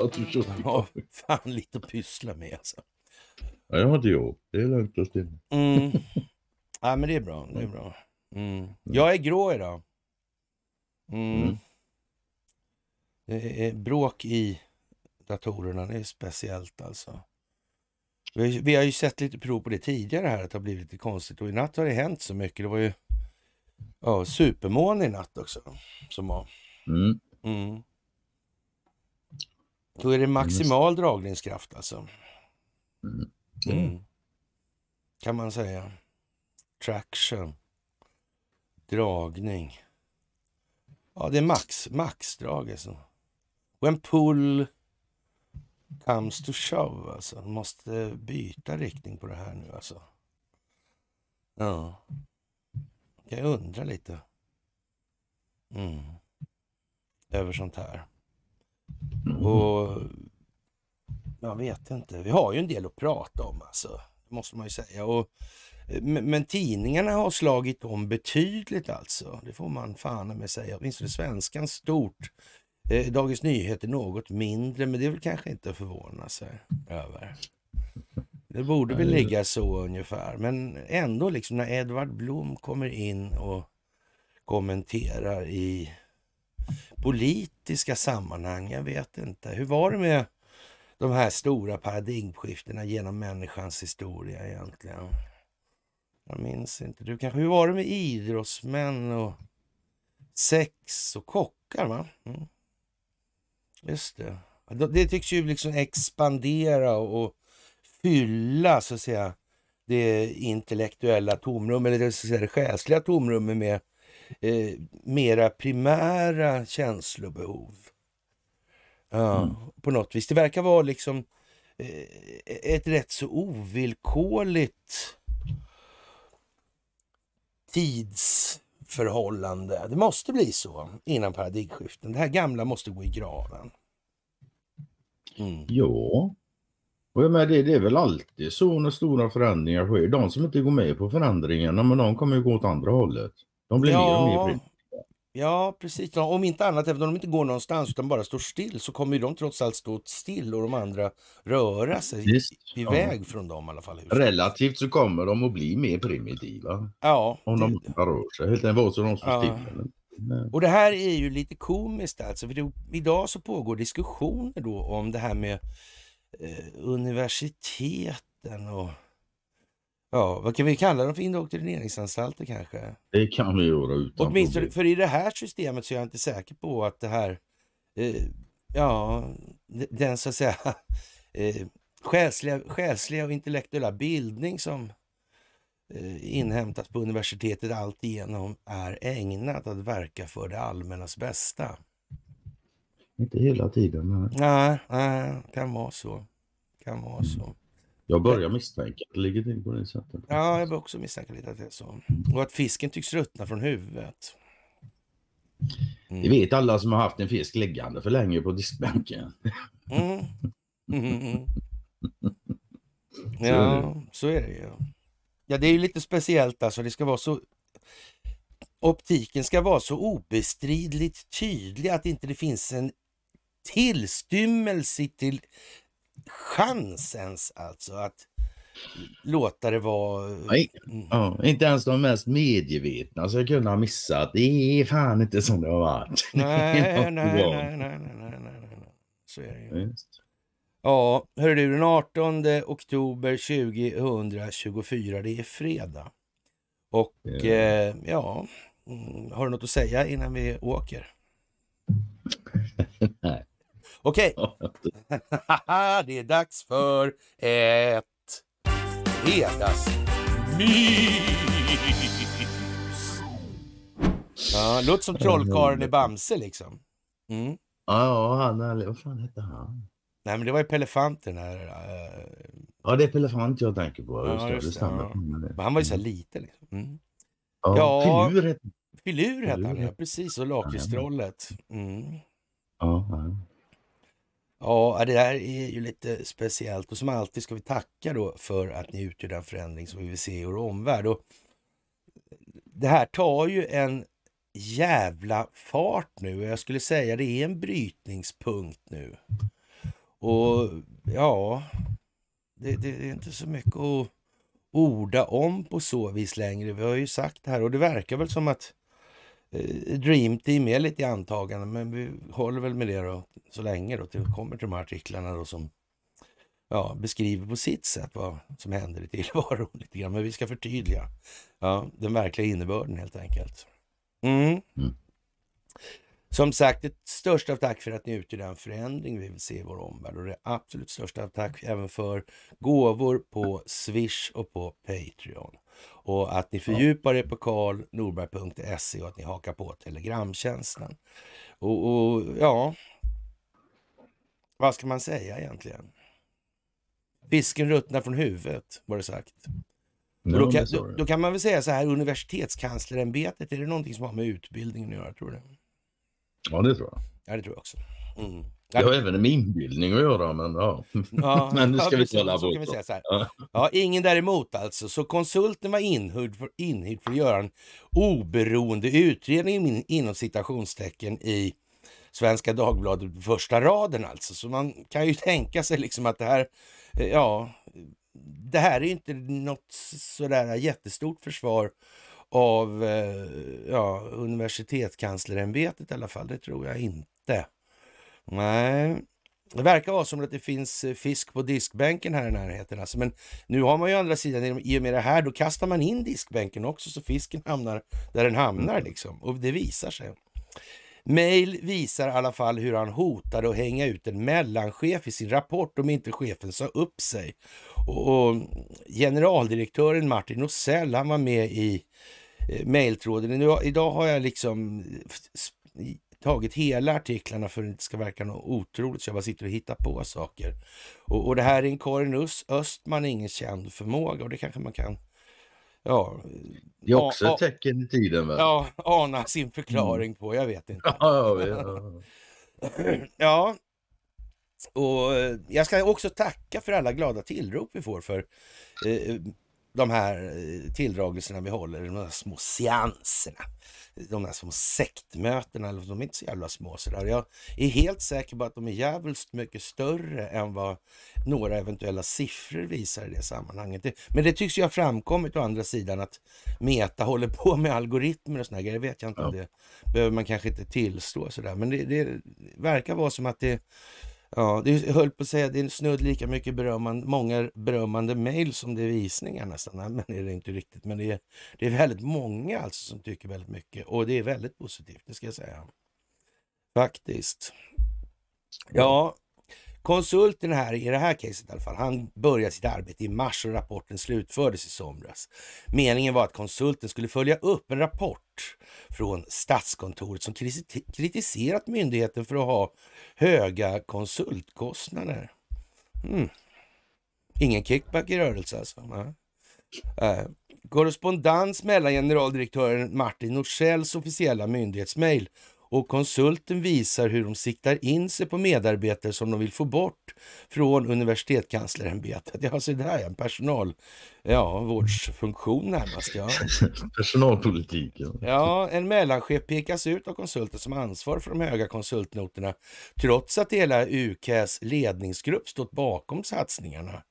Att du så ja, fan lite att pyssla med alltså. Ja, jag har inte jobb. Det är lugnt och stilla. Mm. Ja, men det är bra. Det är bra. Mm. Jag är grå idag. Mm. mm. Det är bråk i datorerna. Det är speciellt alltså. Vi, vi har ju sett lite prov på det tidigare här, att det har blivit lite konstigt. Och i natt har det hänt så mycket. Det var ju ja, supermåne i natt också. Som var. Mm. Mm. Då är det maximal dragningskraft alltså. Mm. Mm. mm. Kan man säga. Traction. Dragning. Ja, det är max, maxdrag alltså. When pull comes to show. alltså. Man måste byta riktning på det här nu alltså. Ja. Jag undrar lite. Mm. Över sånt här. Mm. Och jag vet inte. Vi har ju en del att prata om alltså. måste man ju säga. Och, eh, men tidningarna har slagit om betydligt alltså. Det får man fan med säga. Åtminstone mm. svenskan stort. Eh, Dagens Nyheter något mindre, men det är väl kanske inte att förvåna sig över. Det borde väl ligga så ungefär. Men ändå, liksom när Edvard Blom kommer in och kommenterar i politiska sammanhang. Jag vet inte. Hur var det med de här stora paradigmskiftena genom människans historia egentligen? Jag minns inte. Du kanske, hur var det med idrottsmän och sex och kockar? va? Mm. Just det. Det tycks ju liksom expandera och fylla så att säga det intellektuella tomrummet, eller så att säga, det själsliga tomrummet med eh, mera primära känslobehov. Ja, mm. På något vis. Det verkar vara liksom eh, ett rätt så ovillkorligt tidsförhållande. Det måste bli så innan paradigmskiften. Det här gamla måste gå i graven. Mm. Ja, och jag med det, det är väl alltid så när stora förändringar sker. De som inte går med på förändringarna, men de kommer ju gå åt andra hållet. De blir ja. mer och mer Ja, precis. Om inte annat, även om de inte går någonstans utan bara står still så kommer de trots allt stå still och de andra röra sig Visst, iväg ja. från dem i alla fall. Relativt så kommer de att bli mer primitiva. Ja. Om de inte rör sig. Helt enkelt så de står ja. still. Och det här är ju lite komiskt alltså. För det, idag så pågår diskussioner då om det här med Eh, universiteten och Ja, vad kan vi kalla dem för indoktrineringsanstalter kanske? Det kan vi göra utan Åtminstone, problem. för i det här systemet så är jag inte säker på att det här, eh, ja, den så att säga eh, själsliga, själsliga och intellektuella bildning som eh, inhämtas på universitetet alltigenom är ägnad att verka för det allmännas bästa. Inte hela tiden. Men... Nej, nej, kan vara så. Kan vara så. Mm. Jag börjar misstänka att det ligger till på det sättet. Ja, jag börjar också misstänka lite att det är så. Och att fisken tycks ruttna från huvudet. Mm. Det vet alla som har haft en fisk liggande för länge på diskbänken. Mm. Mm. Ja, så är det ju. Ja, det är ju lite speciellt alltså. Det ska vara så... Optiken ska vara så obestridligt tydlig att inte det finns en tillstymmelse till chansens alltså att låta det vara... Nej, mm. ja, inte ens de mest medvetna ska kunna missa att det är fan inte som det har varit. Nej, nej, nej, nej, nej, nej, nej, nej, så är det ju. Just. Ja, hör du, den 18 oktober 2024, det är fredag. Och ja, eh, ja. Mm, har du något att säga innan vi åker? nej. Okej. det är dags för ett fredagsmys. Ja, låter som trollkarlen i Bamse liksom. Mm. Ja, han är... Vad fan hette han? Nej, men det var ju Pelefanten. Här. Eh, ja, det är Pelefant jag tänker på. Ja, just, just det, ja. Mm, han var ju så här mm. liten. Liksom. Mm. Ja, ja, Filur hette han, ja. Precis, och Lakritstrollet. Mm. Ja, ja. Ja, det här är ju lite speciellt och som alltid ska vi tacka då för att ni utgör den förändring som vi vill se i vår omvärld. Och det här tar ju en jävla fart nu. Jag skulle säga det är en brytningspunkt nu. Och ja, det, det är inte så mycket att orda om på så vis längre. Vi har ju sagt det här och det verkar väl som att Eh, Dream Team är lite i antagande, men vi håller väl med det då, så länge då, till vi kommer till de här artiklarna då som ja, beskriver på sitt sätt vad som händer i tillvaron lite grann. Men vi ska förtydliga ja, den verkliga innebörden helt enkelt. Mm. Mm. Som sagt, ett största tack för att ni utgör den förändring vi vill se i vår omvärld och det absolut största tack även för gåvor på Swish och på Patreon och att ni fördjupar er på karlnorberg.se och att ni hakar på telegramtjänsten. Och, och ja, vad ska man säga egentligen? Fisken ruttnar från huvudet, var det sagt. då, kan, då, då kan man väl säga så här, universitetskanslerämbetet, är det någonting som har med utbildningen att göra, tror du? Ja, det tror jag. Ja, det tror jag också. Mm. Det har även med inbildning att göra, men ja. ja men nu ska ja, vi kolla så, det. ja. ja, Ingen däremot alltså. Så konsulten var inhyrd för, inhyrd för att göra en oberoende utredning inom citationstecken i Svenska Dagbladet första raden alltså. Så man kan ju tänka sig liksom att det här, eh, ja, det här är ju inte något sådär jättestort försvar av eh, ja, universitetskanslerämbetet i alla fall. Det tror jag inte. Nej, det verkar vara som att det finns eh, fisk på diskbänken här i närheten. Alltså, men nu har man ju andra sidan, i och med det här, då kastar man in diskbänken också så fisken hamnar där den hamnar mm. liksom. Och det visar sig. Mail visar i alla fall hur han hotade att hänga ut en mellanchef i sin rapport om inte chefen sa upp sig. Och, generaldirektören Martin Osell, han var med i eh, mejltråden. Idag har jag liksom eh, tagit hela artiklarna för att det inte ska verka något otroligt, så jag bara sitter och hittar på saker. Och, och det här är en Karin Östman, ingen känd förmåga och det kanske man kan Ja, det är också ett tecken i tiden. Väl? Ja, ana sin förklaring mm. på, jag vet inte. ja, ja, ja. ja, och eh, jag ska också tacka för alla glada tillrop vi får för eh, de här eh, tilldragelserna vi håller, de här små seanserna, de här små sektmötena, de är inte så jävla små sådär. Jag är helt säker på att de är jävligt mycket större än vad några eventuella siffror visar i det sammanhanget. Men det tycks ju ha framkommit å andra sidan att Meta håller på med algoritmer och sådana grejer, det vet jag inte ja. om det behöver man kanske inte tillstå sådär. Men det, det verkar vara som att det Ja, det, höll på att säga det är snudd lika mycket berömmande, många berömmande mejl som det är visningar nästan. Nej, men det är det inte riktigt. Men det är, det är väldigt många alltså som tycker väldigt mycket och det är väldigt positivt, det ska jag säga. Faktiskt. Ja, Konsulten här, i det här caset i alla fall, han började sitt arbete i mars och rapporten slutfördes i somras. Meningen var att konsulten skulle följa upp en rapport från Statskontoret som kritiserat myndigheten för att ha höga konsultkostnader. Mm. Ingen kickback i rörelse alltså. Nej. Äh. Korrespondens mellan generaldirektören Martin Norsells officiella myndighetsmail och konsulten visar hur de siktar in sig på medarbetare som de vill få bort från universitetskanslerämbetet. Ja, så där en personal, ja, vårdsfunktion närmast. Ja. Personalpolitiken. Ja, en mellanchef pekas ut av konsulten som ansvarig för de höga konsultnoterna trots att hela UKs ledningsgrupp stått bakom satsningarna.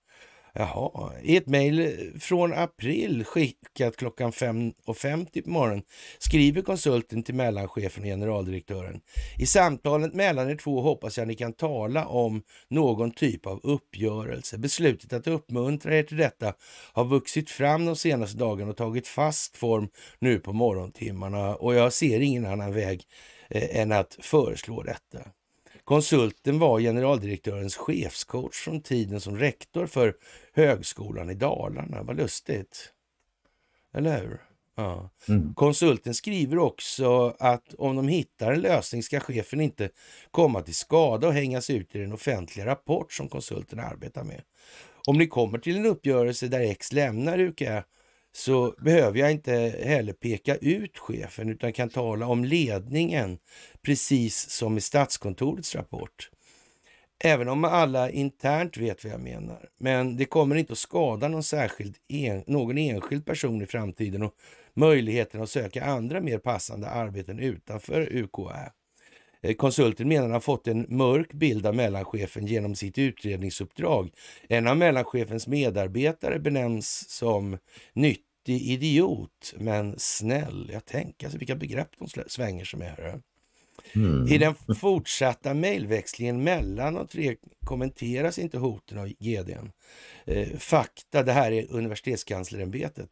Jaha, i ett mejl från april skickat klockan 5.50 på morgonen skriver konsulten till mellanchefen och generaldirektören. I samtalet mellan er två hoppas jag ni kan tala om någon typ av uppgörelse. Beslutet att uppmuntra er till detta har vuxit fram de senaste dagarna och tagit fast form nu på morgontimmarna och jag ser ingen annan väg eh, än att föreslå detta. Konsulten var generaldirektörens chefscoach från tiden som rektor för Högskolan i Dalarna. Vad lustigt. Eller hur? Ja. Mm. Konsulten skriver också att om de hittar en lösning ska chefen inte komma till skada och hängas ut i den offentliga rapport som konsulten arbetar med. Om ni kommer till en uppgörelse där X lämnar UKÄ så behöver jag inte heller peka ut chefen utan kan tala om ledningen precis som i Statskontorets rapport. Även om alla internt vet vad jag menar. Men det kommer inte att skada någon, särskild en, någon enskild person i framtiden och möjligheten att söka andra mer passande arbeten utanför UKÄ. Eh, konsulten menar att han fått en mörk bild av mellanchefen genom sitt utredningsuppdrag. En av mellanchefens medarbetare benämns som nyttig idiot, men snäll. Jag tänker alltså vilka begrepp de svänger sig med. I mm. den fortsatta mejlväxlingen mellan de tre kommenteras inte hoten av GDn. Eh, fakta, det här är Universitetskanslerämbetet.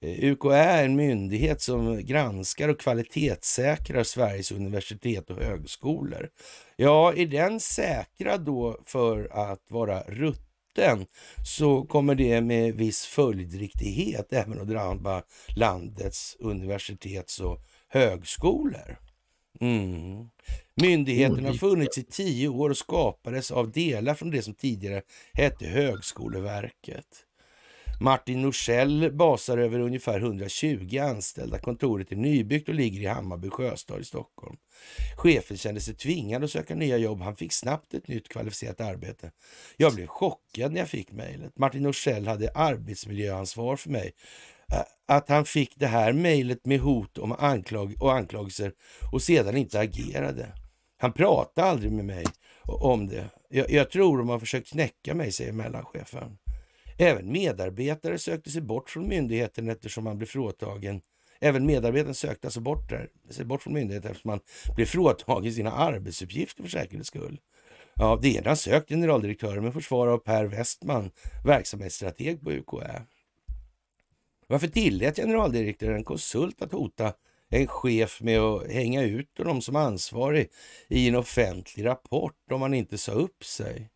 Eh, UKÄ är en myndighet som granskar och kvalitetssäkrar Sveriges universitet och högskolor. Ja, är den säkrad då för att vara rutten så kommer det med viss följdriktighet även att drabba landets universitets och högskolor. Mm. Myndigheten har funnits i tio år och skapades av delar från det som tidigare hette Högskoleverket. Martin Norsell basar över ungefär 120 anställda. Kontoret är nybyggt och ligger i Hammarby sjöstad i Stockholm. Chefen kände sig tvingad att söka nya jobb. Han fick snabbt ett nytt kvalificerat arbete. Jag blev chockad när jag fick mejlet. Martin Norsell hade arbetsmiljöansvar för mig Eh, att han fick det här mejlet med hot om anklag och anklagelser och sedan inte agerade. Han pratade aldrig med mig om det. Jag, jag tror de har försökt knäcka mig, säger mellanchefen. Även medarbetare sökte sig bort från myndigheten eftersom man blev fråntagen. Även medarbetaren sökte alltså bort, där, sig bort från myndigheten eftersom han blev fråntagen sina arbetsuppgifter för säkerhets skull. Ja, det ena sökt generaldirektören med försvar av Per Westman, verksamhetsstrateg på UKÄ. Varför tillät generaldirektören en konsult att hota en chef med att hänga ut och de som ansvarig i en offentlig rapport om man inte sa upp sig?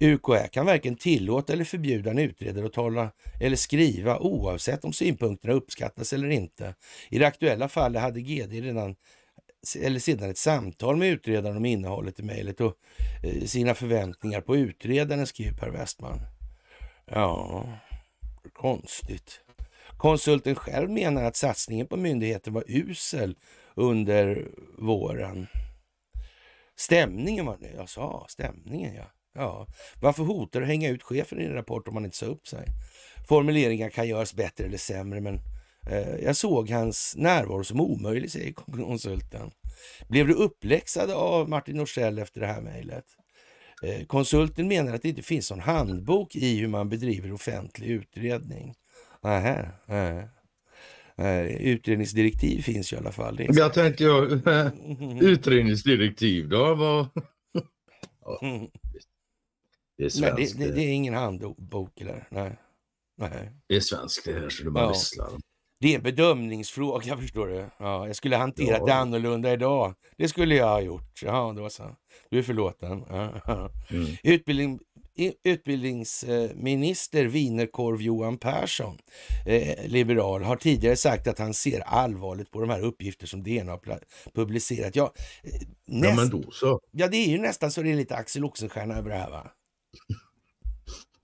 UKÄ kan varken tillåta eller förbjuda en utredare att tala eller skriva oavsett om synpunkterna uppskattas eller inte. I det aktuella fallet hade GD redan eller sedan ett samtal med utredaren om innehållet i mejlet och eh, sina förväntningar på utredaren, skriver Per Westman. Ja, konstigt. Konsulten själv menar att satsningen på myndigheten var usel under våren. Stämningen var det jag sa, stämningen ja. ja. Varför hotar du att hänga ut chefen i en rapport om han inte sa upp sig? Formuleringar kan göras bättre eller sämre, men eh, jag såg hans närvaro som omöjlig, säger konsulten. Blev du uppläxad av Martin Norsell efter det här mejlet? Eh, konsulten menar att det inte finns någon handbok i hur man bedriver offentlig utredning. Aha, Utredningsdirektiv finns ju i alla fall. Det jag tänkte jag, utredningsdirektiv då? Var... ja, det, är svenskt. det, det, det, är ingen handbok eller? Nej. Nej. Det är svenskt det här så det bara ja. visslar. Det är en bedömningsfråga förstår du. Ja, jag skulle hanterat ja. det annorlunda idag. Det skulle jag ha gjort. Ja, då så. Du är förlåten. Ja. Mm. Utbildning, utbildningsminister Wienerkorv Johan Persson, eh, liberal, har tidigare sagt att han ser allvarligt på de här uppgifter som DN har publicerat. Ja, näst... Eh, ja men då så. Ja, det är ju nästan så det är lite Axel Oxenstierna över det här va?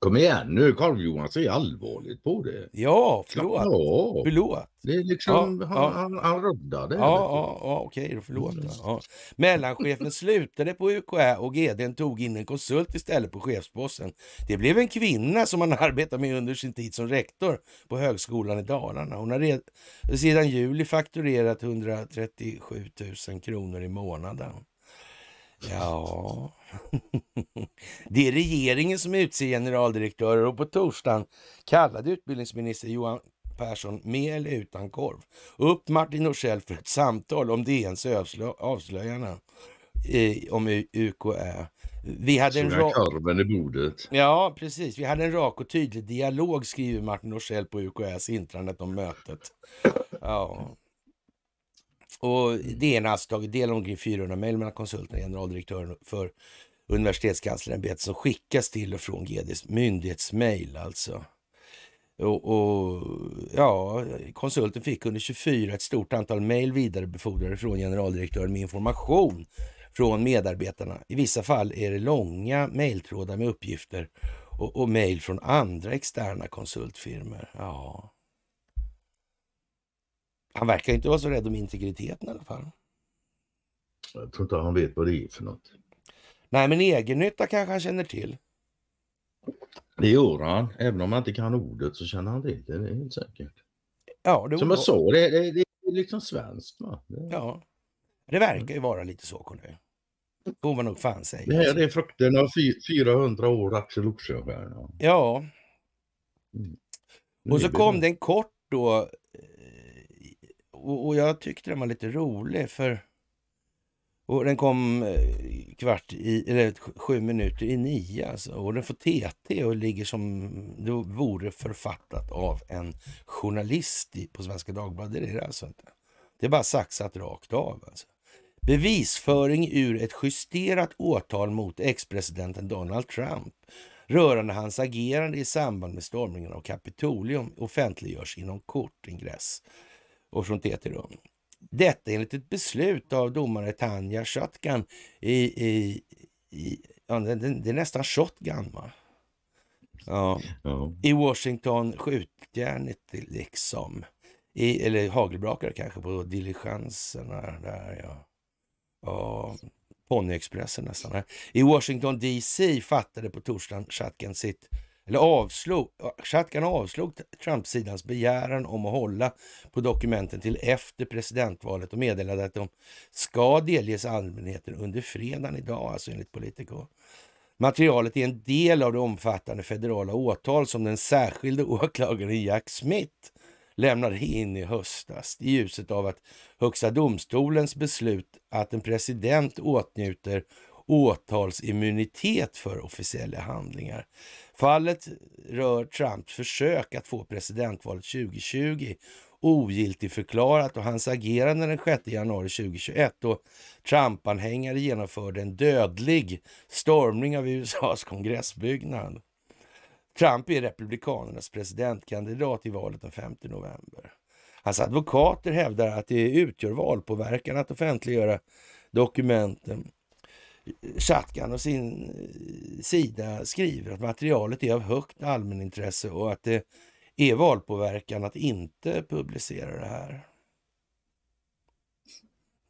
Kom igen nu Karl-Johan, se allvarligt på det. Ja, förlåt. Ja. Förlåt. Det är liksom, ja, han, ja. han, han ruddade. Ja, ja, ja, okej då, förlåt. Ja. Mellanchefen slutade på UKÄ och GDn tog in en konsult istället på chefsposten. Det blev en kvinna som han arbetade med under sin tid som rektor på Högskolan i Dalarna. Hon har red, sedan juli fakturerat 137 000 kronor i månaden. Ja, Det är regeringen som utser generaldirektörer och på torsdagen kallade utbildningsminister Johan Persson med eller utan korv upp Martin Norsell för ett samtal om DNs avslöjarna i, eh, om UKÄ. Vi hade en rak... korven i bordet. Ja, precis. Vi hade en rak och tydlig dialog, skriver Martin Norsell på UKÄs intranät om mötet. Ja. Och DN har alltså tagit del av omkring 400 mejl mellan konsulten och generaldirektören för universitetskanslerämbetet som skickas till och från GDs myndighetsmail alltså. Och, och, ja, konsulten fick under 24 ett stort antal mejl vidarebefordrade från generaldirektören med information från medarbetarna. I vissa fall är det långa mejltrådar med uppgifter och, och mejl från andra externa konsultfirmor. Ja. Han verkar inte vara så rädd om integriteten i alla fall. Jag tror inte han vet vad det är för något. Nej, men egennytta kanske han känner till. Det gör han. Även om han inte kan ordet så känner han till det. Det är helt säkert. Ja, det Som jag sa, det, det, det är liksom svenskt. Va? Det... Ja, det verkar ju vara lite så. Conny. Får man nog fan säga. Det här alltså. är frukten av 400 år Axel Oxenstierna. Ja. Mm. Och så kom den kort då. Eh, och jag tyckte den var lite rolig för och den kom eh, kvart i, eller sju minuter i nio. Alltså. Och den får TT och ligger som det vore författat av en journalist på Svenska Dagbladet. Det är det alltså inte. Det är bara saxat rakt av. Alltså. Bevisföring ur ett justerat åtal mot ex-presidenten Donald Trump rörande hans agerande i samband med stormningen av Kapitolium offentliggörs inom kort. Ingress och från TT. Då. Detta enligt ett beslut av domare Tanja Shotgun i, i, i ja, det, det, är nästan shotgun va? Ja. ja. I Washington skjutjärnet liksom. I, eller hagelbrakare kanske på diligenserna där ja. ja. Ponyexpressen nästan. Här. I Washington DC fattade på torsdagen Shotgun sitt eller avslog, Chatkan avslog Trumpsidans begäran om att hålla på dokumenten till efter presidentvalet och meddelade att de ska delges allmänheten under fredagen idag, alltså enligt Politico. Materialet är en del av det omfattande federala åtal som den särskilde åklagaren Jack Smith lämnade in i höstas i ljuset av att Högsta domstolens beslut att en president åtnjuter åtalsimmunitet för officiella handlingar Fallet rör Trumps försök att få presidentvalet 2020 ogiltigt förklarat och hans agerande den 6 januari 2021 då Trump-anhängare genomförde en dödlig stormning av USAs kongressbyggnad. Trump är republikanernas presidentkandidat i valet den 5 november. Hans advokater hävdar att det utgör valpåverkan att offentliggöra dokumenten Chatkan och sin eh, sida skriver att materialet är av högt allmänintresse och att det är valpåverkan att inte publicera det här.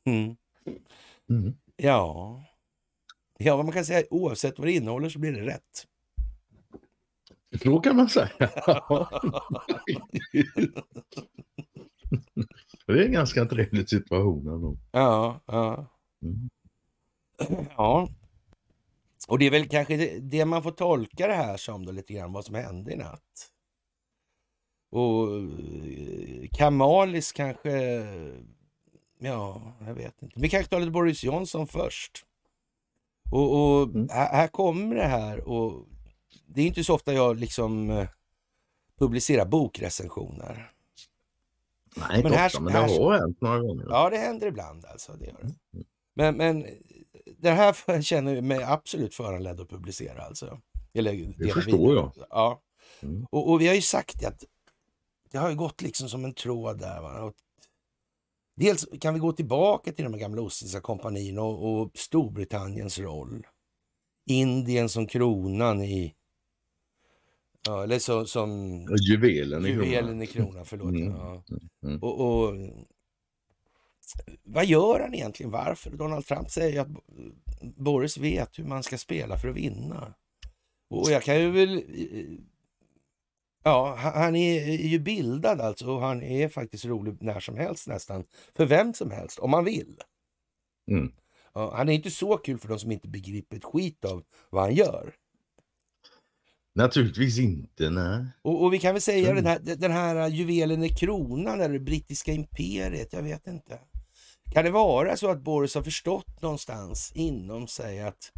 Mm. Mm. Ja. ja, vad man kan säga oavsett vad det innehåller så blir det rätt. Så kan man säga. det är en ganska trevlig situation. Ändå. Ja, ja. Mm. Ja. Och det är väl kanske det, man får tolka det här som då lite grann, vad som hände i natt. Och eh, Kamalis kanske, ja, jag vet inte. Vi kanske tar lite Boris Johnson först. Och, och mm. här, kommer det här och det är inte så ofta jag liksom eh, publicerar bokrecensioner. Nej, men här, ofta, men det här, har hänt några gånger. Ja, det händer ibland alltså. Det gör det. Mm. mm. Men, men det här känner jag mig absolut föranledd att publicera alltså. Eller, det förstår vidare. jag. Ja. Mm. Och, och, vi har ju sagt att det har ju gått liksom som en tråd där. Va? Och dels kan vi gå tillbaka till de gamla ostindiska kompanierna och, och Storbritanniens roll. Indien som kronan i... Ja, eller så, som... Juvelen i kronan. Juvelen i kronan, förlåt. Mm. Ja. Mm. Och, och vad gör han egentligen? Varför? Donald Trump säger ju att Boris vet hur man ska spela för att vinna. Och jag kan ju väl... Ja, han är ju bildad alltså och han är faktiskt rolig när som helst nästan. För vem som helst, om man vill. Mm. Ja, han är inte så kul för de som inte begriper ett skit av vad han gör. Naturligtvis inte, nej. Och, och vi kan väl säga mm. den här, den här juvelen i kronan eller det brittiska imperiet, jag vet inte. Kan det vara så att Boris har förstått någonstans inom sig att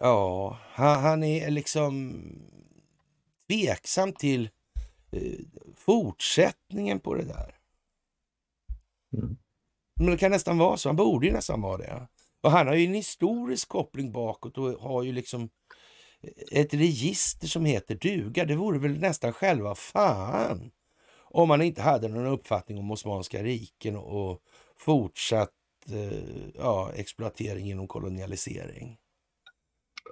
ja, han, han är liksom tveksam till eh, fortsättningen på det där? Mm. Men det kan nästan vara så. Han borde ju nästan vara det. Och han har ju en historisk koppling bakåt och har ju liksom eh, ett register som heter duga. Det vore väl nästan själva fan om man inte hade någon uppfattning om Osmanska riken och, och fortsatt eh, ja, exploatering genom kolonialisering.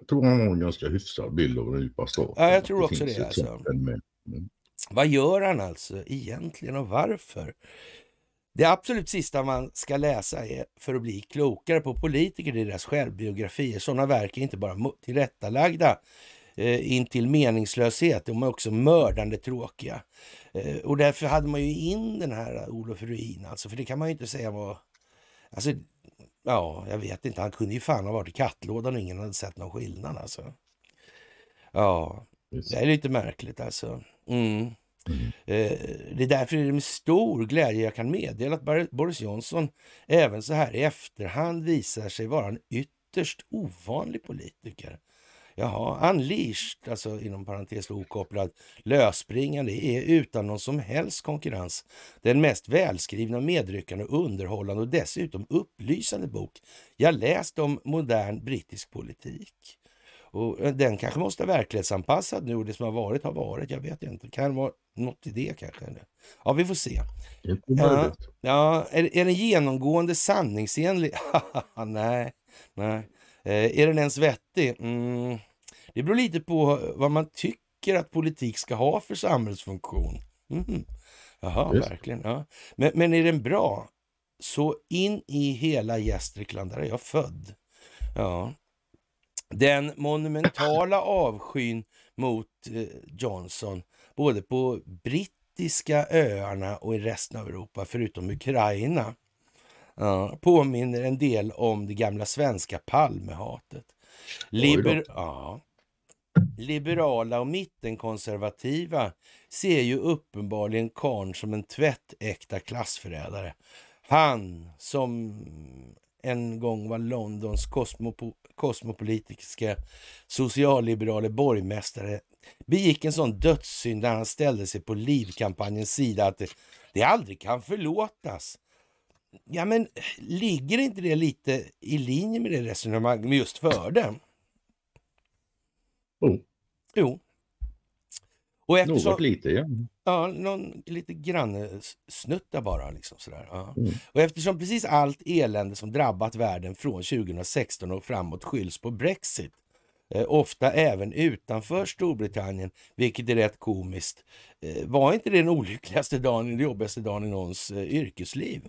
Jag tror han har en ganska hyfsad bild av den djupa staten. Ja, jag tror det också det. Alltså. Mm. Vad gör han alltså egentligen och varför? Det absolut sista man ska läsa är för att bli klokare på politiker i deras självbiografier. Sådana verk är inte bara tillrättalagda eh, intill meningslöshet. De är också mördande tråkiga. Eh, och därför hade man ju in den här Olof Ruin, alltså, för det kan man ju inte säga var... Alltså, ja, jag vet inte. Han kunde ju fan ha varit i kattlådan och ingen hade sett någon skillnad. Alltså. Ja, det är lite märkligt alltså. Mm. Mm. Eh, det är därför det är med stor glädje jag kan meddela att Boris Johnson även så här i efterhand visar sig vara en ytterst ovanlig politiker. Jaha, unleashed, alltså inom parentes okopplad, lösspringande är utan någon som helst konkurrens den mest välskrivna, medryckande, underhållande och dessutom upplysande bok jag läst om modern brittisk politik. Och eh, den kanske måste vara verklighetsanpassad nu och det som har varit har varit. Jag vet inte. Kan vara något i det kanske. Ja, vi får se. Ja, ja, är, är den genomgående sanningsenlig? nej, nej. Eh, är den ens vettig? Mm. Det beror lite på vad man tycker att politik ska ha för samhällsfunktion. Mm. Jaha, Just. verkligen. Ja. Men, men är den bra? Så in i hela Gästrikland, där är jag född. Ja. Den monumentala avskyn mot eh, Johnson, både på brittiska öarna och i resten av Europa, förutom Ukraina. Ja, påminner en del om det gamla svenska Palmehatet. Liber ja. Liberala och mittenkonservativa ser ju uppenbarligen Karn som en tvättäkta klassförrädare. Han som en gång var Londons kosmopo kosmopolitiska socialliberale borgmästare begick en sån dödssynd när han ställde sig på livkampanjens sida att det, det aldrig kan förlåtas Ja, men ligger inte det lite i linje med det resonemang vi just förde? Oh. Jo. Och eftersom, Något lite, ja. Ja, någon lite grannsnutta bara. Liksom sådär. Ja. Mm. Och eftersom precis allt elände som drabbat världen från 2016 och framåt skylls på Brexit, eh, ofta även utanför Storbritannien, vilket är rätt komiskt. Eh, var inte det den olyckligaste dagen, den jobbigaste dagen i någons eh, yrkesliv?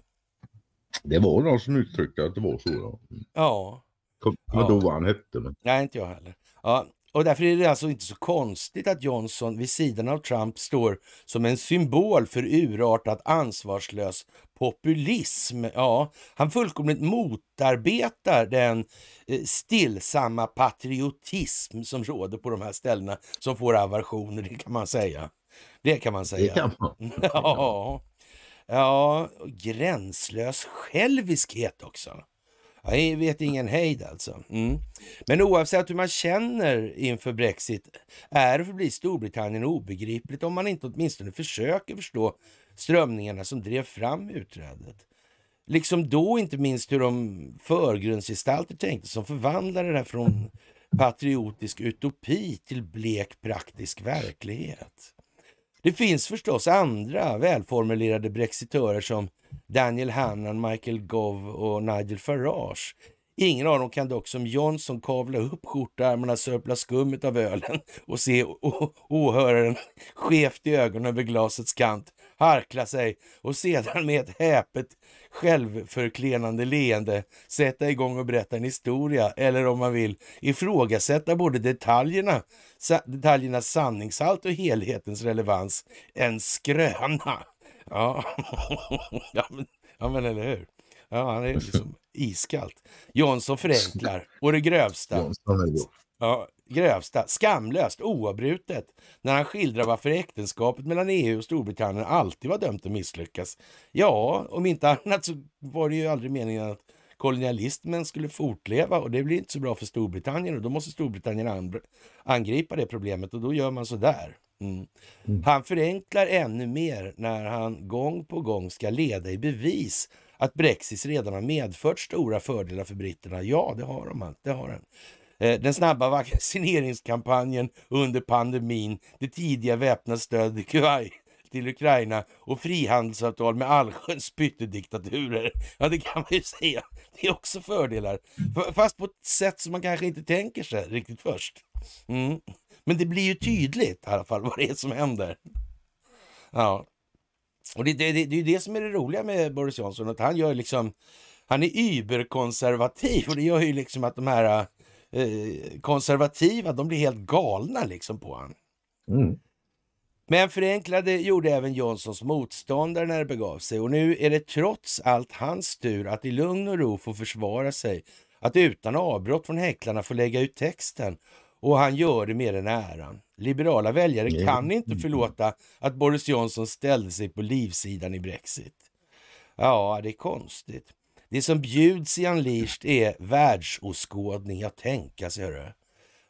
Det var någon som uttryckte att det var så. Ja. Mm. ja. Kommer ja. då vad han hette. Men... Nej, inte jag heller. Ja. Och därför är det alltså inte så konstigt att Johnson vid sidan av Trump står som en symbol för urartat ansvarslös populism. Ja, han fullkomligt motarbetar den eh, stillsamma patriotism som råder på de här ställena som får aversioner, det kan man säga. Det kan man säga. Det kan man. Ja. Ja, gränslös själviskhet också. Jag vet ingen hejd alltså. Mm. Men oavsett hur man känner inför Brexit är och förblir Storbritannien obegripligt om man inte åtminstone försöker förstå strömningarna som drev fram utträdet. Liksom då inte minst hur de förgrundsgestalter tänkte som förvandlade det här från patriotisk utopi till blek praktisk verklighet. Det finns förstås andra välformulerade brexitörer som Daniel Hannan, Michael Gove och Nigel Farage. Ingen av dem kan dock som Johnson kavla upp skjortärmarna, sörpla skummet av ölen och se åhöraren skevt i ögonen över glasets kant harkla sig och sedan med ett häpet självförklenande leende sätta igång och berätta en historia eller om man vill ifrågasätta både detaljerna, detaljernas sanningshalt och helhetens relevans. En skröna! Ja, ja, men, ja men eller hur? Ja, han är liksom iskallt. Jonsson förenklar och det grövsta. Jonsson är Ja, grövsta, skamlöst, oavbrutet när han skildrar varför äktenskapet mellan EU och Storbritannien alltid var dömt att misslyckas. Ja, om inte annat så var det ju aldrig meningen att kolonialismen skulle fortleva och det blir inte så bra för Storbritannien och då måste Storbritannien angripa det problemet och då gör man så där. Mm. mm. Han förenklar ännu mer när han gång på gång ska leda i bevis att Brexit redan har medfört stora fördelar för britterna. Ja, det har, de, det har den. Eh, den snabba vaccineringskampanjen under pandemin, det tidiga väpnade stödet i Kuwait till Ukraina och frihandelsavtal med allsköns pyttediktaturer. Ja, det kan man ju säga. Det är också fördelar, fast på ett sätt som man kanske inte tänker sig riktigt först. Mm. Men det blir ju tydligt i alla fall vad det är som händer. Ja, och det, det, det, det är det som är det roliga med Boris Johnson, att han gör liksom han är überkonservativ och det gör ju liksom att de här Eh, konservativa, de blir helt galna liksom på honom. Mm. Men förenklade gjorde även Johnsons motståndare när det begav sig och nu är det trots allt hans tur att i lugn och ro få försvara sig, att utan avbrott från häcklarna få lägga ut texten och han gör det med den äran. Liberala väljare mm. kan inte förlåta att Boris Johnson ställde sig på livsidan i Brexit. Ja, det är konstigt. Det som bjuds i Unleashed är världsåskådning. Ja, tänka sig hörru.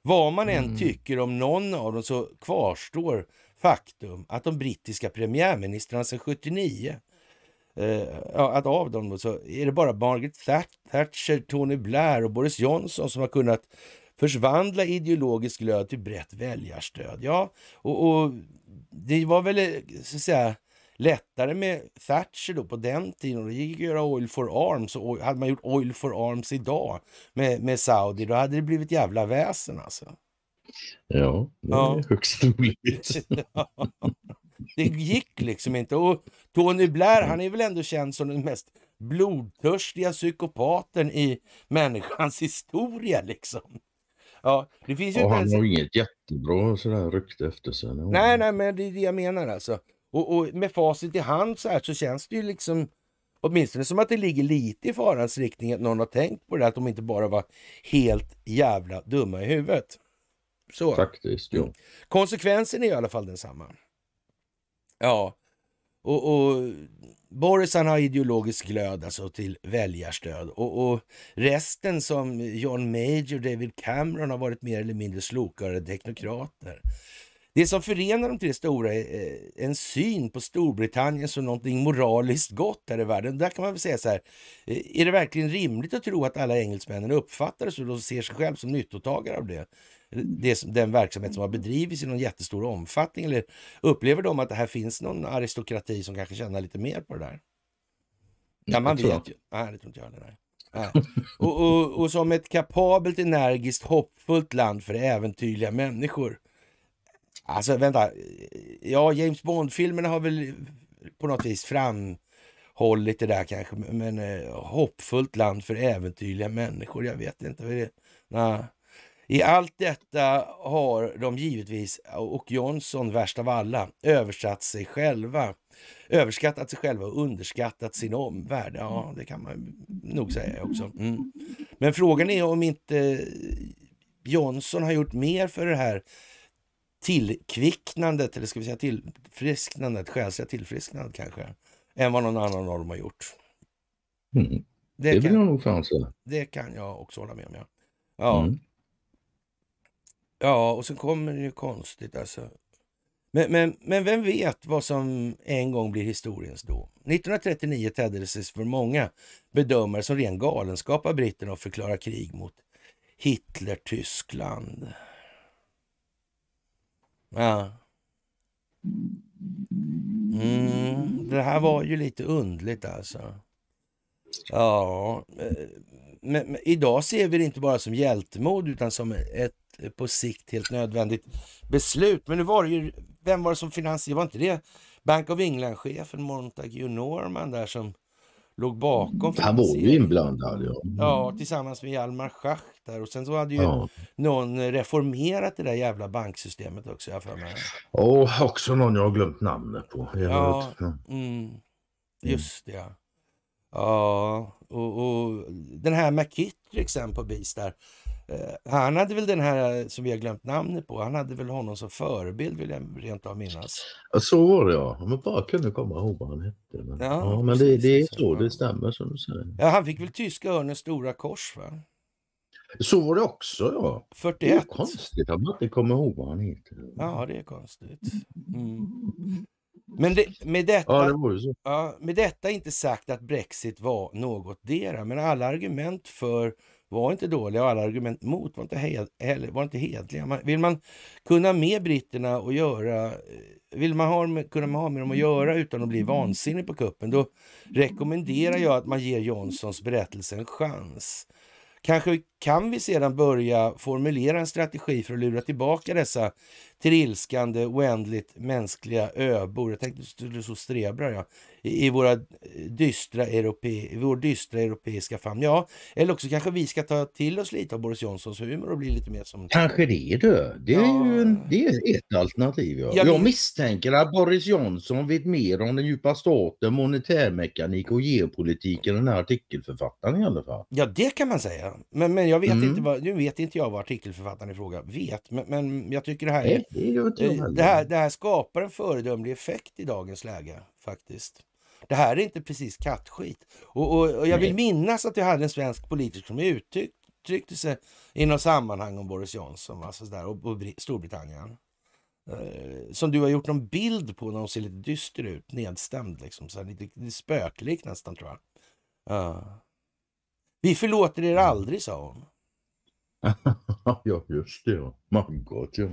Vad man mm. än tycker om någon av dem så kvarstår faktum att de brittiska premiärministrarna sedan 79 eh, att av dem så är det bara Margaret Thatcher, Tony Blair och Boris Johnson som har kunnat förvandla ideologisk glöd till brett väljarstöd. Ja, och, och det var väl eh, så att säga lättare med Thatcher då på den tiden. Det gick att göra oil for arms. Och hade man gjort oil for arms idag med, med Saudi, då hade det blivit jävla väsen alltså. Ja, det är högst roligt. ja. Det gick liksom inte. Och Tony Blair, han är väl ändå känd som den mest blodtörstiga psykopaten i människans historia liksom. Ja, det finns ju och han ens... har inget jättebra sådär rykte efter sig. Nej, nej, men det är det jag menar alltså. Och, och med facit i hand så här så känns det ju liksom åtminstone som att det ligger lite i farans riktning att någon har tänkt på det, att de inte bara var helt jävla dumma i huvudet. Så. Faktiskt, jo. Mm. Konsekvensen är i alla fall densamma. Ja, och, och Boris han har ideologisk glöd alltså till väljarstöd och, och resten som John Major, David Cameron har varit mer eller mindre slokare teknokrater det som förenar de tre stora är eh, en syn på Storbritannien som någonting moraliskt gott här i världen. Där kan man väl säga så här, eh, är det verkligen rimligt att tro att alla engelsmännen uppfattar det så och ser sig själv som nyttotagare av det? det den verksamhet som har bedrivits i någon jättestor omfattning? Eller upplever de att det här finns någon aristokrati som kanske tjänar lite mer på det där? Ja, mm, man vet ju. Nej, det tror inte jag heller. och, och, och som ett kapabelt, energiskt, hoppfullt land för äventyrliga människor Alltså vänta, ja James Bond-filmerna har väl på något vis framhållit det där kanske, men eh, hoppfullt land för äventyrliga människor, jag vet inte. Vad det, är. I allt detta har de givetvis, och Johnson värst av alla, översatt sig själva. Överskattat sig själva och underskattat sin omvärld. Ja, det kan man nog säga också. Mm. Men frågan är om inte Johnson har gjort mer för det här tillkvicknandet, eller ska vi säga tillfrisknandet, själsliga tillfrisknandet kanske, än vad någon annan av dem har gjort. Mm. Det, det kan, vill jag nog chansa. Det kan jag också hålla med om. Ja, ja. Mm. ja och sen kommer det ju konstigt alltså. Men, men, men vem vet vad som en gång blir historiens dom? 1939 tädde det sig för många bedömare som ren galenskap av britterna att förklara krig mot Hitler-Tyskland. Ja. Mm, det här var ju lite undligt alltså. Ja, eh, men, men, idag ser vi det inte bara som hjältemod utan som ett eh, på sikt helt nödvändigt beslut. Men nu var det ju, vem var det som finansierade, var inte det Bank of England-chefen Montague Norman där som låg bakom. Han var ju inblandad. Ja. Mm. ja, tillsammans med Hjalmar Schacht där. Och sen så hade ju ja. någon reformerat det där jävla banksystemet också. Jag för mig. Och också någon jag har glömt namnet på. Ja, mm. mm. just det. Ja, och, och den här McKittrick sen på BIS där. Eh, han hade väl den här eh, som vi har glömt namnet på, han hade väl honom som förebild vill jag rent av minnas. Så var det ja, om jag bara kunde komma ihåg vad han hette. Men, ja, ja men det, det, är så, det stämmer som du säger. Ja, han fick väl tyska örnens stora kors va? Så var det också ja. 41. Det är konstigt att man inte kommer ihåg vad han heter. Ja, det är konstigt. Mm. Men det, med, detta, ja, det ja, med detta inte sagt att Brexit var något dera, men alla argument för var inte dåliga och alla argument mot var inte, hed, var inte hedliga. Man, vill man kunna med britterna och göra, eh, vill man ha, kunna ha med dem att göra utan att bli vansinnig på kuppen, då rekommenderar jag att man ger Johnsons berättelse en chans. Kanske kan vi sedan börja formulera en strategi för att lura tillbaka dessa till ilskande, oändligt mänskliga öbor. Jag tänkte att du så strebrar jag. I, våra eh, dystra europe, i vår dystra europeiska famn. Ja, eller också kanske vi ska ta till oss lite av Boris Johnsons humor och bli lite mer som... Kanske det du. Det är ja. ju en, det är ett alternativ. Ja. Jag, jag misstänker att Boris Johnson vet mer om den djupa staten, monetärmekanik och geopolitik än artikelförfattaren i alla fall. Ja, det kan man säga. Men, men jag vet mm. inte vad, nu vet inte jag vad artikelförfattaren i fråga vet. Men, men jag tycker det här är Nej. Eh, det, här, det här skapar en föredömlig effekt i dagens läge faktiskt. Det här är inte precis kattskit. Och, och, och jag vill Nej. minnas att jag hade en svensk politiker som uttryckte sig i något sammanhang om Boris Johnson alltså där, och, och Storbritannien. Uh, som du har gjort någon bild på när hon ser lite dyster ut, nedstämd liksom. Så här, lite, lite spöklik nästan tror jag. Uh. Vi förlåter er mm. aldrig, sa hon. ja, just det. Ja. My God, ja.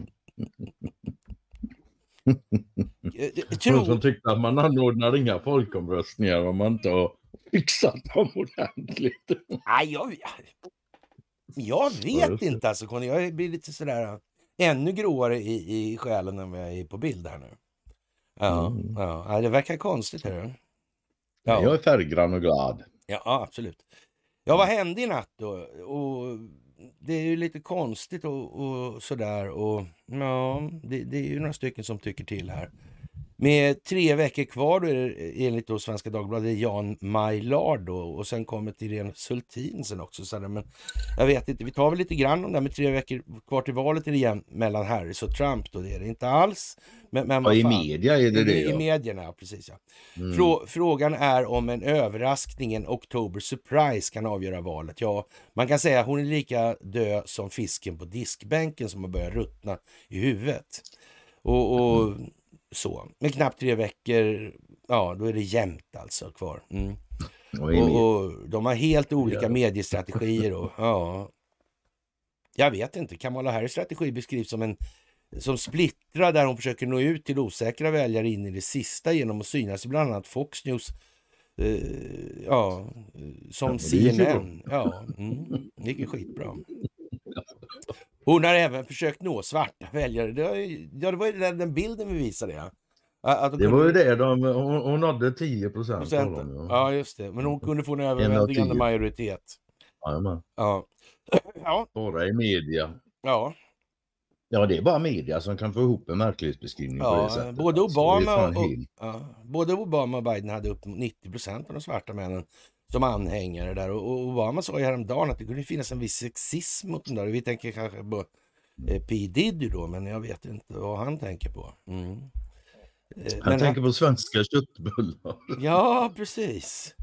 Eh, tror... Som tyckte att man anordnar inga folkomröstningar om man inte har fixat dem ordentligt. Nej, jag, jag vet ja, inte alltså Conny. Jag blir lite sådär eh, ännu gråare i, i själen än vad jag är på bild här nu. Ja, mm. ja. det verkar konstigt. Här. Ja. Jag är färggrann och glad. Ja, absolut. Ja, vad hände i natt då? Och det är ju lite konstigt och, och sådär. Och, ja, det, det, är ju några stycken som tycker till här. Med tre veckor kvar då är det, enligt då Svenska Dagbladet Jan Majlard då, och sen kommer till Irene Sultin sen också. Så men jag vet inte, vi tar väl lite grann om det här med tre veckor kvar till valet är det jämnt mellan Harris och Trump då, det är det inte alls. Men, men ja, i media är det I, det. I, i medierna, ja, precis ja. Mm. Frå, frågan är om en överraskning, en October surprise kan avgöra valet. Ja, man kan säga hon är lika död som fisken på diskbänken som har börjat ruttna i huvudet. Och, och mm så. med knappt tre veckor, ja då är det jämnt alltså kvar. Mm. Och, och, de har helt olika mediestrategier. Och, ja. Jag vet inte, Kamala Harris strategi beskrivs som en som splittrar där hon försöker nå ut till osäkra väljare in i det sista genom att synas i bland annat Fox News Uh, ja, som ja, CNN. Ja, mm, det gick ju skitbra. Hon har även försökt nå svarta väljare. Det var ju, ja, det var ju den, den bilden vi visade. Ja. Att de det var ju det, de, hon, hon nådde 10 procent Ja. ja. just det. Men hon kunde få en överväldigande majoritet. Jajamän. Ja. ja. Bara i media. Ja. Ja, det är bara media som kan få ihop en verklighetsbeskrivning ja, på det sättet. Både Obama, alltså, det och, ja, både Obama och Biden hade upp 90 procent av de svarta männen som anhängare där. Och Obama sa ju häromdagen att det kunde finnas en viss sexism mot dem där. Vi tänker kanske på eh, P Diddy då, men jag vet inte vad han tänker på. Mm. Eh, han men tänker han... på svenska köttbullar. Ja, precis.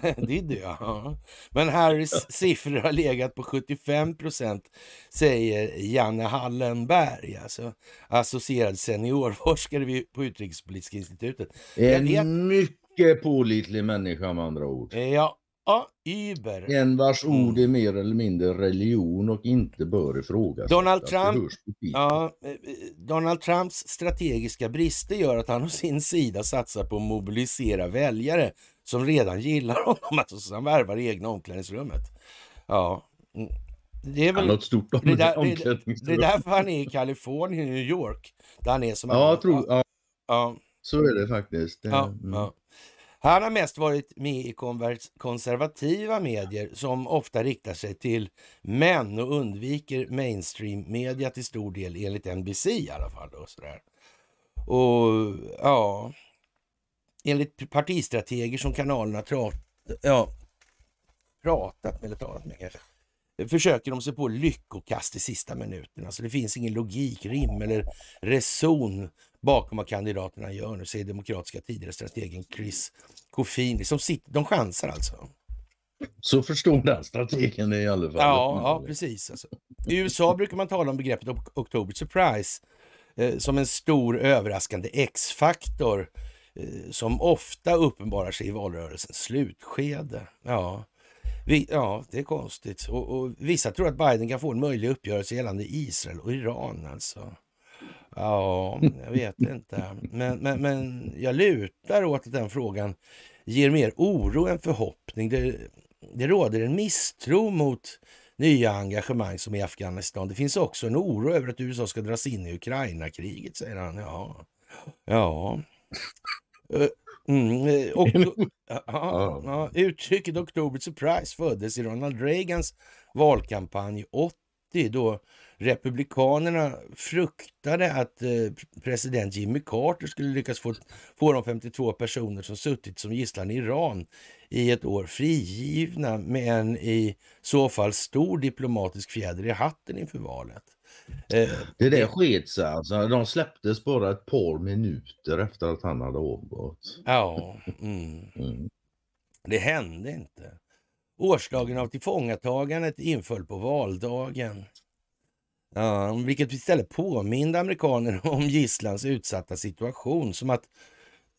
Diddy ja. Men Harrys siffror har legat på 75 procent, säger Janne Hallenberg, alltså associerad seniorforskare på Utrikespolitiska institutet. En vet... mycket mycket pålitlig människa med andra ord. Eh, ja, ja Uber. En vars mm. ord är mer eller mindre religion och inte bör ifrågasättas. Donald, Trump, ja, eh, eh, Donald Trumps strategiska brister gör att han å sin sida satsar på att mobilisera väljare som redan gillar honom, alltså så han värvar egna omklädningsrummet. Ja, mm. det är väl... Något stort om det, där, det, det är därför han är i Kalifornien, New York, där han är som... Ja, jag tror... Ja. ja. Så är det faktiskt. ja, mm. ja. Han har mest varit med i konservativa medier som ofta riktar sig till män och undviker mainstream-media till stor del enligt NBC i alla fall. Och, sådär. och ja, enligt partistrateger som kanalerna tra ja, pratat med eller talat med kanske försöker de sig på lyckokast i sista minuten. Alltså det finns ingen logik, rim eller reson bakom vad kandidaterna gör nu, säger Demokratiska tidigare strategen Chris Kofini. Som sitter, de chansar alltså. Så förstod den strategen i alla fall. Ja, ja precis. Alltså. I USA brukar man tala om begreppet October Surprise eh, som en stor överraskande X-faktor eh, som ofta uppenbarar sig i valrörelsens slutskede. Ja ja, det är konstigt. Och, och, vissa tror att Biden kan få en möjlig uppgörelse gällande Israel och Iran alltså. Ja, jag vet inte. Men, men, men jag lutar åt att den frågan ger mer oro än förhoppning. Det, det råder en misstro mot nya engagemang som i Afghanistan. Det finns också en oro över att USA ska dras in i Ukraina-kriget, säger han. Ja, ja. Eh, Mm, eh, och, ja, ja, uttrycket Oktober Surprise föddes i Ronald Reagans valkampanj 80 då republikanerna fruktade att eh, president Jimmy Carter skulle lyckas få, få de 52 personer som suttit som gisslan i Iran i ett år frigivna med en i så fall stor diplomatisk fjäder i hatten inför valet. Det där sket sig alltså. De släpptes bara ett par minuter efter att han hade avgått. Ja. Mm. Mm. Det hände inte. Årsdagen av tillfångatagandet inföll på valdagen. Ja, vilket istället påminde amerikaner om gisslans utsatta situation. Som, att,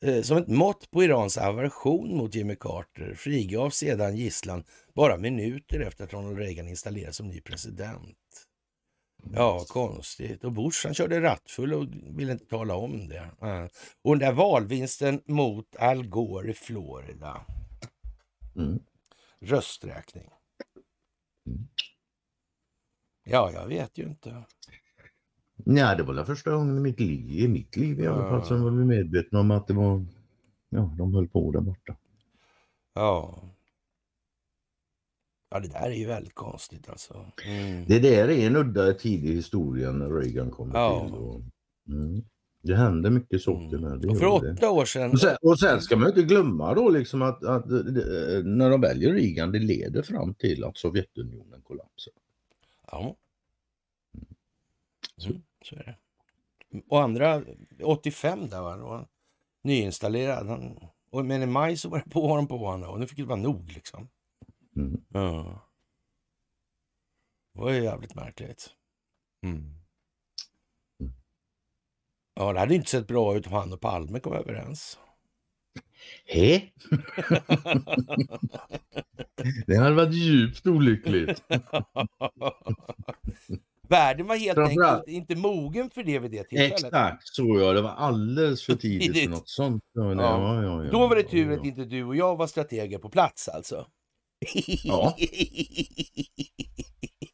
eh, som ett mått på Irans aversion mot Jimmy Carter frigavs sedan gisslan bara minuter efter att Ronald Reagan installerades som ny president. Ja, konstigt. Och Bush han körde rattfull och ville inte tala om det. Och den där valvinsten mot Al Gore i Florida. Mm. Rösträkning. Mm. Ja, jag vet ju inte. Nej, det var väl första gången i mitt liv, i mitt liv i alla fall, ja. som var medveten om att det var, ja, de höll på där borta. Ja, Ja, det där är ju väldigt konstigt alltså. Mm. Det där är en udda tid i historien när Reagan kom ja. till. Och, mm. Det hände mycket saker med mm. det. Och för åtta det. år sedan. Och sen, och sen, ska man ju inte glömma då liksom att, att, att eh, eh, när de väljer Reagan, det leder fram till att Sovjetunionen kollapsar. Ja. Mm. mm. Så är det. Och andra, 85 där var nyinstallerad. Han, och men i maj så var det på honom på honom och nu fick det vara nog liksom. Mm. Ja. Det var ju jävligt märkligt. Mm. mm. Ja, det hade inte sett bra ut om han och Palme kom överens. Hä? det hade varit djupt olyckligt. Världen var helt enkelt inte mogen för det vid det tillfället. Exakt så ja, det var alldeles för tidigt för något sånt. Ja, ja. Ja, Då var det tur att inte du och jag var strateger på plats alltså. Ja.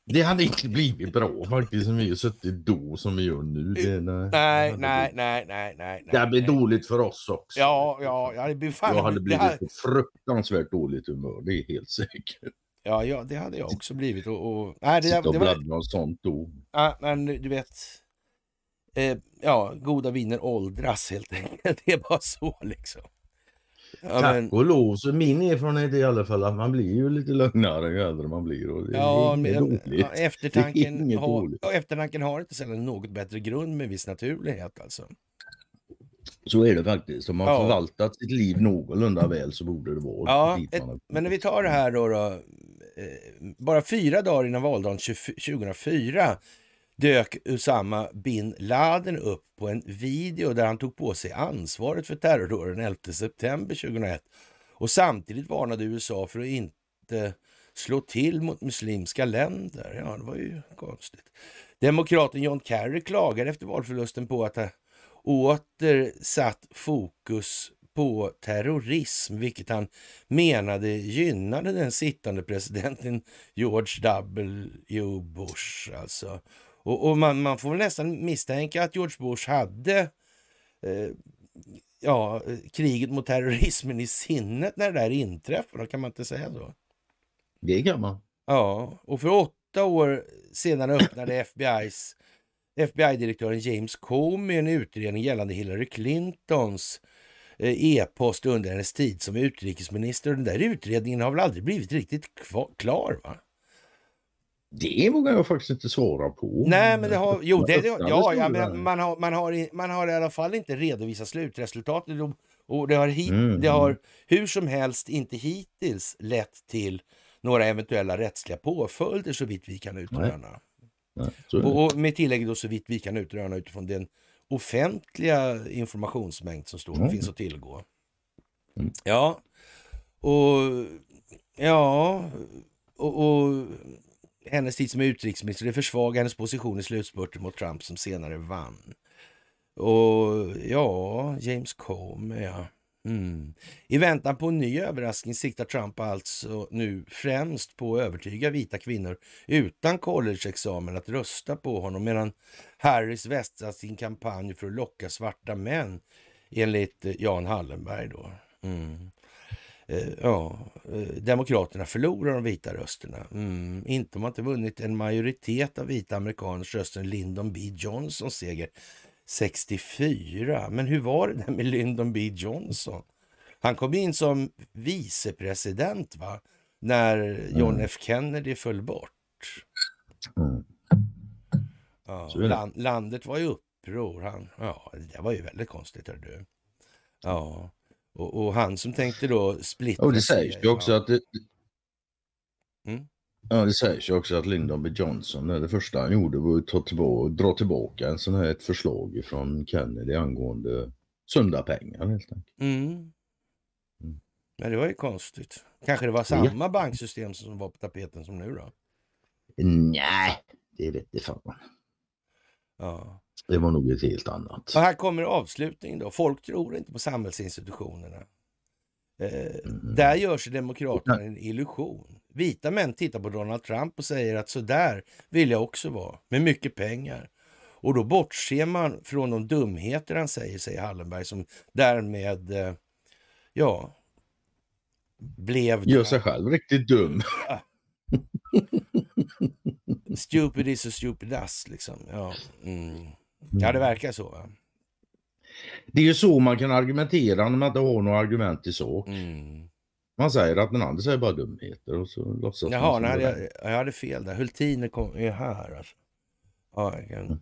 Det hade inte blivit bra faktiskt om vi har suttit då som vi gör nu. Det, mm. nej, nej, det nej, nej, nej, nej, Det hade blivit dåligt för oss också. Ja, ja, jag hade blivit, jag hade blivit hade... fruktansvärt dåligt humör, det är helt säkert. Ja, ja, det hade jag också blivit. Och, och... Nej, det, Sitta och det var... sånt då. Ja, men du vet. Eh, ja, goda viner åldras helt enkelt. Det är bara så liksom. Ja, Tack och lov, så min erfarenhet är i alla fall att man blir ju lite lugnare ju äldre man blir. Och det ja, är men, ja, eftertanken, är har, roligt. eftertanken har inte sällan något bättre grund med viss naturlighet alltså. Så är det faktiskt. Om man ja. förvaltat sitt liv någorlunda väl så borde det vara ja, ett, Men när vi tar det här då, då eh, bara fyra dagar innan valdagen 20, 2004 dök Usama bin Laden upp på en video där han tog på sig ansvaret för terrordåden 11 september 2001 och samtidigt varnade USA för att inte slå till mot muslimska länder. Ja, det var ju konstigt. Demokraten John Kerry klagade efter valförlusten på att han åter satt fokus på terrorism, vilket han menade gynnade den sittande presidenten George W. Bush. Alltså. Och, och man, man, får nästan misstänka att George Bush hade eh, ja, kriget mot terrorismen i sinnet när det där inträffade. Kan man inte säga så? Det kan man. Ja, och för åtta år sedan öppnade FBI's FBI-direktören James Comey en utredning gällande Hillary Clintons eh, e-post under hennes tid som utrikesminister. Den där utredningen har väl aldrig blivit riktigt kvar, klar? va? Det vågar jag faktiskt inte svara på. Nej, men det har... Jo, det, det, ja, ja, men man, har, man, har, man har i alla fall inte redovisat slutresultatet. Och, det, har hit, mm. det har hur som helst inte hittills lett till några eventuella rättsliga påföljder så vitt vi kan utröna. Nej. Nej, och, och, med tillägg då så vitt vi kan utröna utifrån den offentliga informationsmängd som står, mm. finns att tillgå. Mm. Ja, och ja, och, och hennes tid som utrikesminister. Det försvagade hennes position i slutspurten mot Trump som senare vann. Och ja, James Comey ja. Mm. I väntan på en ny överraskning siktar Trump alltså nu främst på att övertyga vita kvinnor utan collegeexamen att rösta på honom medan Harris västrar sin kampanj för att locka svarta män enligt eh, Jan Hallenberg. Då. Mm. Eh, ja, Eh, demokraterna förlorar de vita rösterna. Mm, inte om man inte vunnit en majoritet av vita amerikaners röster, Lyndon B Johnsons seger 64. Men hur var det där med Lyndon B Johnson? Han kom in som vicepresident va? när John mm. F Kennedy föll bort. Mm. Ja, land, landet var i uppror. Han, ja, det var ju väldigt konstigt. Hör du. Ja. Och, och han som tänkte då splittra... Och det sägs ju också att... Det, mm? Ja, det sägs ju också att Lyndon B Johnson, det första han gjorde var att ta tillbaka, dra tillbaka en sån här, ett förslag från Kennedy angående sunda pengar helt enkelt. Mm. mm. Men det var ju konstigt. Kanske det var samma ja. banksystem som var på tapeten som nu då? Nej, det vet det fan. Ja. Det var nog ett helt annat. Och här kommer avslutningen då. Folk tror inte på samhällsinstitutionerna. Eh, mm. Där gör sig demokraterna en illusion. Vita män tittar på Donald Trump och säger att så där vill jag också vara, med mycket pengar. Och då bortser man från de dumheter han säger, säger Hallenberg, som därmed, eh, ja, blev... Gör sig själv riktigt dum. stupid is a stupid ass, liksom. Ja. Mm. Mm. Ja, det verkar så. Va? Det är ju så man kan argumentera när man inte har några argument i sak. Mm. Man säger att den andra säger bara dumheter och så låtsas Jaha, man nej, jag, jag hade fel där. Hultin kom, är här alltså. Ja, jag kan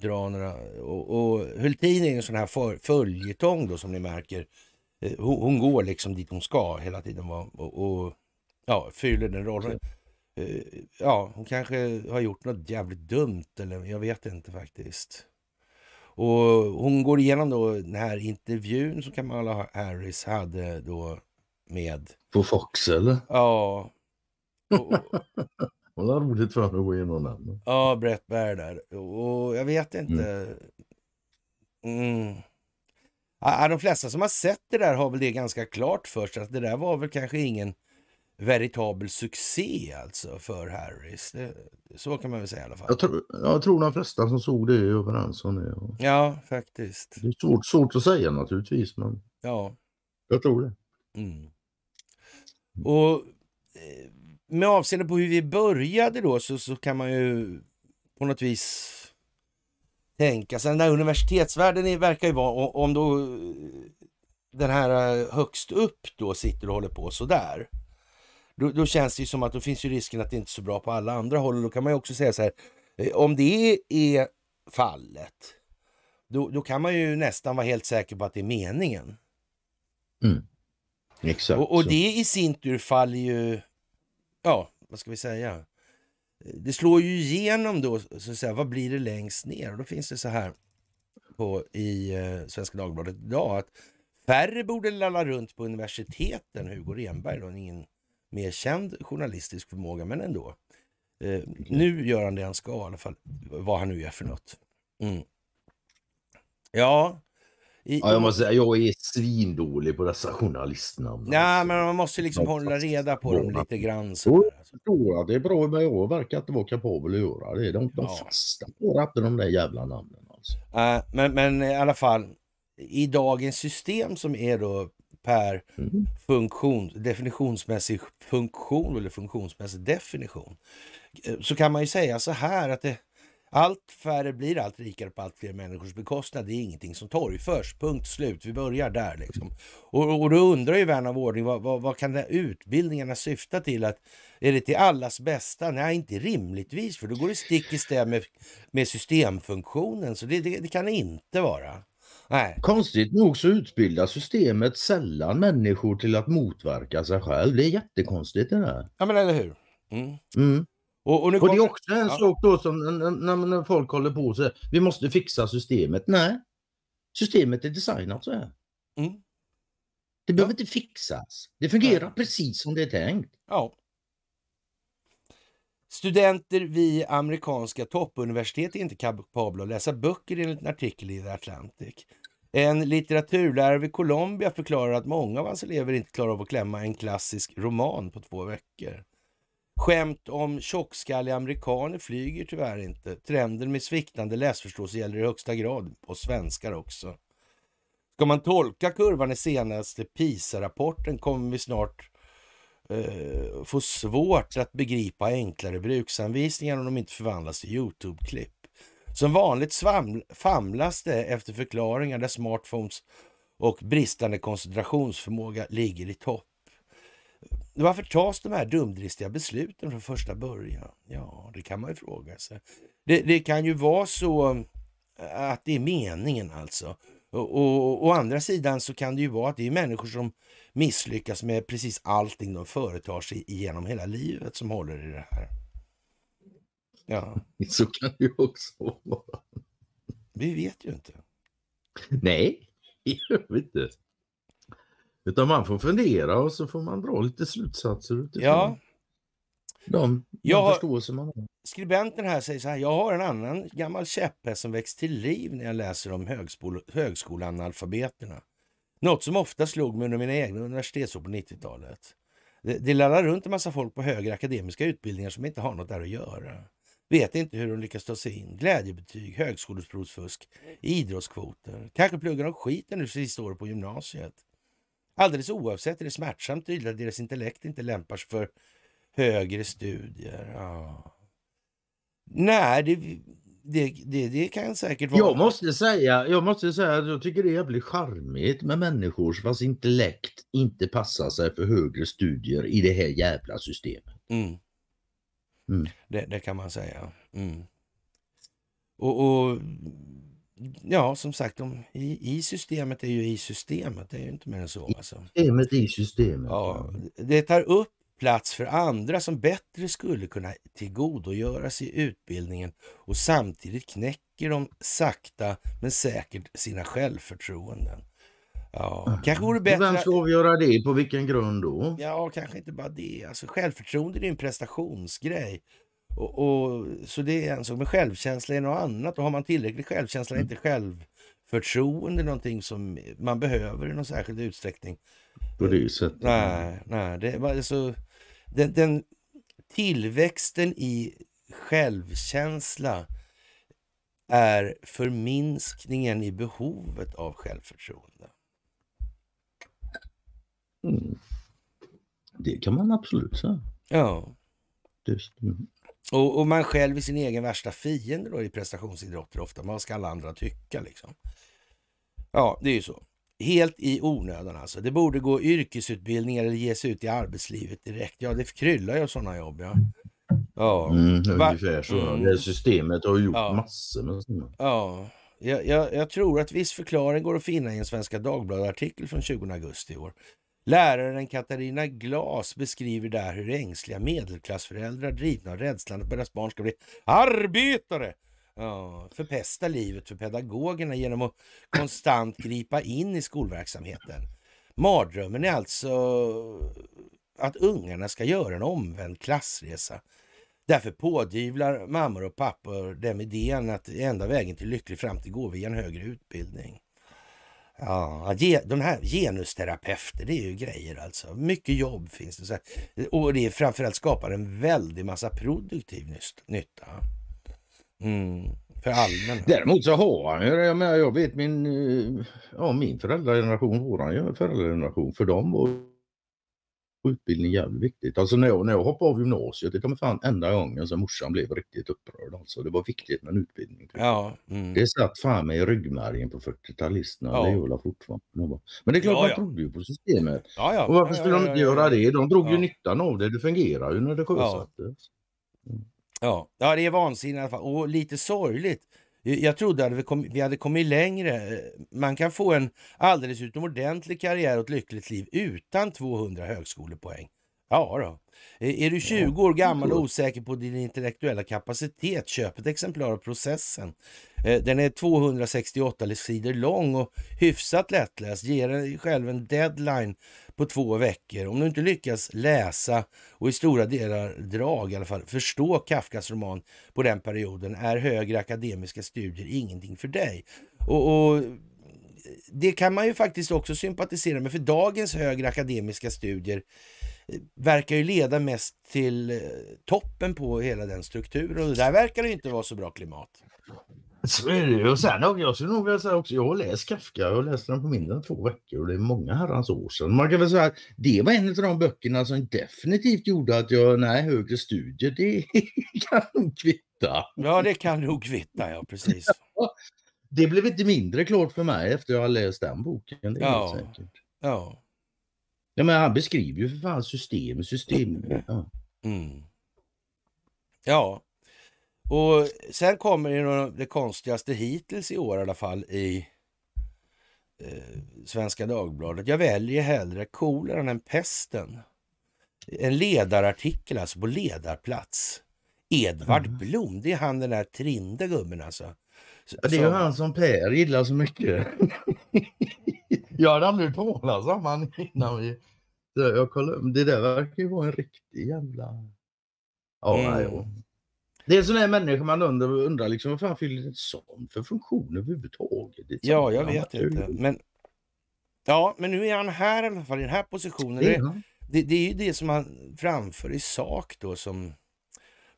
dra några... Och, och Hultin är en sån här för, följetong då som ni märker. Eh, hon, hon, går liksom dit hon ska hela tiden och, och, och ja, fyller den rollen. Eh, ja, hon kanske har gjort något jävligt dumt eller jag vet inte faktiskt. Och hon går igenom då den här intervjun som Kamala Harris hade då med... På Fox eller? Ja. hon har roligt för att gå igenom den. Ja, Brett Baer där. Och jag vet inte. Mm. Mm. de flesta som har sett det där har väl det ganska klart för sig att det där var väl kanske ingen veritabel succé alltså för Harris. Det, så kan man väl säga i alla fall. Jag tror, jag tror de flesta som såg det är överens om det. Ja, faktiskt. Det är svårt, svårt att säga naturligtvis, men ja. jag tror det. Mm. Och eh, med avseende på hur vi började då så, så kan man ju på något vis tänka sig. Den där universitetsvärlden verkar ju vara, om då eh, den här eh, högst upp då sitter och håller på sådär då, då, känns det ju som att då finns ju risken att det inte är så bra på alla andra håll. Och då kan man ju också säga så här, eh, om det är fallet, då, då kan man ju nästan vara helt säker på att det är meningen. Mm. Exakt. Och, och det i sin tur faller ju, ja, vad ska vi säga? Det slår ju igenom då, så att säga, vad blir det längst ner? Och då finns det så här på, i eh, Svenska Dagbladet idag att färre borde lalla runt på universiteten, Hugo Renberg, då, ingen mer känd journalistisk förmåga, men ändå. Eh, mm. nu gör han det han ska i alla fall, vad han nu gör för något. Mm. Ja. I, ja, jag måste säga, jag är svindålig på dessa journalistnamn. Nej, alltså. men man måste liksom hålla reda på dem lite grann. Så att det är bra, men jag verkar inte vara kapabel att göra det. De, de ja. fastnar inte de där jävla namnen. Alltså. Äh, men, men i alla fall, i dagens system som är då per mm. funktion, definitionsmässig funktion eller funktionsmässig definition. Eh, så kan man ju säga så här att det, allt färre blir allt rikare på allt fler människors bekostnad. Det är ingenting som torgförs. Punkt slut. Vi börjar där liksom. Och, och då undrar ju vän av ordning, vad, vad, vad kan de utbildningarna syfta till? Att, är det till allas bästa? Nej, inte rimligtvis, för då går det stick i stäv med, med systemfunktionen. Så det, det, det kan det inte vara. Nej. Konstigt nog så utbildar systemet sällan människor till att motverka sig själv. Det är jättekonstigt det där. Ja men eller hur. Mm. Mm. Och, och, och det är också en ja. sak då som när, när folk håller på så här, vi måste fixa systemet. Nej, systemet är designat så här. Mm. Det behöver ja. inte fixas. Det fungerar ja. precis som det är tänkt. Ja, Studenter vid amerikanska toppuniversitet är inte kapabla att läsa böcker enligt en artikel i The Atlantic. En litteraturlärare vid Colombia förklarar att många av hans elever inte klarar av att klämma en klassisk roman på två veckor. Skämt om tjockskalliga amerikaner flyger tyvärr inte. Trenden med sviktande läsförståelse gäller i högsta grad på svenskar också. Ska man tolka kurvan i senaste PISA-rapporten kommer vi snart eh, får svårt att begripa enklare bruksanvisningar om de inte förvandlas till Youtube-klipp. Som vanligt famlas det efter förklaringar där smartphones och bristande koncentrationsförmåga ligger i topp. Varför tas de här dumdristiga besluten från första början? Ja, det kan man ju fråga sig. Det, det kan ju vara så eh, att det är meningen alltså. Och, och, å andra sidan så kan det ju vara att det är människor som misslyckas med precis allting de företar sig genom hela livet som håller i det här. Ja. Så kan det ju också vara. Vi vet ju inte. Nej, det gör vi inte. Utan man får fundera och så får man dra lite slutsatser utifrån ja. de, de har, man har. Skribenten här säger så här, jag har en annan gammal käpphäst som väcks till liv när jag läser om högskolanalfabeterna. Något som ofta slog mig under mina egna universitetsår på 90-talet. Det, det lallar runt en massa folk på högre akademiska utbildningar som inte har något där att göra. Vet inte hur de lyckas ta sig in. Glädjebetyg, högskoleprovsfusk, idrottskvoter. Kanske pluggar de skiten nu sista året på gymnasiet. Alldeles oavsett är det smärtsamt tydligt att deras intellekt inte lämpar sig för högre studier. Ja. Nej, det, det, det, det, kan säkert vara. Jag måste säga, jag måste säga att jag tycker det är jävligt charmigt med människor vars intellekt inte passar sig för högre studier i det här jävla systemet. Mm. Mm. Det, det, kan man säga. Mm. Och, och, ja, som sagt, de, i, i, systemet är ju i systemet. Det är ju inte mer än så. Alltså. Systemet i systemet. Ja, det tar upp plats för andra som bättre skulle kunna tillgodogöra sig utbildningen och samtidigt knäcker de sakta men säkert sina självförtroenden. Ja, kanske vore bättre... Vem ska avgöra det? På vilken grund då? Ja, kanske inte bara det. Alltså, självförtroende är en prestationsgrej. Och, och, så det är en sak. Men självkänsla är något annat. Och har man tillräcklig självkänsla är mm. inte självförtroende någonting som man behöver i någon särskild utsträckning. På det sättet? Nej, nej. Det, alltså, den, den tillväxten i självkänsla är förminskningen i behovet av självförtroende. Mm. Det kan man absolut säga. Ja. Just, mm. och, och, man själv är sin egen värsta fiende då i prestationsidrotter ofta. Vad ska alla andra tycka liksom? Ja, det är ju så. Helt i onödan alltså. Det borde gå yrkesutbildningar eller ges ut i arbetslivet direkt. Ja, det kryllar ju av sådana jobb. Ja. Ja, mm, ungefär så. Mm. Det systemet har gjort ja. massor med sådana. Ja, jag, jag, jag, tror att viss förklaring går att finna i en Svenska Dagbladet-artikel från 20 augusti i år. Läraren Katarina Glas beskriver där hur ängsliga medelklassföräldrar drivna av rädslan att deras barn ska bli arbetare Ja, förpesta livet för pedagogerna genom att konstant gripa in i skolverksamheten. Mardrömmen är alltså att ungarna ska göra en omvänd klassresa. Därför pådyvlar mammor och pappor den idén att enda vägen till lycklig framtid går via en högre utbildning. Ja, de här genusterapeuter, det är ju grejer alltså. Mycket jobb finns det. Och det är framförallt skapar en väldig massa produktiv nytta. Mm. För allmän. Däremot så har han ju det. Jag, menar, jag vet min, eh, ja, min föräldrageneration har föräldrageneration. För dem var utbildning jävligt viktigt. Alltså när jag, när jag hoppade av gymnasiet, det var fan enda gången som morsan blev riktigt upprörd. Alltså. Det var viktigt med en utbildning. Typ. Ja, mm. Det satt fan mig i ryggmärgen på 40-talisterna. Ja. Det gör fortfarande. Men det är klart, ja, man ja. trodde ju på systemet. Ja, ja. Och varför skulle de inte göra det? De drog ju nyttan av det. Det fungerar ju när det sjösattes. Ja. Mm. Ja, ja det är vansinne i alla fall. Och lite sorgligt. Jag trodde att vi, kom, vi hade kommit längre. Eh, man kan få en alldeles utomordentlig karriär och ett lyckligt liv utan 200 högskolepoäng. Ja då. Eh, är du 20 år gammal och osäker på din intellektuella kapacitet, köp ett exemplar av processen. Eh, den är 268 sidor lång och hyfsat lättläst. Ger dig själv en deadline på två veckor. Om du inte lyckas läsa och i stora delar drag i alla fall förstå Kafkas roman på den perioden är högre akademiska studier ingenting för dig. och, och eh, det kan man ju faktiskt också sympatisera med, för dagens högre akademiska studier verkar ju leda mest till eh, toppen på hela den strukturen och där verkar det inte vara så bra klimat. Så är det ju. Och sen, jag skulle nog vilja säga också, jag har läst Kafka, jag läste den på mindre än två veckor och det är många herrans år sedan. Man kan väl säga att det var en av de böckerna som definitivt gjorde att jag, nej, högre studier, det kan nog kvitta. Ja, det kan nog kvitta, ja precis. Ja, det blev inte mindre klart för mig efter jag har läst den boken, det är ja. säkert. Ja. Ja, men han beskriver ju för fan systemet. systemet mm. ja. Mm. ja. Och sen kommer det, det konstigaste hittills i år i alla fall i eh, Svenska Dagbladet. Jag väljer hellre koleran än pesten. En ledarartikel alltså på ledarplats. Edvard mm. Blom, det är han den där trinde gubben alltså. Så, ja, det är ju han som Per gillar så mycket. Jag hade aldrig talat om han innan vi... Jag kollade, det där verkar ju vara en riktig jävla... Ja, mm. ja. Det är en sån där människa man undrar, undrar liksom, vad fan fyller en sån för funktion överhuvudtaget? Ja, jag vet inte. Men, ja, men nu är han här i alla fall, i den här positionen. Det, det, det, är ju det som han framför i sak då som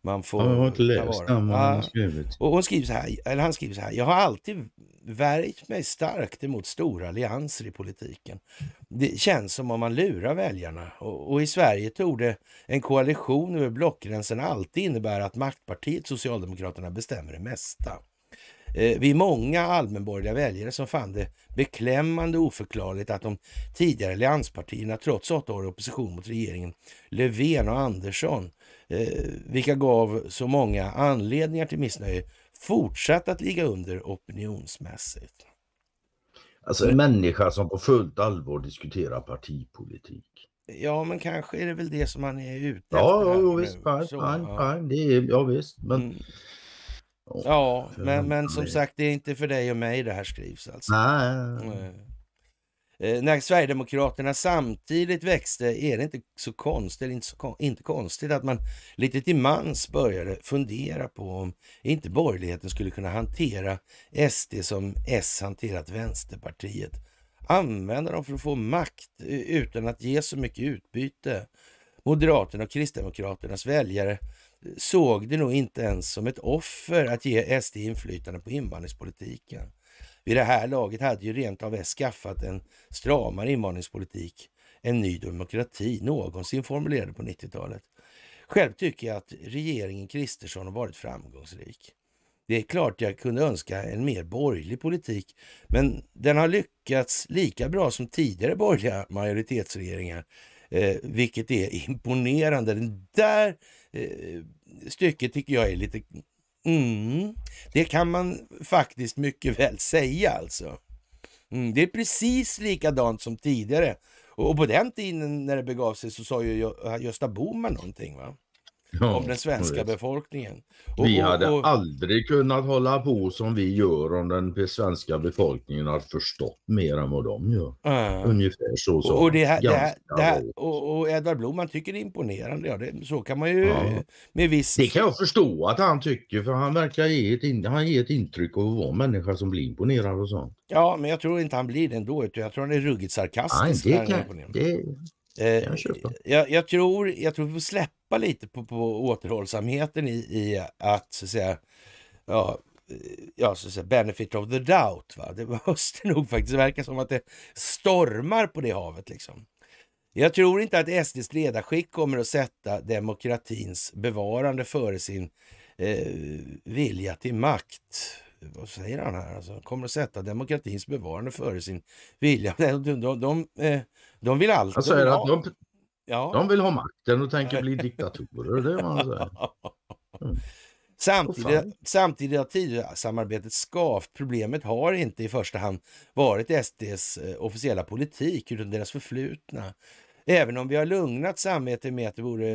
man får... jag har inte läst den, vad han skrivit. Och hon skriver så här, eller han skriver så här. Jag har alltid värjt mig starkt emot stora allianser i politiken. Det känns som om man lurar väljarna. Och, och i Sverige tog det en koalition över blockgränsen alltid innebära att maktpartiet Socialdemokraterna bestämmer det mesta. Eh, Vi är många allmänborgerliga väljare som fann det beklämmande oförklarligt att de tidigare allianspartierna trots åtta år i opposition mot regeringen Löfven och Andersson eh, vilka gav så många anledningar till missnöje, fortsatt att ligga under opinionsmässigt. Alltså en människa som på fullt allvar diskuterar partipolitik. Ja, men kanske är det väl det som man är ute efter. Ja, jo, visst. Fine, fine, ja. Fine, det är, ja, visst. Men... Mm. Ja, men, men som sagt, det är inte för dig och mig det här skrivs alltså. Nej. Mm. Eh, när Sverigedemokraterna samtidigt växte är det inte så konstigt, inte, så, inte konstigt att man lite till mans började fundera på om inte borgerligheten skulle kunna hantera SD som S hanterat Vänsterpartiet. Använda dem för att få makt utan att ge så mycket utbyte. Moderaterna och Kristdemokraternas väljare eh, såg det nog inte ens som ett offer att ge SD inflytande på invandringspolitiken. Vid det här laget hade ju rent av S skaffat en stramare invandringspolitik än Ny Demokrati någonsin formulerade på 90-talet. Själv tycker jag att regeringen Kristersson har varit framgångsrik. Det är klart jag kunde önska en mer borgerlig politik, men den har lyckats lika bra som tidigare borgerliga majoritetsregeringar, eh, vilket är imponerande. Det där eh, stycket tycker jag är lite Mm. Det kan man faktiskt mycket väl säga alltså. Mm. Det är precis likadant som tidigare. Och på den tiden när det begav sig så sa ju Gösta Bohman någonting. Va? ja, om den svenska befolkningen. Och, vi hade och, och... aldrig kunnat hålla på som vi gör om den svenska befolkningen har förstått mer än vad de gör. Ja. Ungefär så sa och, det här, det här, det här och, och Edvard Blom han tycker det är imponerande. Ja, det, så kan man ju ja. med viss... Det kan jag förstå att han tycker för han verkar ge ett, in, han ger ett intryck av att vara en människa som blir imponerad och sånt. Ja, men jag tror inte han blir det ändå. Jag tror han är ruggigt sarkastisk. Nej, det, Eh, jag, jag, tror, jag tror vi får släppa lite på, på återhållsamheten i, i att, så att säga, ja, ja, så att säga, benefit of the doubt. Va? Det måste nog faktiskt verka som att det stormar på det havet. liksom. Jag tror inte att SDs ledarskick kommer att sätta demokratins bevarande före sin eh, vilja till makt vad säger han här, alltså, kommer att sätta demokratins bevarande före sin vilja. De, de, de, eh, de vill alltid... Alltså, ha, de, ja. de vill ha makten och tänker bli diktatorer, det är vad mm. Samtidigt, samtidigt har Tidösamarbetet skavt. Problemet har inte i första hand varit SDs eh, officiella politik utan deras förflutna. Även om vi har lugnat samvetet med att det vore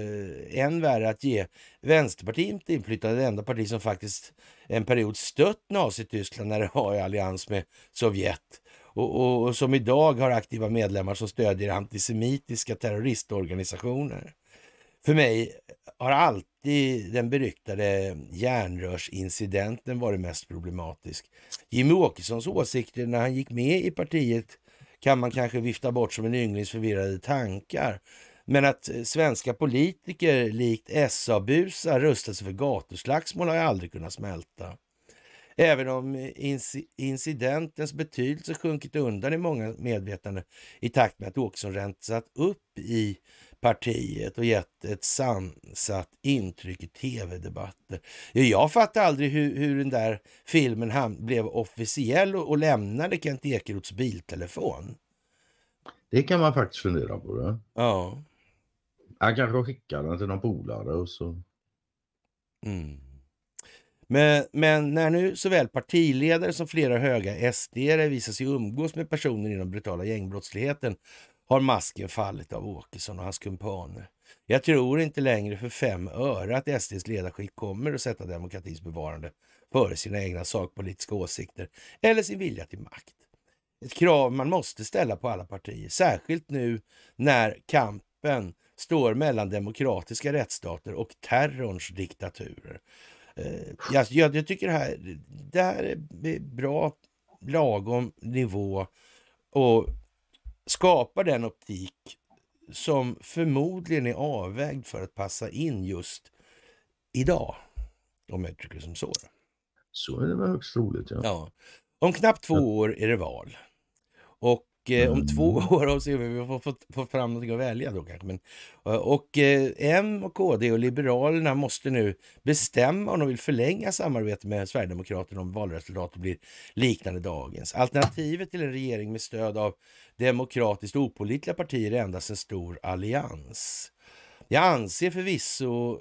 eh, än värre att ge Vänsterpartiet inflytande, det enda parti som faktiskt en period stött Nazityskland när det var i allians med Sovjet. Och, och, och, som idag har aktiva medlemmar som stödjer antisemitiska terroristorganisationer. För mig har alltid den beryktade järnrörsincidenten varit mest problematisk. Jimmie Åkessons åsikter när han gick med i partiet kan man kanske vifta bort som en ynglings förvirrade tankar. Men att eh, svenska politiker likt SA-busar rustade sig för gatuslagsmål har jag aldrig kunnat smälta. Även om eh, incidentens betydelse sjunkit undan i många medvetande i takt med att Åkesson rensat upp i partiet och gett ett sansat intryck i tv-debatter. Jag fattar aldrig hur, hur den där filmen ham- blev officiell och, och lämnade Kent Ekeroths biltelefon. Det kan man faktiskt fundera på. Det. Ja. Han kanske skickade den till någon polare och så... Mm. Men, men, när nu såväl partiledare som flera höga sd are visar sig umgås med personer inom brutala gängbrottsligheten har masken fallit av Åkesson och hans kumpaner. Jag tror inte längre för fem öre att SDs ledarskikt kommer att sätta demokratins bevarande före sina egna sakpolitiska åsikter eller sin vilja till makt. Ett krav man måste ställa på alla partier, särskilt nu när kampen står mellan demokratiska rättsstater och terrorns diktaturer. Eh, jag, jag tycker det här, det här är bra, lagom nivå och skapar den optik som förmodligen är avvägd för att passa in just idag. Om jag uttrycker det som så. Så är det väl högst troligt. Ja. ja. Om knappt två år är det val. Och eh, om två år då ser vi om fram något att välja då kanske. Men, eh, och eh, M och KD och Liberalerna måste nu bestämma om de vill förlänga samarbetet med Sverigedemokraterna om valresultatet blir liknande dagens. Alternativet till en regering med stöd av demokratiskt opolitliga partier är endast en stor allians. Jag anser förvisso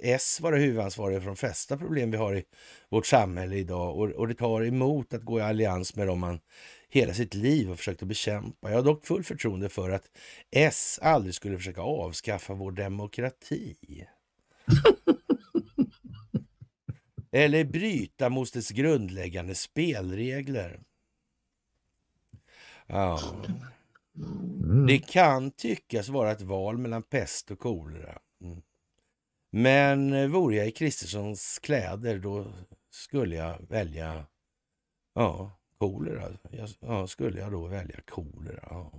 eh, S vara huvudansvarig för de flesta problem vi har i vårt samhälle idag och, och det tar emot att gå i allians med dem man hela sitt liv har försökt att bekämpa. Jag har dock full förtroende för att S aldrig skulle försöka avskaffa vår demokrati. Eller bryta mot dess grundläggande spelregler. Ja. Mm. Det kan tyckas vara ett val mellan pest och kolera. Mm. Men eh, vore jag i Kristerssons kläder då skulle jag välja ja, Kolera? Ja, skulle jag då välja kolera?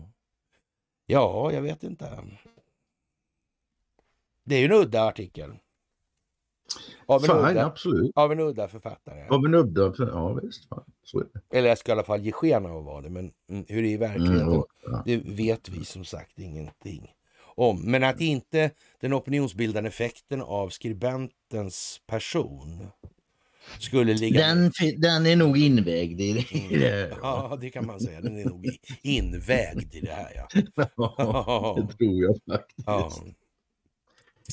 Ja. jag vet inte. Det är ju en udda artikel. Av en, fan, udda, absolut. av en udda författare. Av en udda författare, ja visst. Så är det. Eller jag ska i alla fall ge sken av att vara det, men mm, hur det är i verkligheten mm, ja. det vet vi som sagt ingenting om. Men att inte den opinionsbildande effekten av skribentens person skulle ligga... Den, den är nog invägd i det. Mm. Ja, det kan man säga. Den är nog invägd i det här. Ja, ja det tror jag faktiskt. Ja.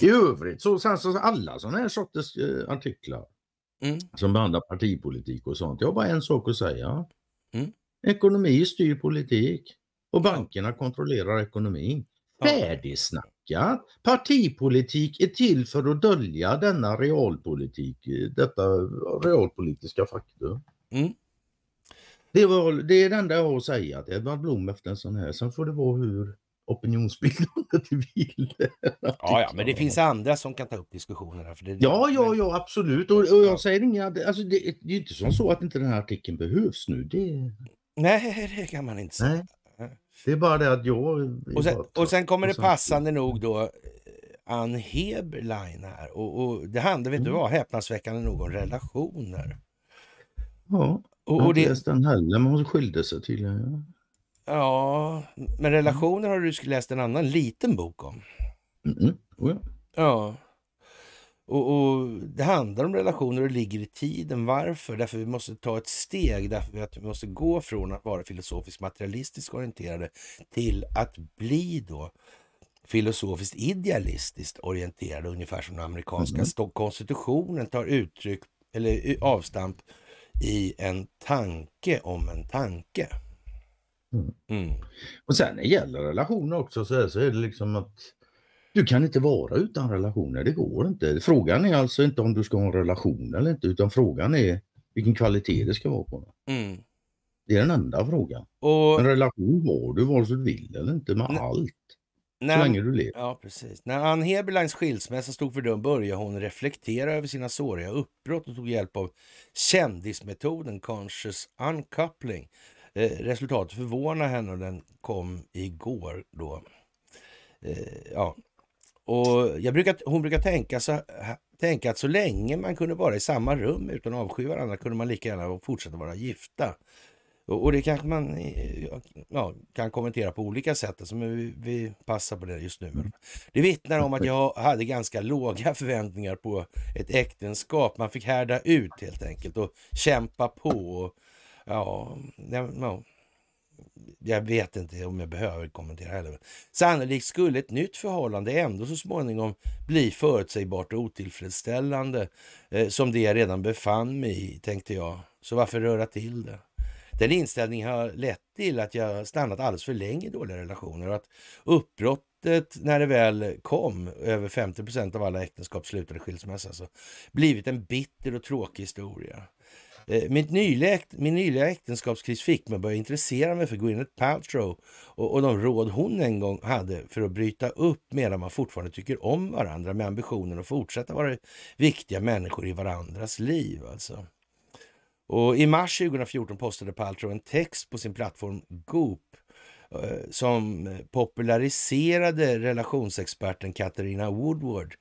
I övrigt så, sen så alla sådana här sorters eh, artiklar mm. som behandlar partipolitik och sånt. Jag har bara en sak att säga. Mm. Ekonomi styr politik och bankerna kontrollerar ekonomin. Färdigsnack! ökat. Partipolitik är till för att dölja denna realpolitik, eh, detta realpolitiska faktum. Mm. Det, var, det är det enda jag har att säga till Edvard Blom efter en sån här. Sen får det vara hur opinionsbildande du vill. Ja, ja, men det finns andra som kan ta upp diskussionerna. För det ja, det. ja, ja, absolut. Och, och jag säger inget, alltså det, det är ju inte som så att inte den här artikeln behövs nu. Det... Nej, det kan man inte säga. Nej. Det är bara det att jag... Och sen, och sen kommer det passande nog då eh, Ann Heberlein här. Och, och det handlar, vet mm. du vad, häpnadsväckande nog om relationer. Ja, och, och jag har inte läst den heller, men hon skilde sig tydligen. Ja. ja, men relationer har du läst en annan liten bok om. Mm, -mm. Oh ja. ja. Och, och, Det handlar om relationer och det ligger i tiden. Varför? Därför att vi måste ta ett steg. Därför att vi måste gå från att vara filosofiskt materialistiskt orienterade till att bli då filosofiskt idealistiskt orienterade. Ungefär som den amerikanska mm. konstitutionen tar uttryck eller avstamp i en tanke om en tanke. Mm. Mm. Och sen när det gäller relationer också så är det liksom att du kan inte vara utan relationer, det går inte. Frågan är alltså inte om du ska ha en relation eller inte, utan frågan är vilken kvalitet det ska vara på den. Mm. Det är den enda frågan. Och... En relation har du vare sig du vill eller inte, med N allt. När, så länge du lever. Ja, precis. När Ann Heberleins skilsmässa stod för dörren började hon reflektera över sina såriga uppbrott och tog hjälp av kändismetoden Conscious Uncoupling. Eh, resultatet förvånade henne och den kom igår då. Eh, ja, och jag brukar, hon brukar tänka, så, tänka att så länge man kunde vara i samma rum utan att avsky varandra kunde man lika gärna fortsätta vara gifta. Och, och det kanske man eh, ja, kan kommentera på olika sätt, alltså, men vi, vi, passar på det just nu. Mm. Det vittnar om att jag hade ganska låga förväntningar på ett äktenskap. Man fick härda ut helt enkelt och kämpa på. Och, ja, ja, jag vet inte om jag behöver kommentera heller. Sannolikt skulle ett nytt förhållande ändå så småningom bli förutsägbart och otillfredsställande eh, som det jag redan befann mig i, tänkte jag. Så varför röra till det? Den inställningen har lett till att jag stannat alldeles för länge i dåliga relationer och att uppbrott när det väl kom, över 50 procent av alla äktenskap slutade skilsmässa, alltså, blivit en bitter och tråkig historia. Eh, mitt nyliga, min nyliga äktenskapskris fick mig att börja intressera mig för Gwyneth Paltrow och, och de råd hon en gång hade för att bryta upp medan man fortfarande tycker om varandra med ambitionen att fortsätta vara viktiga människor i varandras liv. Alltså. Och I mars 2014 postade Paltrow en text på sin plattform Goop eh, som populariserade relationsexperten Katarina Woodward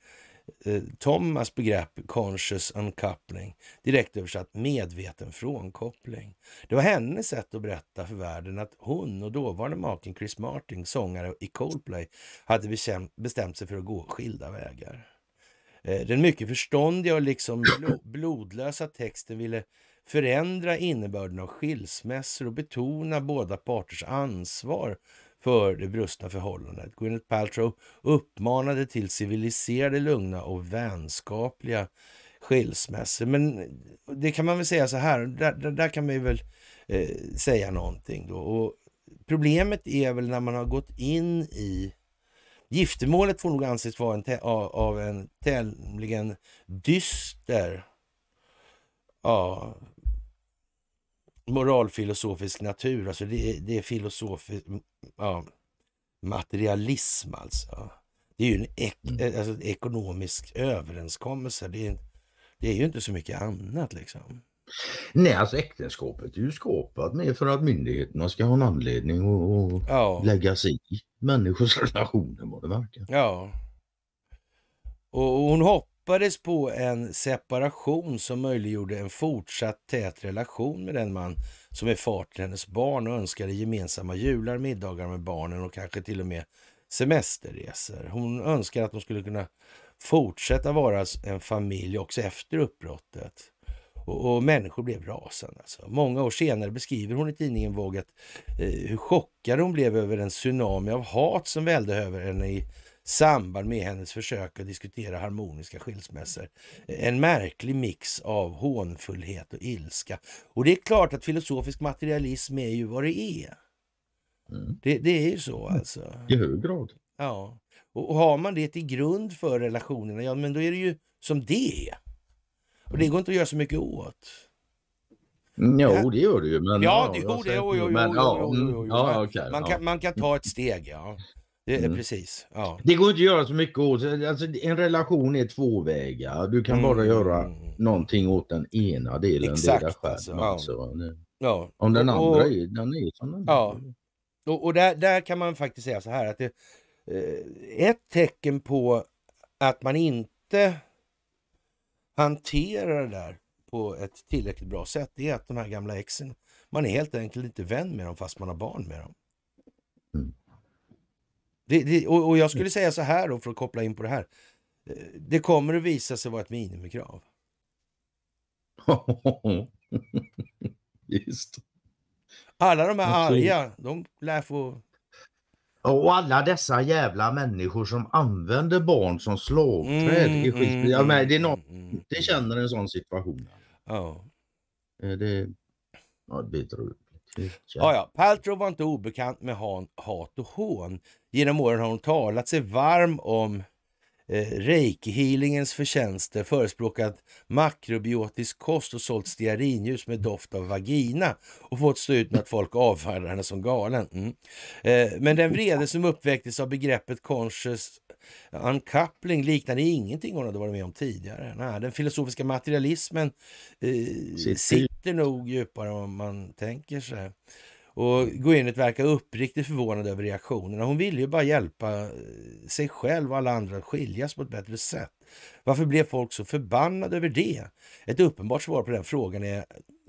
Eh, Thomas begrepp conscious uncoupling, direkt översatt medveten frånkoppling. Det var hennes sätt att berätta för världen att hon och dåvarande maken Chris Martin, sångare i Coldplay, hade bestämt sig för att gå skilda vägar. Eh, den mycket förståndiga och liksom blodlösa texten ville förändra innebörden av skilsmässor och betona båda parters ansvar för det brustna förhållandet. Gwyneth Paltrow uppmanade till civiliserade, lugna och vänskapliga skilsmässor. Men det kan man väl säga så här, där, där, där kan man väl eh, säga någonting då. Och problemet är väl när man har gått in i Giftermålet får nog anses vara en av en tämligen dyster ja, moralfilosofisk natur. Alltså det, det är filosofisk ja, materialism alltså. Det är ju en ek, mm. eh, alltså ekonomisk överenskommelse. Det är, det är ju inte så mycket annat liksom. Nej, alltså äktenskapet är ju skapat med för att myndigheterna ska ha en anledning att ja. lägga sig i människors relationer vad det verkar. Ja. Och hon hoppas hoppades på en separation som möjliggjorde en fortsatt tät relation med den man som är far till hennes barn och önskade gemensamma jular, middagar med barnen och kanske till och med semesterresor. Hon önskar att de skulle kunna fortsätta vara en familj också efter uppbrottet. Och, och människor blev rasande. Alltså. Många år senare beskriver hon i tidningen Vågat eh, hur chockad hon blev över en tsunami av hat som välde över henne i samband med hennes försök att diskutera harmoniska skilsmässor. En märklig mix av hånfullhet och ilska. Och det är klart att filosofisk materialism är ju vad det är. Mm. Det, det, är ju så alltså. I hög grad. Ja. Och, och har man det till grund för relationerna, ja men då är det ju som det är. Och det går inte att göra så mycket åt. Mm, jo, det gör det ju. Men, ja, det, jo, det, mm, Man kan ta ett steg. jo, det, mm. Precis. Ja. Det går inte att göra så mycket åt. Alltså, en relation är tvåvägar. Du kan mm. bara göra någonting åt den ena delen. Exakt. Deras skärm, alltså. Alltså. Ja. Om den andra och, är, den är som den ja. Är. Och, och där, där kan man faktiskt säga så här att det, eh, ett tecken på att man inte hanterar det där på ett tillräckligt bra sätt, är att de här gamla exen, man är helt enkelt inte vän med dem fast man har barn med dem. Det, det, och, och, jag mm. skulle säga så här då, för att koppla in på det här. Eh, det kommer att visa sig vara ett minimikrav. Just Alla de här arga, de lär få... Och alla dessa jävla människor som använder barn som slagträd mm, i skit. Mm, ja, men det, är mm, något, mm, det känner en sån situation. Ja. Eh, det, ja, det biter ut. Typ ja, ja. Paltrow var inte obekant med hat och hån. Genom åren har hon talat sig varm om Eh, reiki-healingens förtjänster, förespråkat makrobiotisk kost och sålt stearinljus med doft av vagina och fått stå ut med att folk avfärdar henne som galen. Mm. Eh, men den vrede som uppväcktes av begreppet conscious uncoupling liknade ingenting hon hade varit med om tidigare. Nej, den filosofiska materialismen eh, sitter nog djupare om man tänker sig. Och Guinet verkar uppriktigt förvånad över reaktionerna. Hon ville ju bara hjälpa eh, sig själv och alla andra att skiljas på ett bättre sätt. Varför blev folk så förbannade över det? Ett uppenbart svar på den frågan är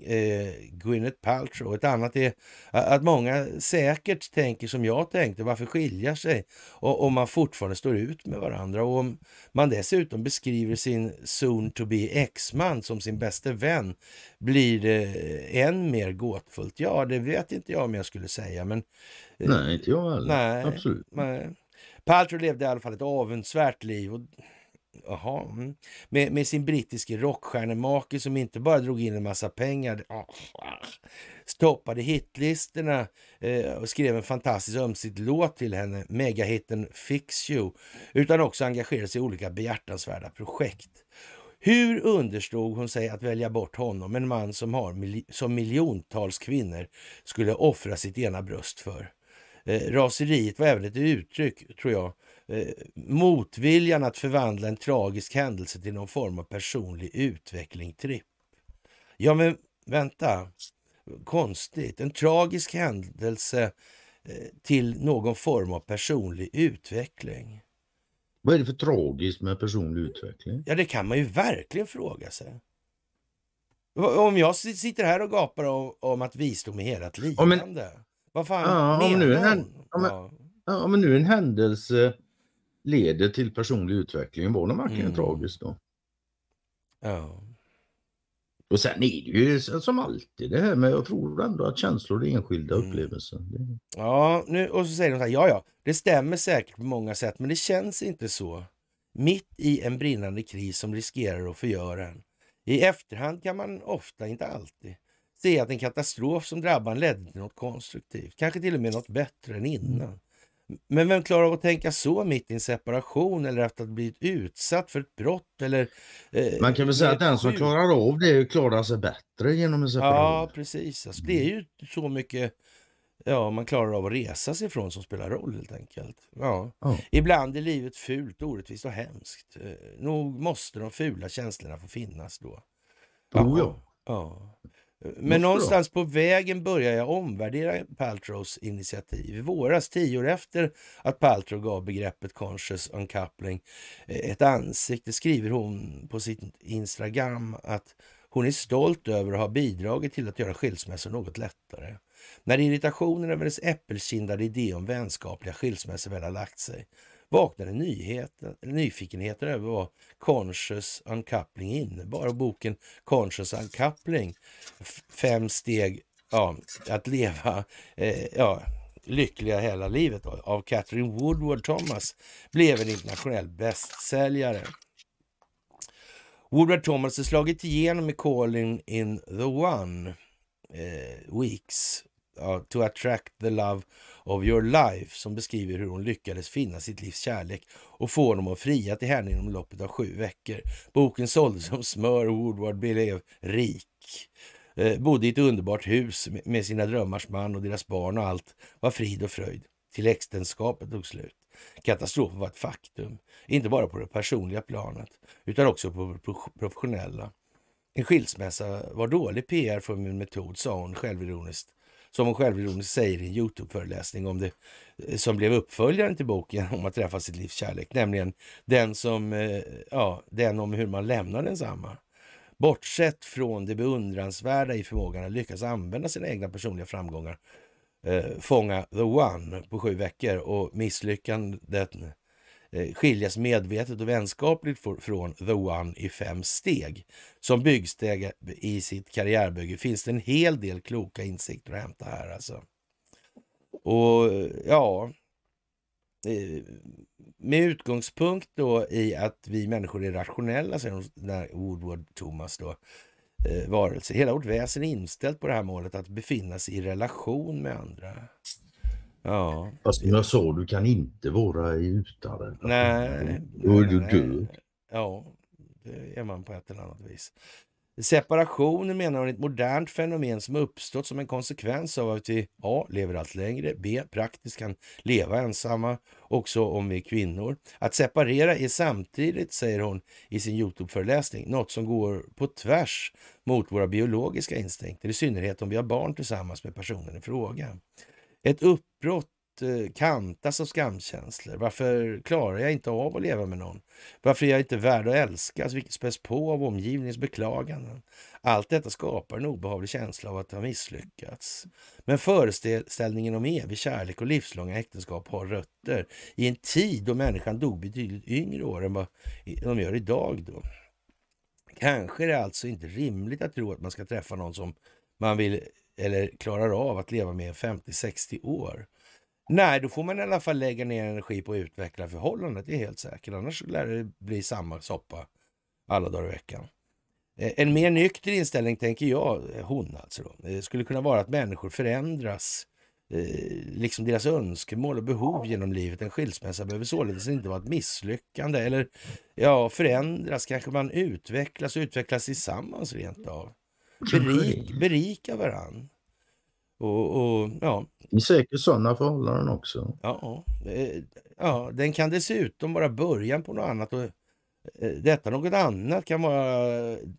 eh, Gwyneth Paltrow. Ett annat är att många säkert tänker som jag tänkte. Varför skilja sig om man fortfarande står ut med varandra? Och om man dessutom beskriver sin soon to be ex-man som sin bäste vän blir det eh, än mer gåtfullt. Ja, det vet inte jag om jag skulle säga, men... Eh, nej, inte jag heller. Nej, Absolut. Nej. Paltrow levde i alla fall ett avundsvärt liv. Och Jaha. Mm. Med, med, sin brittiske rockstjärnemake som inte bara drog in en massa pengar. Stoppade hitlistorna eh, och skrev en fantastisk ömsint låt till henne, megahitten Fix You. Utan också engagerade sig i olika behjärtansvärda projekt. Hur understod hon sig att välja bort honom, en man som, har, som miljontals kvinnor skulle offra sitt ena bröst för? Eh, raseriet var även ett uttryck, tror jag, Eh, motviljan att förvandla en tragisk händelse till någon form av personlig utveckling-tripp. Ja, men vänta. Konstigt. En tragisk händelse eh, till någon form av personlig utveckling. Vad är det för tragiskt med personlig utveckling? Ja, det kan man ju verkligen fråga sig. Om jag sitter här och gapar om, om att visdom är hela lidande. Ja, men... Vad fan ja, menar nu en, ja, men, ja. ja, men nu en händelse leder till personlig utveckling var det verkligen mm. tragiskt då. Ja. Och sen är det ju som alltid det här med, jag tror ändå att känslor är enskilda mm. upplevelser. Ja, nu, och så säger de så här, ja ja, det stämmer säkert på många sätt, men det känns inte så. Mitt i en brinnande kris som riskerar att förgöra en. I efterhand kan man ofta, inte alltid, se att en katastrof som drabbar en ledde till något konstruktivt, kanske till och med något bättre än innan. Men vem klarar av att tänka så mitt i en separation eller efter att ha blivit utsatt för ett brott eller... Eh, Man kan väl säga att den som klarar av det klarar sig bättre genom en separation. Ja, precis. Alltså, det är ju så mycket ja, man klarar av att resa sig ifrån som spelar roll helt enkelt. Ja. Oh. Ibland är livet fult, orättvist och hemskt. Eh, nog måste de fula känslorna få finnas då. Oh, ja. ja. Men någonstans bra. på vägen börjar jag omvärdera Paltrows initiativ. I våras, tio år efter att Paltrow gav begreppet conscious uncoupling eh, ett ansikte, skriver hon på sitt Instagram att hon är stolt över att ha bidragit till att göra skilsmässor något lättare. När irritationen över dess äppelkindade idé om vänskapliga skilsmässor väl har lagt sig vaknade nyheten, nyfikenheten över vad Conscious Uncoupling innebar. Och boken Conscious Uncoupling, Fem steg ja, att leva eh, ja, lyckliga hela livet då, av Catherine Woodward Thomas blev en internationell bästsäljare. Woodward Thomas har slagit igenom med Calling in the One eh, Weeks uh, to attract the love of your life som beskriver hur hon lyckades finna sitt livs kärlek och få honom att fria till henne inom loppet av sju veckor. Boken såldes som smör och Woodward blev rik. Eh, bodde i ett underbart hus med sina drömmars man och deras barn och allt var frid och fröjd. Till äktenskapet tog slut. Katastrofen var ett faktum, inte bara på det personliga planet utan också på det professionella. En skilsmässa var dålig PR för min metod, sa hon självironiskt som hon självironiskt säger i en Youtube-föreläsning om det eh, som blev uppföljaren till boken om att träffa sitt livs kärlek, nämligen den, som, eh, ja, den om hur man lämnar densamma. Bortsett från det beundransvärda i förmågan att lyckas använda sina egna personliga framgångar, eh, fånga the one på sju veckor och misslyckandet Eh, skiljas medvetet och vänskapligt från the one i fem steg. Som byggsteg i sitt karriärbygge finns det en hel del kloka insikter att hämta här alltså. Och ja, eh, med utgångspunkt då i att vi människor är rationella, säger Woodward Thomas då, eh, varelse. Hela vårt väsen är inställt på det här målet att befinna sig i relation med andra. Ja. Fast som jag sa, du kan inte vara i utare. Nej. Då är du död. Ja, det är man på ett eller annat vis. Separationen menar hon är ett modernt fenomen som uppstått som en konsekvens av att vi A. lever allt längre, B. praktiskt kan leva ensamma, också om vi är kvinnor. Att separera är samtidigt, säger hon i sin Youtube-föreläsning, något som går på tvärs mot våra biologiska instinkter, i synnerhet om vi har barn tillsammans med personen i fråga. Ett uppbrott eh, kantas av skamkänslor. Varför klarar jag inte av att leva med någon? Varför är jag inte värd att älskas, vilket späs på av omgivningens beklaganden? Allt detta skapar en obehaglig känsla av att ha misslyckats. Men föreställningen om evig kärlek och livslånga äktenskap har rötter i en tid då människan dog betydligt yngre år än vad de gör idag. Då. Kanske är det alltså inte rimligt att tro att man ska träffa någon som man vill eller klarar av att leva med en 50-60 år. Nej, då får man i alla fall lägga ner energi på att utveckla förhållandet, det är helt säkert. Annars lär det bli samma soppa alla dagar i veckan. Eh, en mer nykter inställning, tänker jag, eh, hon alltså, då, eh, skulle kunna vara att människor förändras, liksom deras önskemål och behov genom livet. En skilsmässa behöver således inte vara ett misslyckande eller ja, förändras, kanske man utvecklas och utvecklas tillsammans rent av berik, berika varandra. Och, och, ja. Det är säkert sådana förhållanden också. Ja, ja, den kan dessutom vara början på något annat. Och eh, detta något annat kan vara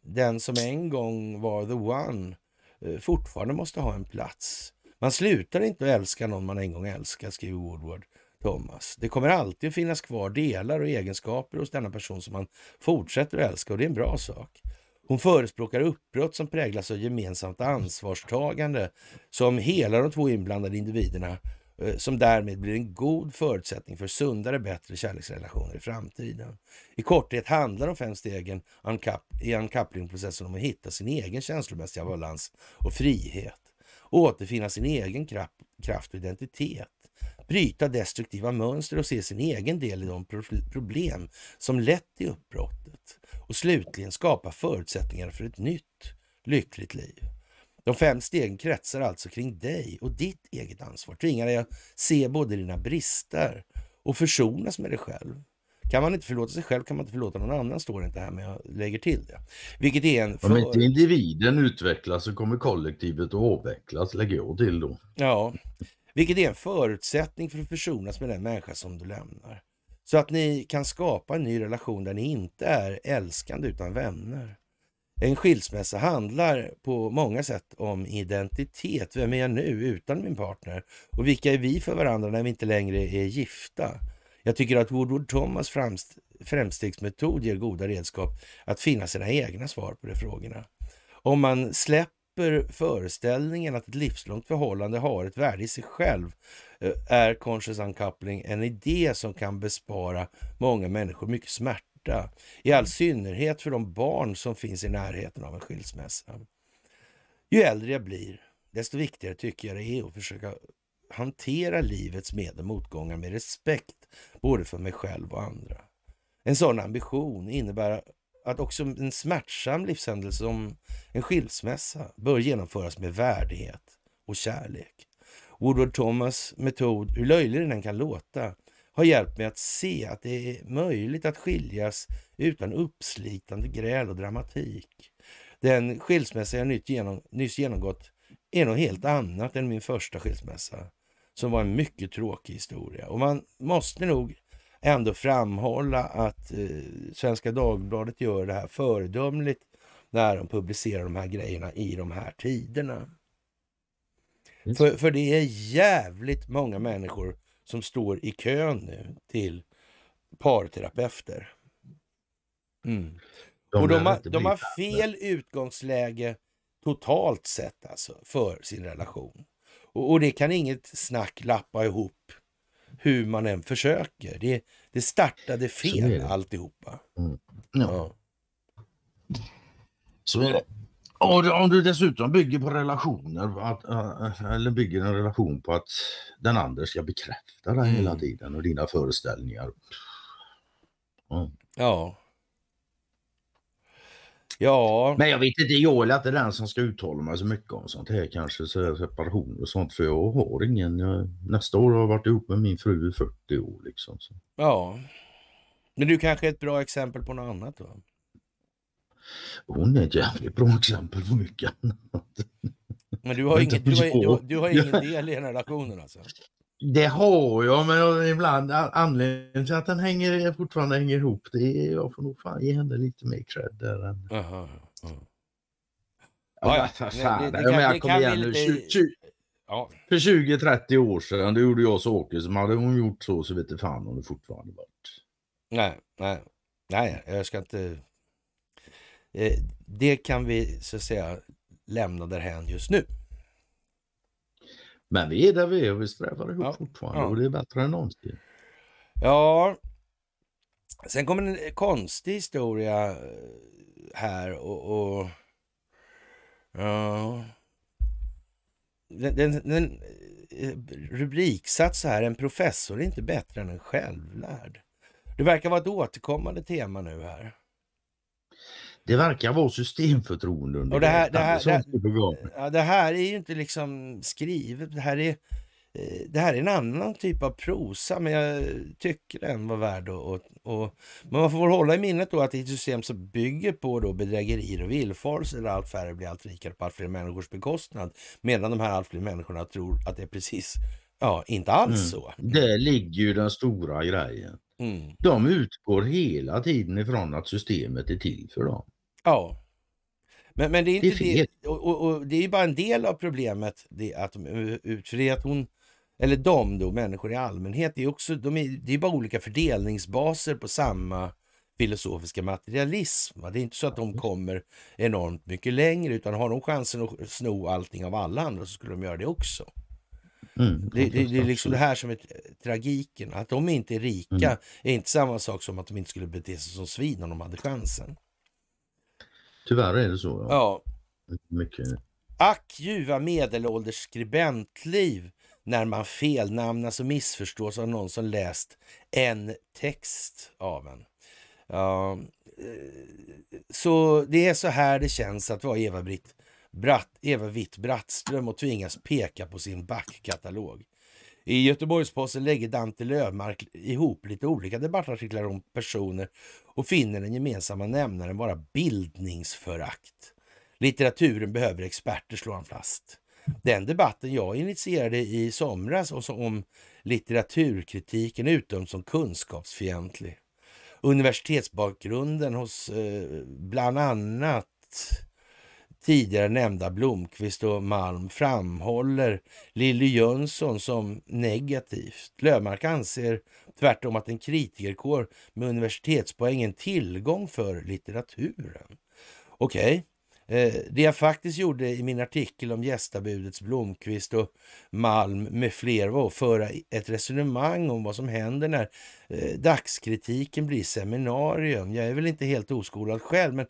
den som en gång var the one eh, fortfarande måste ha en plats. Man slutar inte att älska någon man en gång älskat, skriver Woodward Thomas. Det kommer alltid att finnas kvar delar och egenskaper hos denna person som man fortsätter att älska och det är en bra sak. Hon förespråkar uppbrott som präglas av gemensamt ansvarstagande som hela de två inblandade individerna eh, som därmed blir en god förutsättning för sundare, bättre kärleksrelationer i framtiden. I korthet handlar de fem stegen i uncoupling-processen om att hitta sin egen känslomässiga balans och frihet, återfinna sin egen kraft och identitet, bryta destruktiva mönster och se sin egen del i de problem som lett till uppbrottet och slutligen skapa förutsättningar för ett nytt lyckligt liv. De fem stegen kretsar alltså kring dig och ditt eget ansvar. Tvingar dig att se både dina brister och försonas med dig själv. Kan man inte förlåta sig själv kan man inte förlåta någon annan, står det inte här, men jag lägger till det. Vilket är en... För... Om inte individen utvecklas så kommer kollektivet att avvecklas, lägger jag till då. Ja, vilket är en förutsättning för att försonas med den människa som du lämnar. Så att ni kan skapa en ny relation där ni inte är älskande utan vänner. En skilsmässa handlar på många sätt om identitet. Vem är jag nu utan min partner? Och vilka är vi för varandra när vi inte längre är gifta? Jag tycker att Woodward Thomas framstegsmetod ger goda redskap att finna sina egna svar på de frågorna. Om man släpper föreställningen att ett livslångt förhållande har ett värde i sig själv Eh, är Conscious consciousankoppling en idé som kan bespara många människor mycket smärta. I all mm. synnerhet för de barn som finns i närheten av en skilsmässa. Ju äldre jag blir, desto viktigare tycker jag det är att försöka hantera livets med och motgångar med respekt, både för mig själv och andra. En sådan ambition innebär att också en smärtsam livshändelse som en skilsmässa bör genomföras med värdighet och kärlek. Woodward Thomas metod, hur löjlig den än kan låta, har hjälpt mig att se att det är möjligt att skiljas utan uppslitande gräl och dramatik. Den skilsmässa jag nyss genomgått är något helt annat än min första skilsmässa, som var en mycket tråkig historia. Och man måste nog ändå framhålla att eh, Svenska Dagbladet gör det här föredömligt när de publicerar de här grejerna i de här tiderna. För, för det är jävligt många människor som står i kön nu till parterapeuter. Mm. De och de har, de har fel utgångsläge totalt sett alltså för sin relation. Och, och, det kan inget snack lappa ihop hur man än försöker. Det, det startade fel det. alltihopa. Mm. No. Ja. Så är det. Och om du dessutom bygger på relationer, att, eh, eh, eller bygger en relation på att den andra ska bekräfta dig mm. hela tiden och dina föreställningar. Mm. Ja. Ja. Men jag vet inte, jag är inte den som ska uttala mig så mycket om sånt här kanske, så separation och sånt, för jag har ingen. Jag, eh, nästa år har jag varit ihop med min fru i 40 år liksom. Så. Ja. Men du kanske är ett bra exempel på något annat då? Hon är ett jävligt bra exempel på mycket annat. Men du har, inget, du har, du, har ingen del i den här relationen alltså? Det har jag, men ibland anledningen till att den hänger, fortfarande hänger ihop, det är jag får nog fan ge henne lite mer cred där. Än... Aha, aha. Ja, ja, jag kommer igen nu. För 20-30 år sedan, då gjorde jag så Åke, som hade hon gjort så så vete fan om det fortfarande varit. Nej, nej, nej, jag ska inte Eh, det kan vi så att säga lämna därhän just nu. Men vi är där vi är och vi strävar ihop ja, fortfarande ja. och det är bättre än någonsin. Ja, sen kommer en konstig historia eh, här och... och ja. Den, den, den eh, rubriksatt så här, en professor är inte bättre än en självlärd. Det verkar vara ett återkommande tema nu här. Det verkar vara systemförtroende under och det här, det. här, det, här, typ ja, det här är ju inte liksom skrivet. Det här, är, eh, det här är en annan typ av prosa, men jag tycker den var värd att... Och, och, men man får hålla i minnet då att det är ett system som bygger på då bedrägerier och villfarelser där allt färre blir allt rikare på allt fler människors bekostnad. Medan de här allt fler människorna tror att det är precis Ja, inte alls mm. så. Det ligger ju den stora grejen. Mm. De utgår hela tiden ifrån att systemet är till för dem. Ja. Men, men det är inte det, är det och, och, och, det är bara en del av problemet det att ut, för det att hon, eller de då, människor i allmänhet, det är också, de är, det är bara olika fördelningsbaser på samma filosofiska materialism. Det är inte så att de mm. kommer enormt mycket längre utan har de chansen att sno allting av alla andra så skulle de göra det också. Mm, det, det, det, är liksom det här som är tragiken. Att de inte är rika mm. är inte samma sak som att de inte skulle bete sig som svin om de hade chansen. Tyvärr är det så. Ja. ja. Mycket. Ack ljuva medelålders skribentliv när man felnamnas och missförstås av någon som läst en text av en. Ja, eh, så det är så här det känns att vara Eva-Britt Bratt, Eva Witt Brattström och tvingas peka på sin backkatalog. I Göteborgs-Posten lägger Dante Lövmark ihop lite olika debattartiklar om personer och finner den gemensamma nämnaren vara bildningsförakt. Litteraturen behöver experter, slår han fast. Den debatten jag initierade i somras och som om litteraturkritiken utdöms som kunskapsfientlig. Universitetsbakgrunden hos eh, bland annat tidigare nämnda Blomqvist och Malm framhåller Lilly Jönsson som negativt. Löfmark anser tvärtom att en kritikerkår med universitetspoäng är en tillgång för litteraturen. Okej, okay. Eh, det jag faktiskt gjorde i min artikel om gästabudets Blomqvist och Malm med fler var att föra ett resonemang om vad som händer när eh, dagskritiken blir seminarium. Jag är väl inte helt oskolad själv, men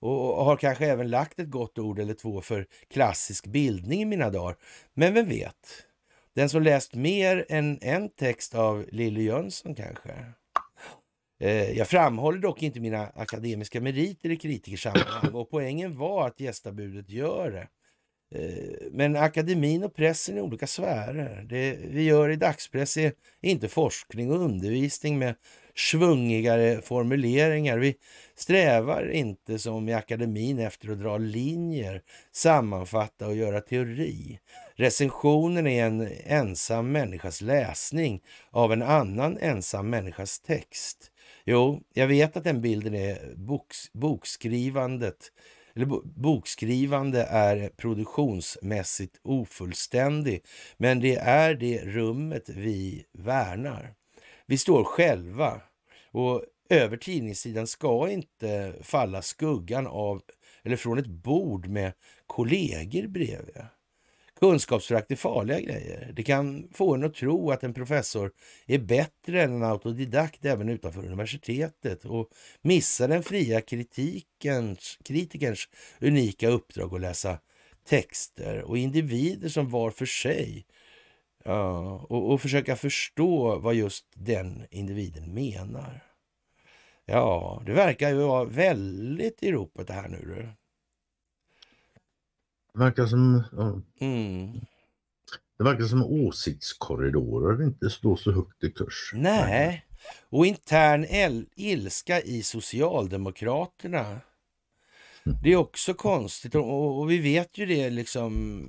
och har kanske även lagt ett gott ord eller två för klassisk bildning i mina dagar. Men vem vet? Den som läst mer än en text av Lille Jönsson kanske? Eh, jag framhåller dock inte mina akademiska meriter i kritikersammanhang och poängen var att gästabudet gör det. Eh, men akademin och pressen är olika sfärer. Det vi gör i dagspress är inte forskning och undervisning med svungigare formuleringar. Vi strävar inte som i akademin efter att dra linjer, sammanfatta och göra teori. Recensionen är en ensam människas läsning av en annan ensam människas text. Jo, jag vet att den bilden är boks bokskrivandet eller bokskrivande är produktionsmässigt ofullständig, men det är det rummet vi värnar. Vi står själva och över tidningssidan ska inte falla skuggan av eller från ett bord med kollegor bredvid. Kunskapsförakt är farliga grejer. Det kan få en att tro att en professor är bättre än en autodidakt även utanför universitetet och missa den fria kritikens, kritikerns unika uppdrag att läsa texter och individer som var för sig ja, och, och försöka förstå vad just den individen menar. Ja, det verkar ju vara väldigt i ropet det här nu verkar som... Ja. Mm. Det verkar som åsiktskorridorer inte står så högt i kurs. Nej, och intern ilska i Socialdemokraterna. Mm. Det är också konstigt och, och, vi vet ju det liksom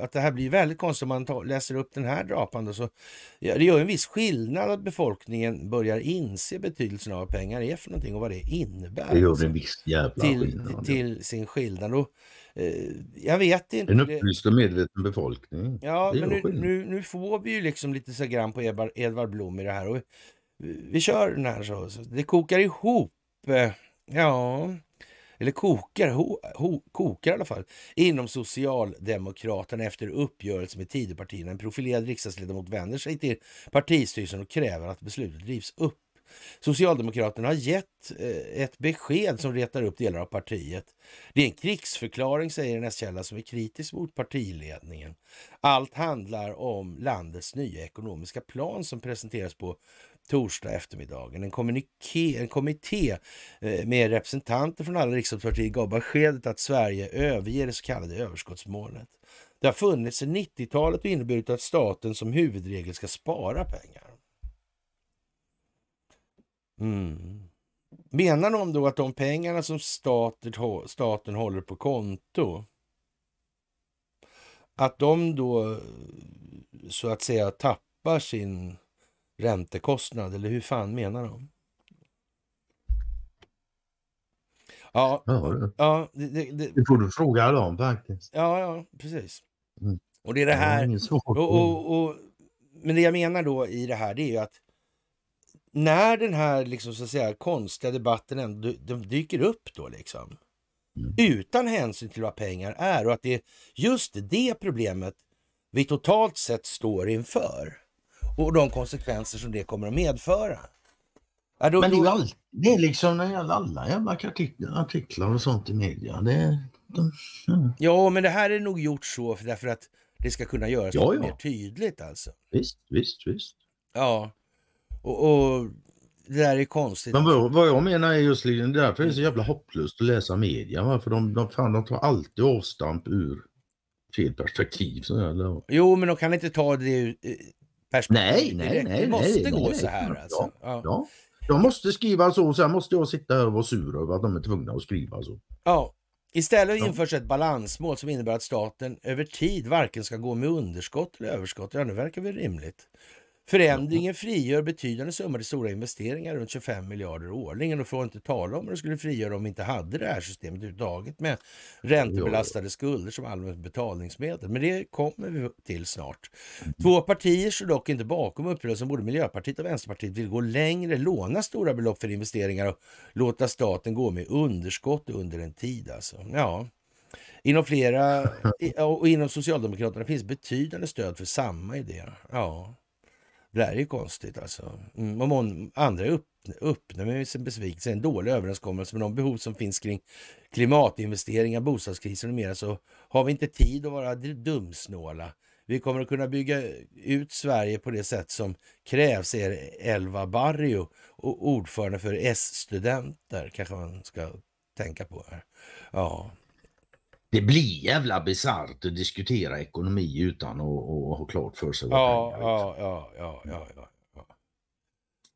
att det här blir väldigt konstigt om man tar, läser upp den här drapan. Då, så, ja, det gör en viss skillnad att befolkningen börjar inse betydelsen av vad pengar är för någonting och vad det innebär. Det gör en viss jävla till, skillnad. Till sin skillnad. Och Eh, jag vet inte. En upplyst och medveten befolkning. Ja, men nu, nu, nu, får vi ju liksom lite så grann på Edvard, Edvard Blom i det här. Och vi, vi kör den här så, så. Det kokar ihop. Eh, ja, eller kokar, ho, ho, kokar i alla fall, inom Socialdemokraterna efter uppgörelse med Tidöpartierna. En profilerad riksdagsledamot vänder sig till partistyrelsen och kräver att beslutet drivs upp. Socialdemokraterna har gett eh, ett besked som retar upp delar av partiet. Det är en krigsförklaring, säger en S-källa som är kritisk mot partiledningen. Allt handlar om landets nya ekonomiska plan som presenteras på torsdag eftermiddagen. En, kommuniké, en kommitté eh, med representanter från alla riksdagspartier gav beskedet att Sverige överger det så kallade överskottsmålet. Det har funnits sedan 90-talet och inneburit att staten som huvudregel ska spara pengar. Mm. Menar de då att de pengarna som staten, staten håller på konto att de då så att säga tappar sin räntekostnad? Eller hur fan menar de? Ja, ja, det, det, det. det får du fråga dem faktiskt. Ja, ja precis. Mm. Och det är det här. det är och, och, och, men det jag menar då i det här det är ju att när den här liksom, så att säga, konstiga debatten ändå de dyker upp då liksom. Mm. Utan hänsyn till vad pengar är och att det är just det problemet vi totalt sett står inför. Och de konsekvenser som det kommer att medföra. Ja, då, Men det är ju det är liksom när det gäller alla jävla artiklar och sånt i media. Det, de, ja. Mm. ja, men det här är nog gjort så för därför att det ska kunna göras ja, ja. mer tydligt alltså. Visst, visst, visst. Ja. Och, och det där är konstigt. Men alltså. vad, vad jag menar är just liksom, det därför är det så jävla hopplöst att läsa media. Va? För de, de, fan, de tar alltid avstamp ur fel perspektiv. Så eller? Jo, men de kan inte ta det eh, perspektivet nej, nej, Nej, det måste nej, gå nej, så här alltså. Ja, ja. De måste skriva så och sen måste jag sitta här och vara sur över att de är tvungna att skriva så. Ja. Istället ja. införs ett balansmål som innebär att staten över tid varken ska gå med underskott eller överskott. Ja, nu verkar väl rimligt. Förändringen frigör betydande summor till stora investeringar, runt 25 miljarder årligen. Och får inte tala om hur det skulle frigöra om vi inte hade det här systemet överhuvudtaget med räntebelastade skulder som allmänt betalningsmedel. Men det kommer vi till snart. Två partier står dock inte bakom uppgörelsen. Både Miljöpartiet och Vänsterpartiet vill gå längre, låna stora belopp för investeringar och låta staten gå med underskott under en tid. Alltså. Ja, Inom flera, och inom Socialdemokraterna finns betydande stöd för samma idé. Ja. Det här är ju konstigt alltså. Mm, om och andra är upp, öppna med sin besvikelse. En dålig överenskommelse med de behov som finns kring klimatinvesteringar, bostadskrisen och mera så har vi inte tid att vara dumsnåla. Vi kommer att kunna bygga ut Sverige på det sätt som krävs, säger Elva Barrio, ordförande för S-studenter, kanske man ska tänka på här. Ja, det blir jävla bisarrt att diskutera ekonomi utan att, att ha klart för sig vad ja, pengar liksom. ja, ja, mm. ja, ja, ja.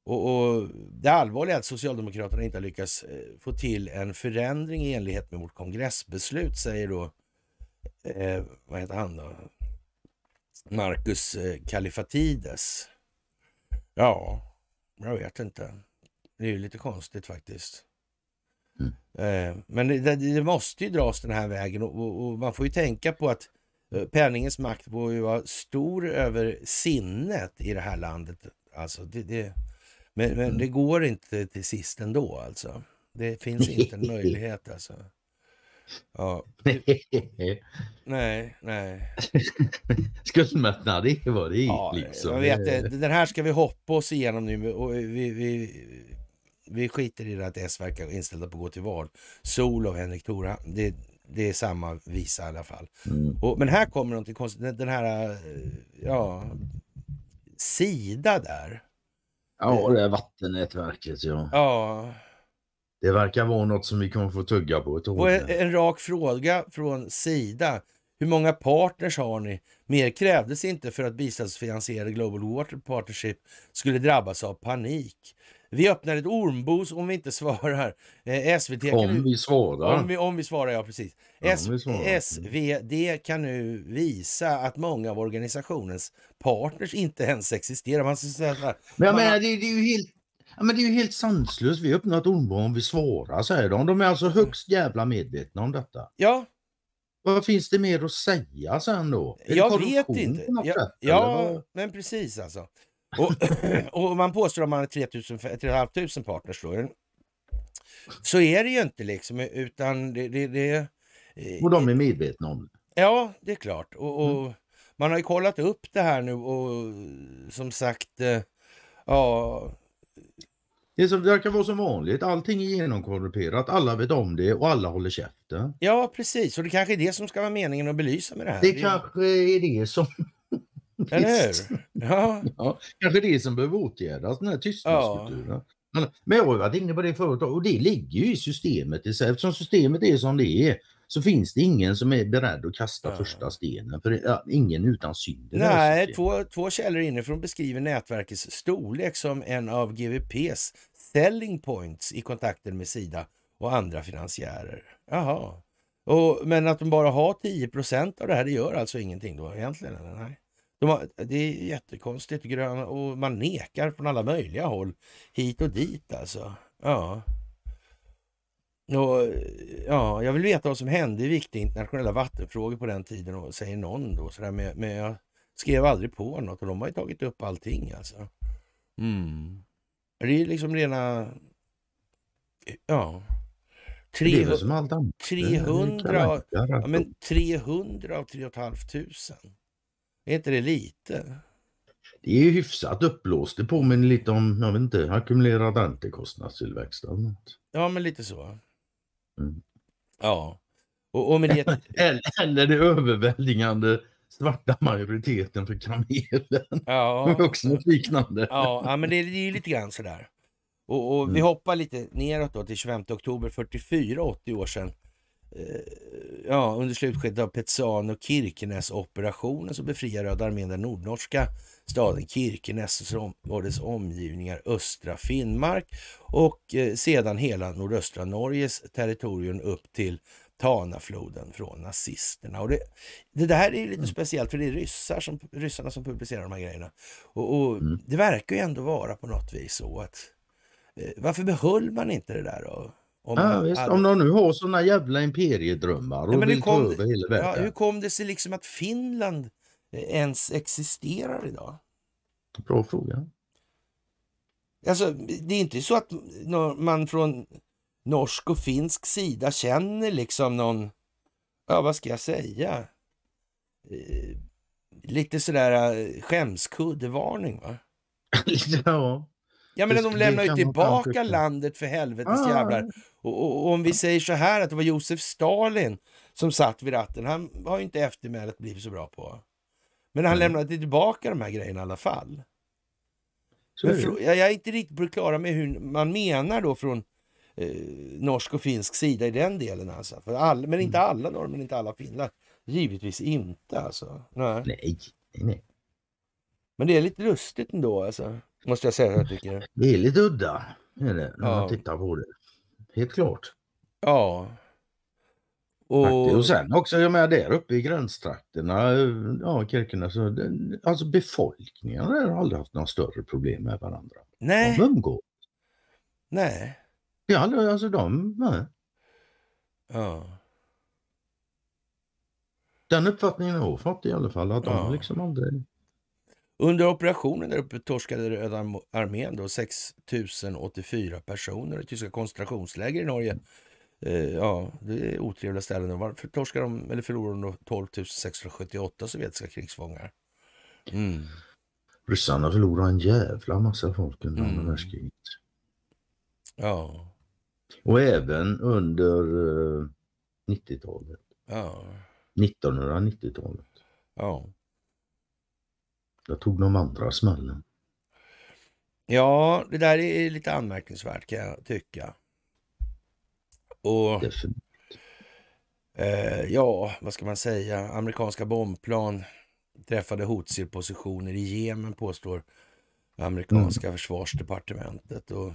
Och, och, det allvarliga är att Socialdemokraterna inte har lyckats eh, få till en förändring i enlighet med vårt kongressbeslut, säger då, eh, vad heter han då? Marcus eh, Kalifatides. Ja, jag vet inte. Det är ju lite konstigt faktiskt. Mm. Eh, men det, det, måste ju dras den här vägen och, och, och, man får ju tänka på att eh, penningens makt får ju vara stor över sinnet i det här landet. Alltså det, det men, men, det går inte till sist ändå alltså. Det finns inte en möjlighet alltså. Ja. nej, nej. Skuldmättnad, det var det ja, liksom. vet, den här ska vi hoppa oss igenom nu och vi, vi vi skiter i det att S verkar inställda på att gå till val. Sol och Henrik Thora, det, det är samma visa i alla fall. Mm. Och, men här kommer någonting konstigt. Den här, eh, ja, Sida där. Ja, det är vattennätverket ja. Ja. Det verkar vara något som vi kommer få tugga på ett år. Och en, en rak fråga från Sida. Hur många partners har ni? Mer krävdes inte för att biståndsfinansierade Global Water Partnership skulle drabbas av panik. Vi öppnar ett ormbos om vi inte svarar. Eh, SVT om nu... vi svarar. Om vi, om vi svarar, ja precis. S... Svarar. Mm. SVD kan nu visa att många av organisationens partners inte ens existerar. Man ska säga här. Men jag man... menar, det, det är ju helt Ja, men det är ju helt sanslöst. Vi öppnar ett ormbo om vi svarar, säger de. De är alltså mm. högst jävla medvetna om detta. Ja. Vad finns det mer att säga sen då? Är jag vet inte. Jag, ja, men precis alltså. Och, och man påstår att man har 3 500 partners då. Så är det ju inte liksom, utan det... det, det eh, och de är medvetna om det. Ja, det är klart. Och, och mm. Man har ju kollat upp det här nu och som sagt, eh, ja... Det, som, det verkar vara som vanligt, allting är genomkorrumperat, alla vet om det och alla håller käften. Ja precis, och det kanske är det som ska vara meningen att belysa med det här. Det, det kanske är det som eller hur? Ja. ja. Kanske det som behöver åtgärdas, den här tystnadskulturen. Ja. Men, men jag har varit inne på det förut och det ligger ju i systemet. Eftersom systemet är som det är så finns det ingen som är beredd att kasta ja. första stenen. För ja, ingen utan synd. Nej, två, två källor inifrån beskriver nätverkets storlek som en av GVPs selling points i kontakten med Sida och andra finansiärer. Jaha. Och, men att de bara har 10 av det här, det gör alltså ingenting då egentligen? Eller? Nej. De har, det är jättekonstigt. Gröna, och man nekar från alla möjliga håll. Hit och dit alltså. Ja. Och, ja, jag vill veta vad som hände i viktiga internationella vattenfrågor på den tiden, och säger någon då. Så med, men jag skrev aldrig på något och de har ju tagit upp allting alltså. Mm. Det är liksom rena... Ja. 300, 300, ja, men 300 av 3 500. Är inte det lite? Det är hyfsat uppblåst. Det påminner lite om jag vet inte, ackumulerad räntekostnadstillväxt. eller Ja, men lite så. Mm. Ja. Och, och med det... Eller den överväldigande svarta majoriteten för kamelen. Ja. också något liknande. Ja, ja men det är, det är lite grann sådär. Och, och mm. vi hoppar lite neråt då till 25 oktober 44, 80 år sedan. Eh, ja, under slutskedet av Petzano Kirkenes-operationen så befriar Röda armén den nordnorska staden Kirkenes och dess omgivningar östra Finnmark och eh, sedan hela nordöstra Norges territorium upp till Tanafloden från nazisterna. Och det, det där är lite mm. speciellt för det är ryssar som, ryssarna som publicerar de här grejerna. Och, och mm. det verkar ju ändå vara på något vis så att eh, varför behöll man inte det där då? Om, ja, visst, alla... om de nu har såna jävla imperiedrömmar och ja, men vill ta över hela världen. Ja, hur kom det sig liksom att Finland eh, ens existerar idag? Bra fråga. Alltså, det är inte så att man från norsk och finsk sida känner liksom någon, ja vad ska jag säga, eh, lite sådär eh, skämskuddevarning va? ja. Ja men de lämnar ju tillbaka landet för helvetes ah, jävlar. Och, och, och om vi säger så här att det var Josef Stalin som satt vid ratten. Han har ju inte eftermälet blivit så bra på. Men han mm. lämnade tillbaka de här grejerna i alla fall. Är jag, jag, är inte riktigt på det klara med hur man menar då från eh, norsk och finsk sida i den delen. Alltså. För all, men inte mm. alla norrmän, inte alla finnar. Givetvis inte alltså. Nej. nej. nej, Men det är lite lustigt ändå alltså. Måste jag säga jag tycker. Det är lite udda. Är det, när ja. man tittar på det helt klart. Ja. Och... och sen också, jag menar där uppe i gränstrakterna, ja Kirkenes, alltså befolkningen har aldrig haft några större problem med varandra. Nej. De umgås. Nej. Ja, alltså de, nej. Ja. Den uppfattningen har jag fått i alla fall, att de ja. liksom aldrig... Under operationen där uppe torskade Röda armén då 6 084 personer i tyska koncentrationsläger i Norge. Eh, ja, det är otrevliga ställen. Varför torskade de, eller förlorade de 12 678 sovjetiska krigsfångar? Mm. Ryssarna förlorade en jävla massa folk under mm. andra världskriget. Ja. Och även under 90-talet. Eh, ja. 1990-talet. Ja. Där tog de andra smällen. Ja, det där är lite anmärkningsvärt kan jag tycka. Och... Eh, ja, vad ska man säga? Amerikanska bombplan träffade Houthi-positioner i Jemen påstår amerikanska mm. försvarsdepartementet. Och,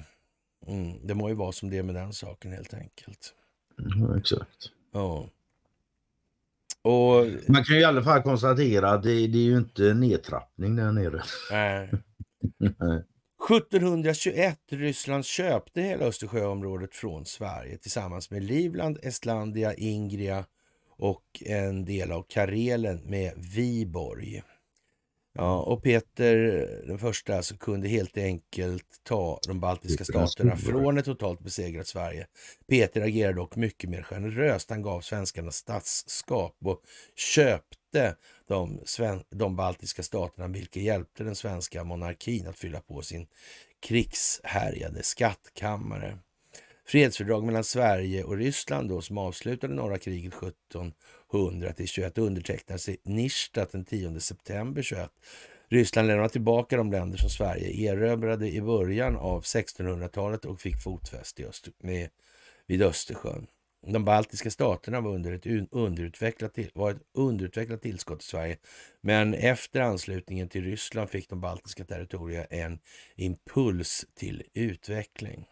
mm, det må ju vara som det är med den saken helt enkelt. Ja, exakt. Ja. Och... Man kan ju i alla fall konstatera att det, det är ju inte nedtrappning där nere. Nej. 1721 Ryssland köpte hela Östersjöområdet från Sverige tillsammans med Livland, Estlandia, Ingria och en del av Karelen med Viborg. Ja, och Peter den första alltså kunde helt enkelt ta de baltiska staterna från ett totalt besegrat Sverige. Peter agerade dock mycket mer generöst. Han gav svenskarna statsskap och köpte de, de baltiska staterna, vilket hjälpte den svenska monarkin att fylla på sin krigshärjade skattkammare. Fredsfördrag mellan Sverige och Ryssland då, som avslutade norra kriget 17 100 till 21 undertecknades i Nishtat den 10 september 21. Ryssland lämnade tillbaka de länder som Sverige erövrade i början av 1600-talet och fick fotfäste öst, vid Östersjön. De baltiska staterna var, under ett underutvecklat, till, var ett underutvecklat tillskott till Sverige, men efter anslutningen till Ryssland fick de baltiska territorierna en impuls till utveckling.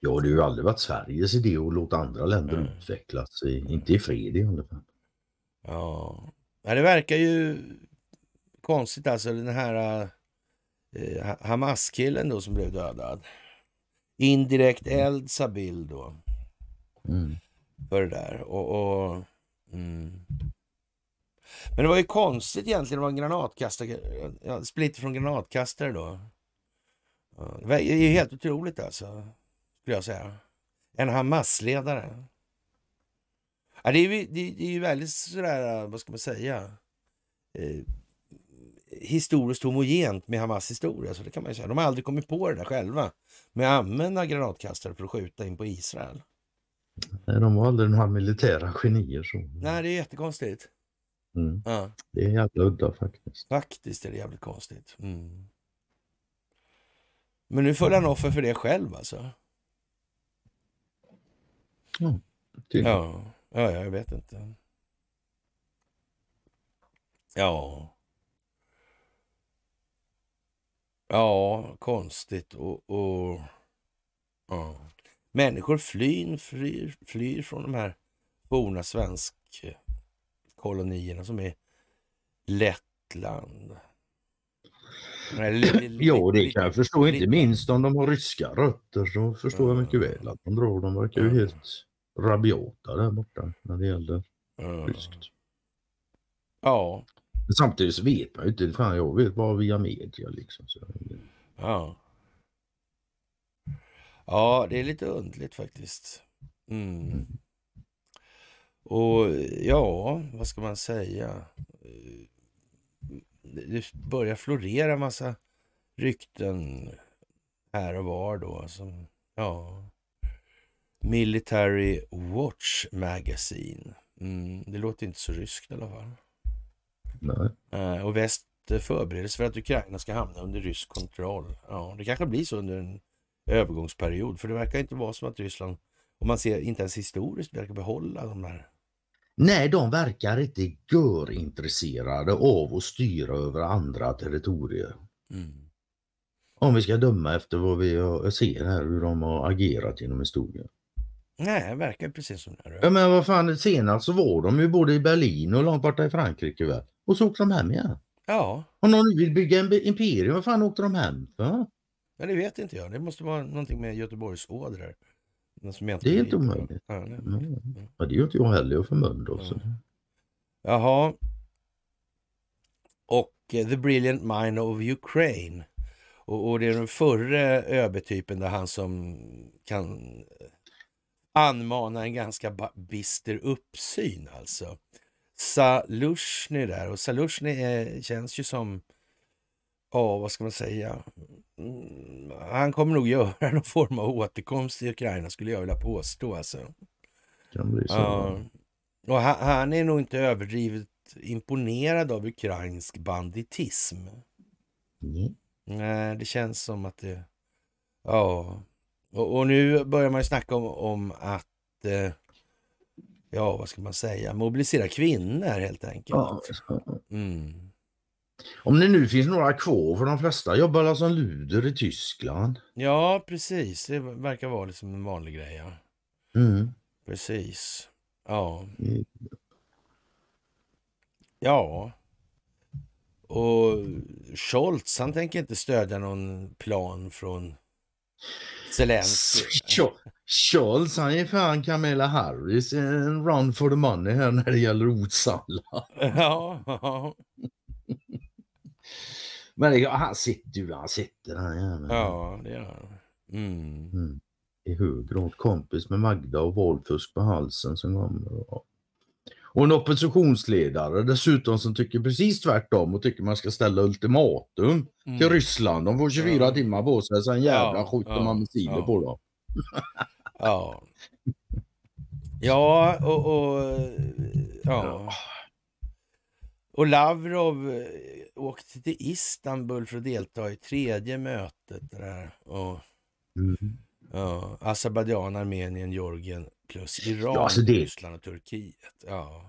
Ja, det har ju aldrig varit Sveriges idé att låta andra länder mm. utvecklas, inte i fred i alla fall. Ja. ja, det verkar ju konstigt alltså den här eh, Hamas-killen då som blev dödad. Indirekt mm. eld sa Bill då. Mm. För det där och... och mm. Men det var ju konstigt egentligen, det var en granatkastare, ja, splitter från granatkastare då. det är ju helt otroligt alltså skulle jag säga. En Hamas-ledare. Ja, det, är, det, det är ju väldigt sådär, vad ska man säga, eh, historiskt homogent med Hamas historia. Så det kan man säga. De har aldrig kommit på det där själva med att använda granatkastare för att skjuta in på Israel. Nej, de var aldrig några militära genier. Så. Nej, det är jättekonstigt. Mm. Ja. Det är jävla udda faktiskt. Faktiskt är det jävligt konstigt. Mm. Men nu föll han offer för det själv alltså. Ja, ja, ja, jag vet inte. Ja. Ja, konstigt. Och, och ja. Människor flyr, flyr, flyr från de här forna svenskkolonierna som är Lettland, Jo, det kan jag förstå. Inte minst om de har ryska rötter så förstår jag mycket väl att de drar. De verkar ju helt rabiata där borta när det gäller ryskt. Ja. Men samtidigt så vet man ju inte. Fan, jag vet bara via media liksom. Ja. Ja, det är lite undligt faktiskt. Mm. mm. Och ja, vad ska man säga? det börjar florera massa rykten här och var då. Som, ja. Military Watch Magazine. Mm, det låter inte så ryskt i alla fall. Nej. Eh, och väst förbereder sig för att Ukraina ska hamna under rysk kontroll. Ja, det kanske blir så under en övergångsperiod, för det verkar inte vara som att Ryssland, om man ser inte ens historiskt, verkar behålla de här Nej, de verkar inte intresserade av att styra över andra territorier. Mm. Om vi ska döma efter vad vi ser här, hur de har agerat genom historien. Nej, det verkar precis som det. Ja, men vad fan, senast så var de ju både i Berlin och långt borta i Frankrike väl? Och så åkte de hem igen. Ja. Om någon vill bygga en imperium, vad fan åkte de hem för? Ja, det vet inte jag. Det måste vara någonting med Göteborgs ådror det är inte omöjligt. Ja, nej. Mm. Mm. Ja, det är ju inte jag heller, jag förmördar också. Ja. Jaha. Och eh, The Brilliant Mind of Ukraine. Och, och det är den förre ÖB-typen, där han som kan eh, anmana en ganska bister uppsyn alltså. Salushny där och Salushny eh, känns ju som, ja vad ska man säga, Mm, han kommer nog göra någon form av återkomst i Ukraina skulle jag vilja påstå. Alltså. Ja. Och han, han, är nog inte överdrivet imponerad av ukrainsk banditism. Mm. Nej, det känns som att det... Ja. Och, och nu börjar man ju snacka om, om att... Eh, ja, vad ska man säga? Mobilisera kvinnor helt enkelt. Mm. Om det nu finns några kvar, för de flesta jobbar alla alltså som luder i Tyskland. Ja, precis. Det verkar vara liksom en vanlig grej. Ja. Mm. Precis. Ja. Mm. Ja. Och Scholz, han tänker inte stödja någon plan från Zelenskyj. Scholz, han är fan Camilla Harris, en run for the money här när det gäller otsallad. Ja, ja. Men ja, han sitter ju han sitter den jäveln. Ja, det gör han. Mm. Mm. I hög grad kompis med Magda och valfusk på halsen som kommer. Och, och en oppositionsledare dessutom som tycker precis tvärtom och tycker man ska ställa ultimatum mm. till Ryssland. De får 24 ja. timmar på sig, sen jävlar ja, skjuter ja, man missiler ja. på dem. ja. Ja, och, och ja. ja. Och Lavrov eh, åkte till Istanbul för att delta i tredje mötet där. Och, mm. ja, Azerbajdzjan, Armenien, Georgien plus Iran, ja, alltså det... Ryssland och Turkiet. Ja.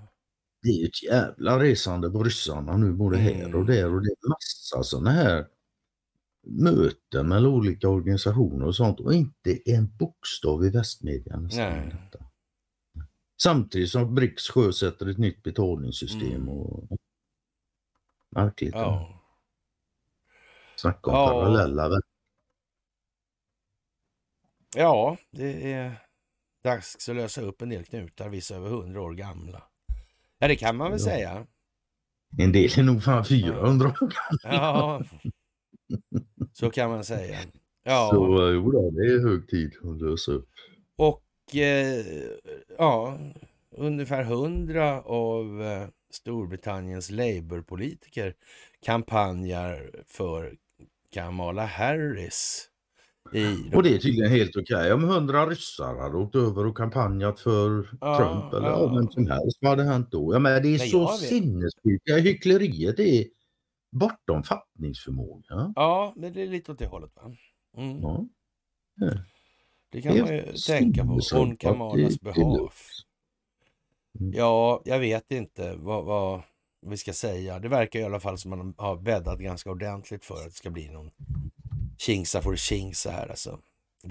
Det är ju ett jävla resande på ryssarna nu både här och mm. där och det är massa sådana här möten mellan olika organisationer och sånt och inte en bokstav i västmedia nästan. Samtidigt som Brics sjösätter ett nytt betalningssystem. Mm. Och, Märkligt. Ja. Snacka om ja. parallella världar. Ja, det är dags att lösa upp en del knutar, vissa över hundra år gamla. Ja, det kan man väl ja. säga. En del är nog fan 400 år gamla. Ja, så kan man säga. Ja. Så jo då, det är hög tid att lösa upp. Och eh, ja, ungefär hundra av eh, Storbritanniens Labourpolitiker kampanjar för Kamala Harris. I och det är tydligen helt okej okay. om hundra ryssar hade åkt över och kampanjat för ja, Trump eller ja. vem som helst. Vad hade hänt då? Ja, men det är Nej, så sinnessjukt. hyckleriet är bortom fattningsförmåga. Ja, men det är lite åt det hållet. Va? Mm. Ja. Det kan det man ju tänka på. Hon Kamalas behalf. Mm. Ja, jag vet inte vad, vad, vi ska säga. Det verkar i alla fall som man har bäddat ganska ordentligt för att det ska bli någon kingsa för kingsa här alltså.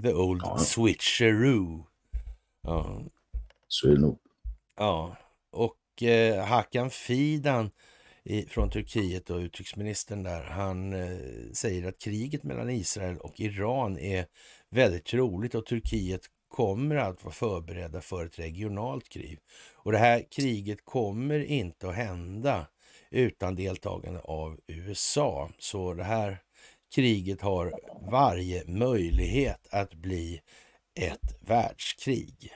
The old ja. switcheroo. Ja. Så är det nog. Ja, och eh, Hakan Fidan i, från Turkiet och utrikesministern där, han eh, säger att kriget mellan Israel och Iran är väldigt troligt och Turkiet kommer att vara förberedda för ett regionalt krig. Och det här kriget kommer inte att hända utan deltagande av USA. Så det här kriget har varje möjlighet att bli ett världskrig.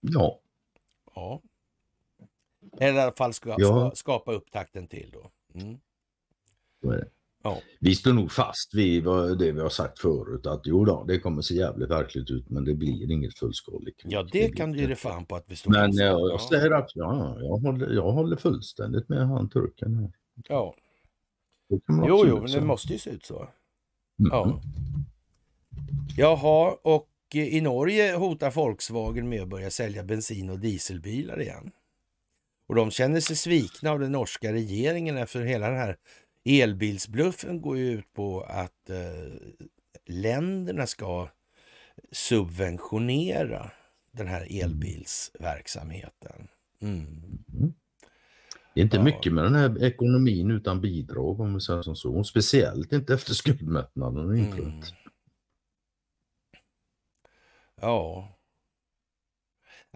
Ja. Ja. Eller i alla fall skapa, ja. skapa upptakten till då. Mm. Så är det. Ja. Vi står nog fast vid det vi har sagt förut att jo då, det kommer se jävligt verkligt ut men det blir inget fullskaligt Ja det, det kan du ge dig fan på att vi står Men fast. Men eh, jag säger att ja, jag, håller, jag håller fullständigt med han turken här. Ja. Jo, jo, men det måste ju se ut så. Mm. Ja. Jaha, och eh, i Norge hotar Volkswagen med att börja sälja bensin och dieselbilar igen. Och de känner sig svikna av den norska regeringen efter hela den här Elbilsbluffen går ju ut på att eh, länderna ska subventionera den här mm. elbilsverksamheten. Mm. mm. Det är inte ja. mycket med den här ekonomin utan bidrag om vi säger som så. Speciellt inte efter skuldmättnaden. och Mm. Ja.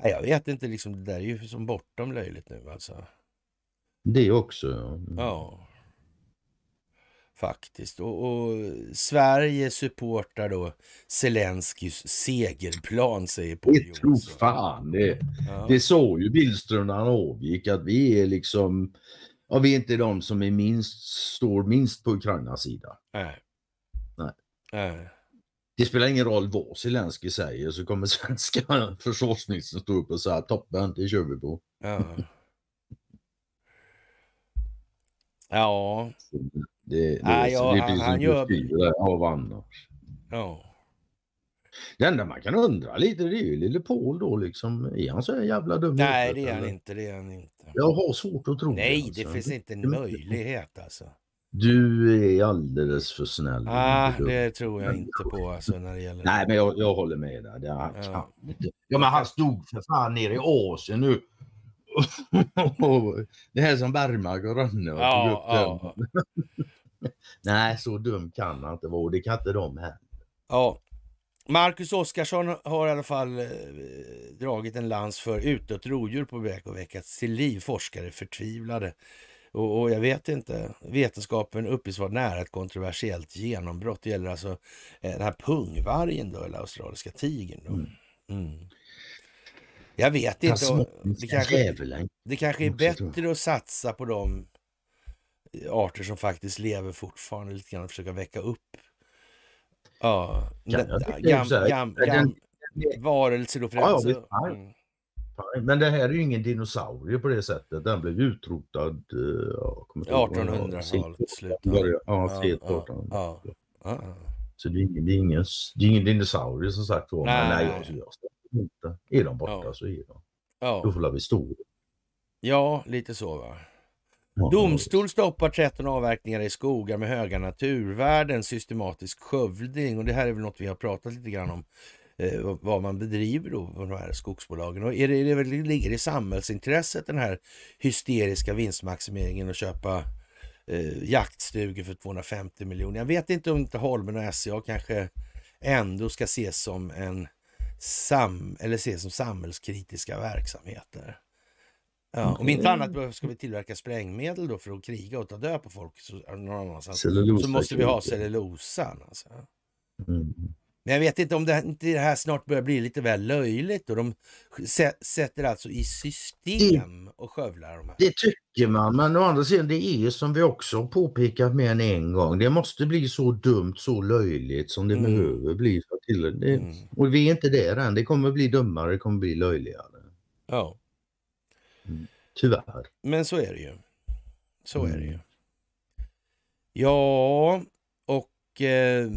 Nej, jag vet inte, liksom, det där är ju som bortom löjligt nu alltså. Det också ja. Mm. ja faktiskt. Och, och, Sverige supportar då Zelenskyjs segerplan, säger Paul Det tror fan det. Ja. Det såg ju Billström när han avgick att vi är liksom, ja vi är inte de som är minst, står minst på Ukrainas sida. Nej. Nej. Nej. Det spelar ingen roll vad Zelensky säger så kommer svenska försvarsministern stå upp och säga toppen, det kör vi på. Ja. ja. Det, det, ah, ja, det han, blir han gör... av annars. Ja. Det enda man kan undra lite det är ju lille Paul då liksom. Är han så här jävla dum? Nej det är han inte. Det är han inte. Jag har svårt att tro Nej det, alltså. det finns inte en möjlighet alltså. Du är alldeles för snäll. Ah, det tror jag inte på alltså, när det gäller... Nej, men jag, jag håller med dig. ja. Kan inte. ja, men han stod för fan nere i Asien nu. det här som Bergmark och Rönne ja, tog upp den. Nej, så dum kan man inte vara och det kan inte de heller. Ja. Marcus Oskarsson har i alla fall eh, dragit en lans för utdött rovdjur på väg och väckats till liv. Forskare förtvivlade. Och, och, jag vet inte, vetenskapen uppges vara nära ett kontroversiellt genombrott. Det gäller alltså eh, den här pungvargen då, eller australiska tigern. Då. Mm. mm. Jag vet inte. Det kanske, det kanske är bättre att satsa på dem arter som faktiskt lever fortfarande lite grann och försöka väcka upp ja, gam, gam, gam, varelser och preferenser. Ja, ja, alltså, mm. Men det här är ju ingen dinosaurie på det sättet. Den blev utrotad 1800-talet. Eh, slut. Ja, sent 1800 Så det är ingen, det är ingen, det är ingen dinosaurie som sagt var. Men nej, alltså, jag, jag inte. Är de borta ja. så är de. Ja. Då får vi stå. Ja, lite så va. Domstol stoppar 13 avverkningar i skogar med höga naturvärden, systematisk skövling och det här är väl något vi har pratat lite grann om eh, vad man bedriver då på de här skogsbolagen. Och är det, är det väl, ligger i samhällsintresset den här hysteriska vinstmaximeringen att köpa eh, jaktstugor för 250 miljoner? Jag vet inte om inte Holmen och SCA kanske ändå ska ses som en sam, eller ses som samhällskritiska verksamheter. Ja, om inte annat ska vi tillverka sprängmedel då för att kriga och ta död på folk så, så måste vi ha cellulosan. Alltså. Mm. Men jag vet inte om det, inte det här snart börjar bli lite väl löjligt och de sätter alltså i system och skövlar de här. Det tycker man, men å andra sidan det är som vi också påpekat mer än en gång. Det måste bli så dumt, så löjligt som det mm. behöver bli. Till, det, mm. Och vi är inte där än. Det kommer bli dummare, det kommer bli löjligare. Ja. Tyvärr. Men så är det ju. Så är det ju. Mm. Ja, och eh,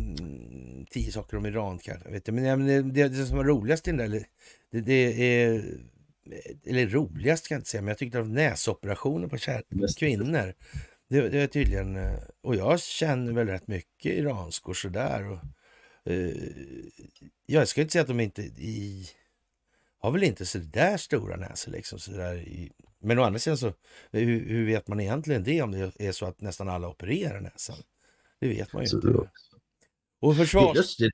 tio saker om Iran kanske. Vet jag. Men, ja, men det, det, det, som var roligast i den där, det, det, är, eller roligast kan jag inte säga, men jag tyckte att näsoperationer på kär, kvinnor. Det, det är tydligen, eh, och jag känner väl rätt mycket iranskor sådär. Och, eh, jag ska inte säga att de inte i har väl inte så där stora näsor liksom. Så där i, men å andra sidan så, hur, hur, vet man egentligen det om det är så att nästan alla opererar näsan? Det vet man ju så inte. Det. Och försvars... Det är lustigt,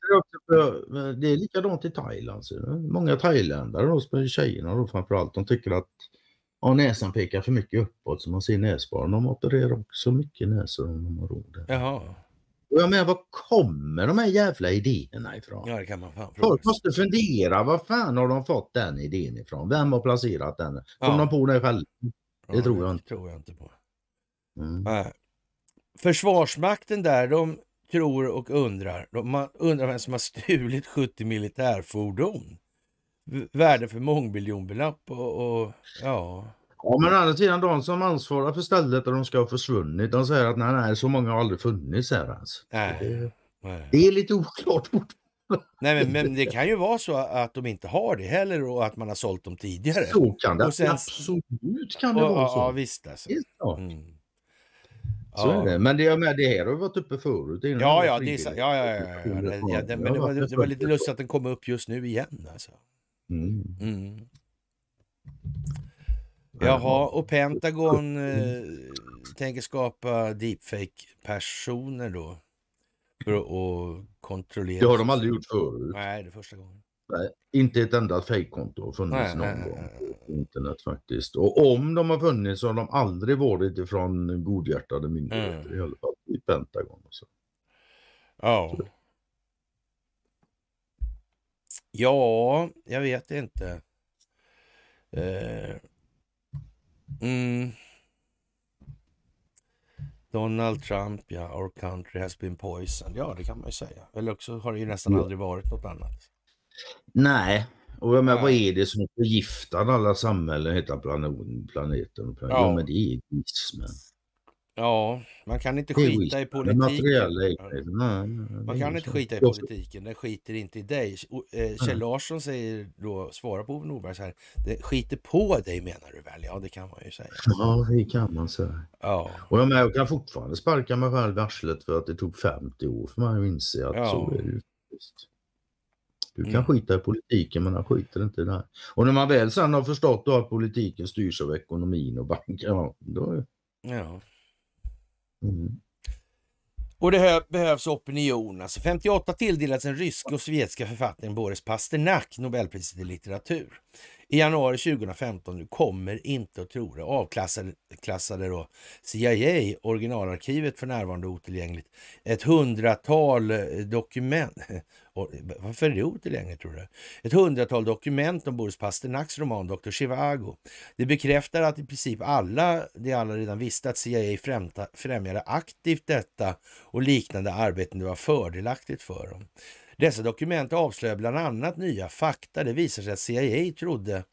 det är likadant i Thailand. Så många thailändare, då, tjejerna då framförallt, de tycker att om näsan pekar för mycket uppåt så man ser näsborren, de opererar också mycket näsor om de har råd. Jaha. Och jag menar, var kommer de här jävla idéerna ifrån? Ja, det kan man fan Folk måste fundera, var fan har de fått den idén ifrån? Vem har placerat den? Kom ja. de på den själva? Det ja, tror jag det inte. tror jag inte på. Mm. Nej. Försvarsmakten där, de tror och undrar. De undrar vem som har stulit 70 militärfordon. Värde för mångmiljonbelopp och, och ja... Ja, men å andra sidan, de som ansvarar för stället där de ska ha försvunnit, de säger att nej, nej, så många har aldrig funnits här ens. Nej. Det, det är lite oklart fortfarande. Nej, men, men, det kan ju vara så att de inte har det heller och att man har sålt dem tidigare. Så kan det sen... absolut kan det och, vara så. Ja, visst alltså. Mm. Ja. Det. Men det, jag med, det här har varit uppe förut. Innan ja, ja, det är så, ja, ja, ja, ja, det, ja det, men det var, det var lite lustigt att den kom upp just nu igen. Alltså. Mm. Mm. Jaha, och Pentagon mm. eh, tänker skapa deepfake-personer då? För att kontrollera... Det har de aldrig gjort förut. Nej, det är första gången. Nej, inte ett enda fejkkonto har funnits nej, någon nej, gång på internet faktiskt. Och om de har funnits så har de aldrig varit ifrån godhjärtade myndigheter mm. i alla fall i Pentagon. Och så. Alltså. Ja. Så. Ja, jag vet inte. Eh, Mm. Donald Trump, ja, yeah, our country has been poisoned. Ja, det kan man ju säga. Eller också har det ju nästan mm. aldrig varit något annat. Nej, och jag menar, vad är det som förgiftar alla samhällen, hela planeten? planeten? Ja. ja, men det är egoismen. Ja, man kan inte skita i politiken. Man kan inte skita i politiken, den skiter inte i dig. Eh, Kjell Larsson säger då, svarar på Ove Norberg så här, det skiter på dig menar du väl? Ja, det kan man ju säga. Ja, det kan man säga. Ja. Och jag, med, jag kan fortfarande sparka mig själv i arslet för att det tog 50 år för mig att inse att ja. så är det Du kan mm. skita i politiken men han skiter inte i det här. Och när man väl sen har förstått då att politiken styrs av ekonomin och bankerna, då... Ja. Mm. Och det behövs opinion. Alltså 58 tilldelades den ryska och sovjetiska författaren Boris Pasternak Nobelpriset i litteratur i januari 2015. Du kommer inte att tro det. Avklassade då CIA originalarkivet för närvarande otillgängligt. Ett hundratal eh, dokument. Varför är det otillgängligt tror du? Ett hundratal dokument om Boris Pasternaks roman Dr. Chivago. Det bekräftar att i princip alla, det alla redan visste, att CIA främjade aktivt detta och liknande arbeten. Det var fördelaktigt för dem. Dessa dokument avslöjar bland annat nya fakta. Det visar sig att CIA trodde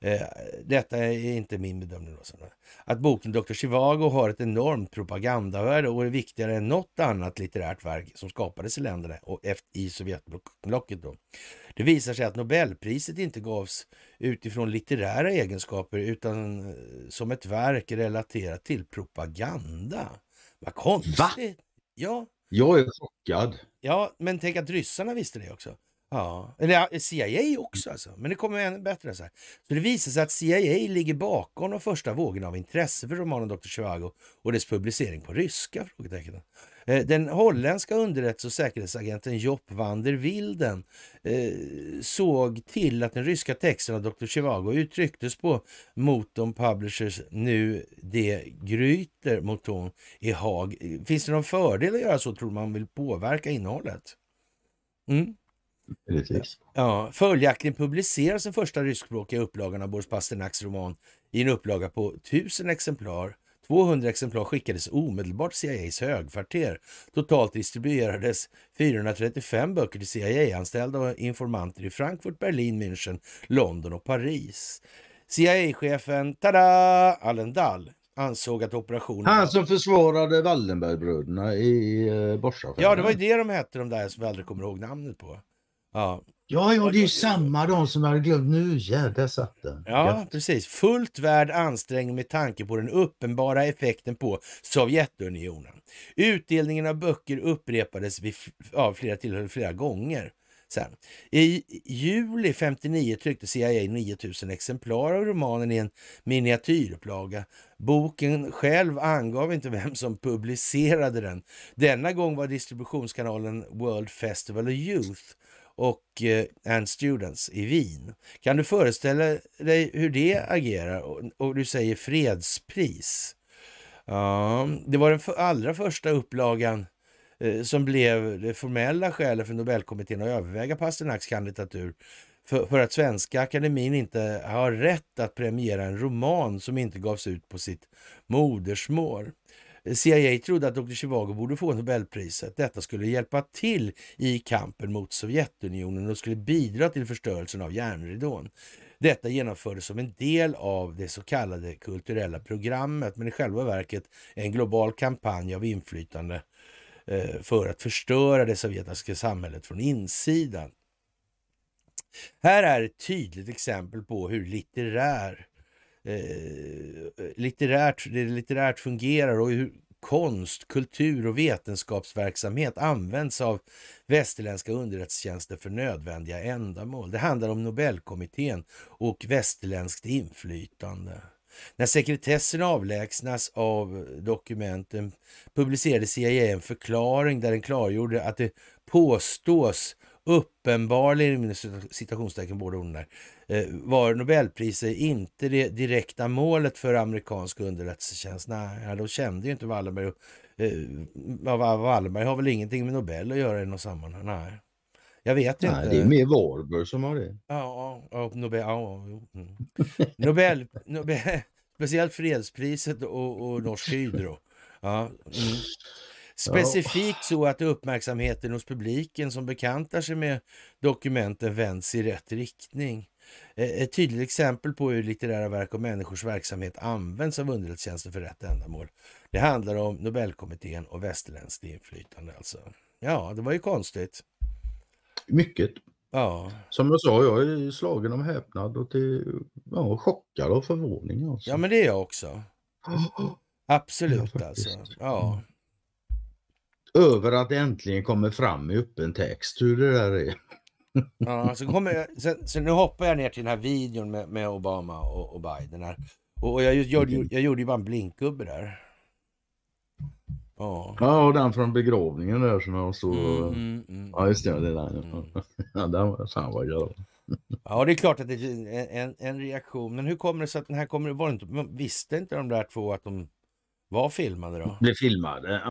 eh, detta är inte min bedömning. Då, att boken Dr. Chivago har ett enormt propagandavärde och är viktigare än något annat litterärt verk som skapades i länderna och i Sovjetblocket. Då. Det visar sig att Nobelpriset inte gavs utifrån litterära egenskaper utan eh, som ett verk relaterat till propaganda. Vad konstigt! Va? Ja, jag är chockad. Ja, men tänk att ryssarna visste det också. Ja, eller CIA också alltså. Men det kommer ännu bättre. Så, här. så det visar sig att CIA ligger bakom de första vågorna av intresse för romanen Dr. Zhivago och dess publicering på ryska? frågetecken. Eh, den holländska underrättelse och säkerhetsagenten Jopp van der Wilden eh, såg till att den ryska texten av Dr. Chivago uttrycktes på Moton Publishers Nu det gryter motion i Haag. Finns det någon fördel att göra så tror man vill påverka innehållet? Mm. Ja, följaktligen publiceras den första ryskspråkiga upplagan av Boris Pasternaks roman i en upplaga på tusen exemplar 200 exemplar skickades omedelbart till CIAs högkvarter. Totalt distribuerades 435 böcker till CIA-anställda och informanter i Frankfurt, Berlin, München, London och Paris. CIA-chefen, tada, Allendal ansåg att operationen... Han som försvarade Wallenbergbröderna i eh, Borsaffären. Ja, det var ju det de hette, de där som vi aldrig kommer ihåg namnet på. Ja, Ja, ja, det är ju samma de som hade glömt. Nu jävlar satt den. Ja, precis. Fullt värd ansträngning med tanke på den uppenbara effekten på Sovjetunionen. Utdelningen av böcker upprepades vid, ja, flera tillfällen flera gånger. Sen. I juli 59 tryckte CIA 9000 exemplar av romanen i en miniatyrupplaga. Boken själv angav inte vem som publicerade den. Denna gång var distributionskanalen World Festival of Youth och eh, and Students i Wien. Kan du föreställa dig hur det agerar? Och, du säger fredspris. Ja, det var den allra första upplagan eh, som blev det formella skälet för Nobelkommittén att överväga Pasternaks kandidatur för, för att Svenska Akademin inte har rätt att premiera en roman som inte gavs ut på sitt modersmål. CIA trodde att Dr. Chivago borde få Nobelpriset. Detta skulle hjälpa till i kampen mot Sovjetunionen och skulle bidra till förstörelsen av järnridån. Detta genomfördes som en del av det så kallade kulturella programmet, men i själva verket en global kampanj av inflytande eh, för att förstöra det sovjetiska samhället från insidan. Här är ett tydligt exempel på hur litterär Eh, eh, litterärt, det litterärt fungerar och hur konst, kultur och vetenskapsverksamhet används av västerländska underrättelsetjänster för nödvändiga ändamål. Det handlar om Nobelkommittén och västerländskt inflytande. När sekretessen avlägsnas av dokumenten publicerade CIA en förklaring där den klargjorde att det påstås uppenbarligen, citationstecken båda orden där, Eh, var Nobelpriset inte det direkta målet för amerikansk underrättelsetjänst? Nej, då kände ju inte Wallenberg. Och, eh, Wallenberg har väl ingenting med Nobel att göra i något sammanhang? Nej, jag vet inte. det är mer Warburg som har det. Ja, ja, Nobel, ja, mm. Nobel, Nobel, speciellt fredspriset och, och Norsk Hydro. Ja, mm. Specifikt så att uppmärksamheten hos publiken som bekantar sig med dokumenten vänds i rätt riktning. Eh, ett tydligt exempel på hur litterära verk och människors verksamhet används av underrättelsetjänsten för rätt ändamål. Det handlar om Nobelkommittén och västerländskt inflytande alltså. Ja, det var ju konstigt. Mycket. Ja. Som jag sa, jag är slagen av häpnad och till, ja, chockad och förvåning. Alltså. Ja, men det är jag också. Absolut ja, alltså. Ja. Mm. Över att det äntligen kommer fram i öppen text hur det där är. ja, så kommer jag, sen, sen, nu hoppar jag ner till den här videon med, med Obama och, och Biden. Här. Och, och jag, gjorde, jag, jag gjorde ju bara en blinkgubbe där. Ja. ja, och den från begravningen där som jag såg. Mm, mm, mm, ja, just det. det där. Mm. Ja, den var, fan vad grov. Ja, det är klart att det är en, en reaktion. Men hur kommer det sig att den här kommer... Var inte, visste inte de där två att de var filmade då? Blev filmade?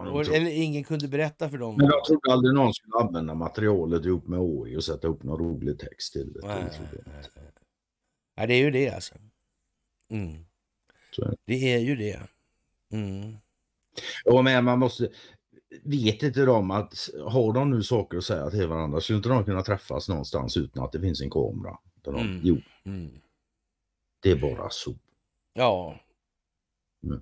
eller ingen kunde berätta för dem. Men de trodde aldrig någon skulle använda materialet ihop med AI och sätta upp någon rolig text till det. Nej, nej, nej. Ja, det är ju det alltså. Mm. Det är ju det. Mm. Ja, men man måste... Vet inte de att har de nu saker att säga till varandra skulle inte de kunna träffas någonstans utan att det finns en kamera? De, mm. Jo. Mm. Det är bara så. Ja. Mm.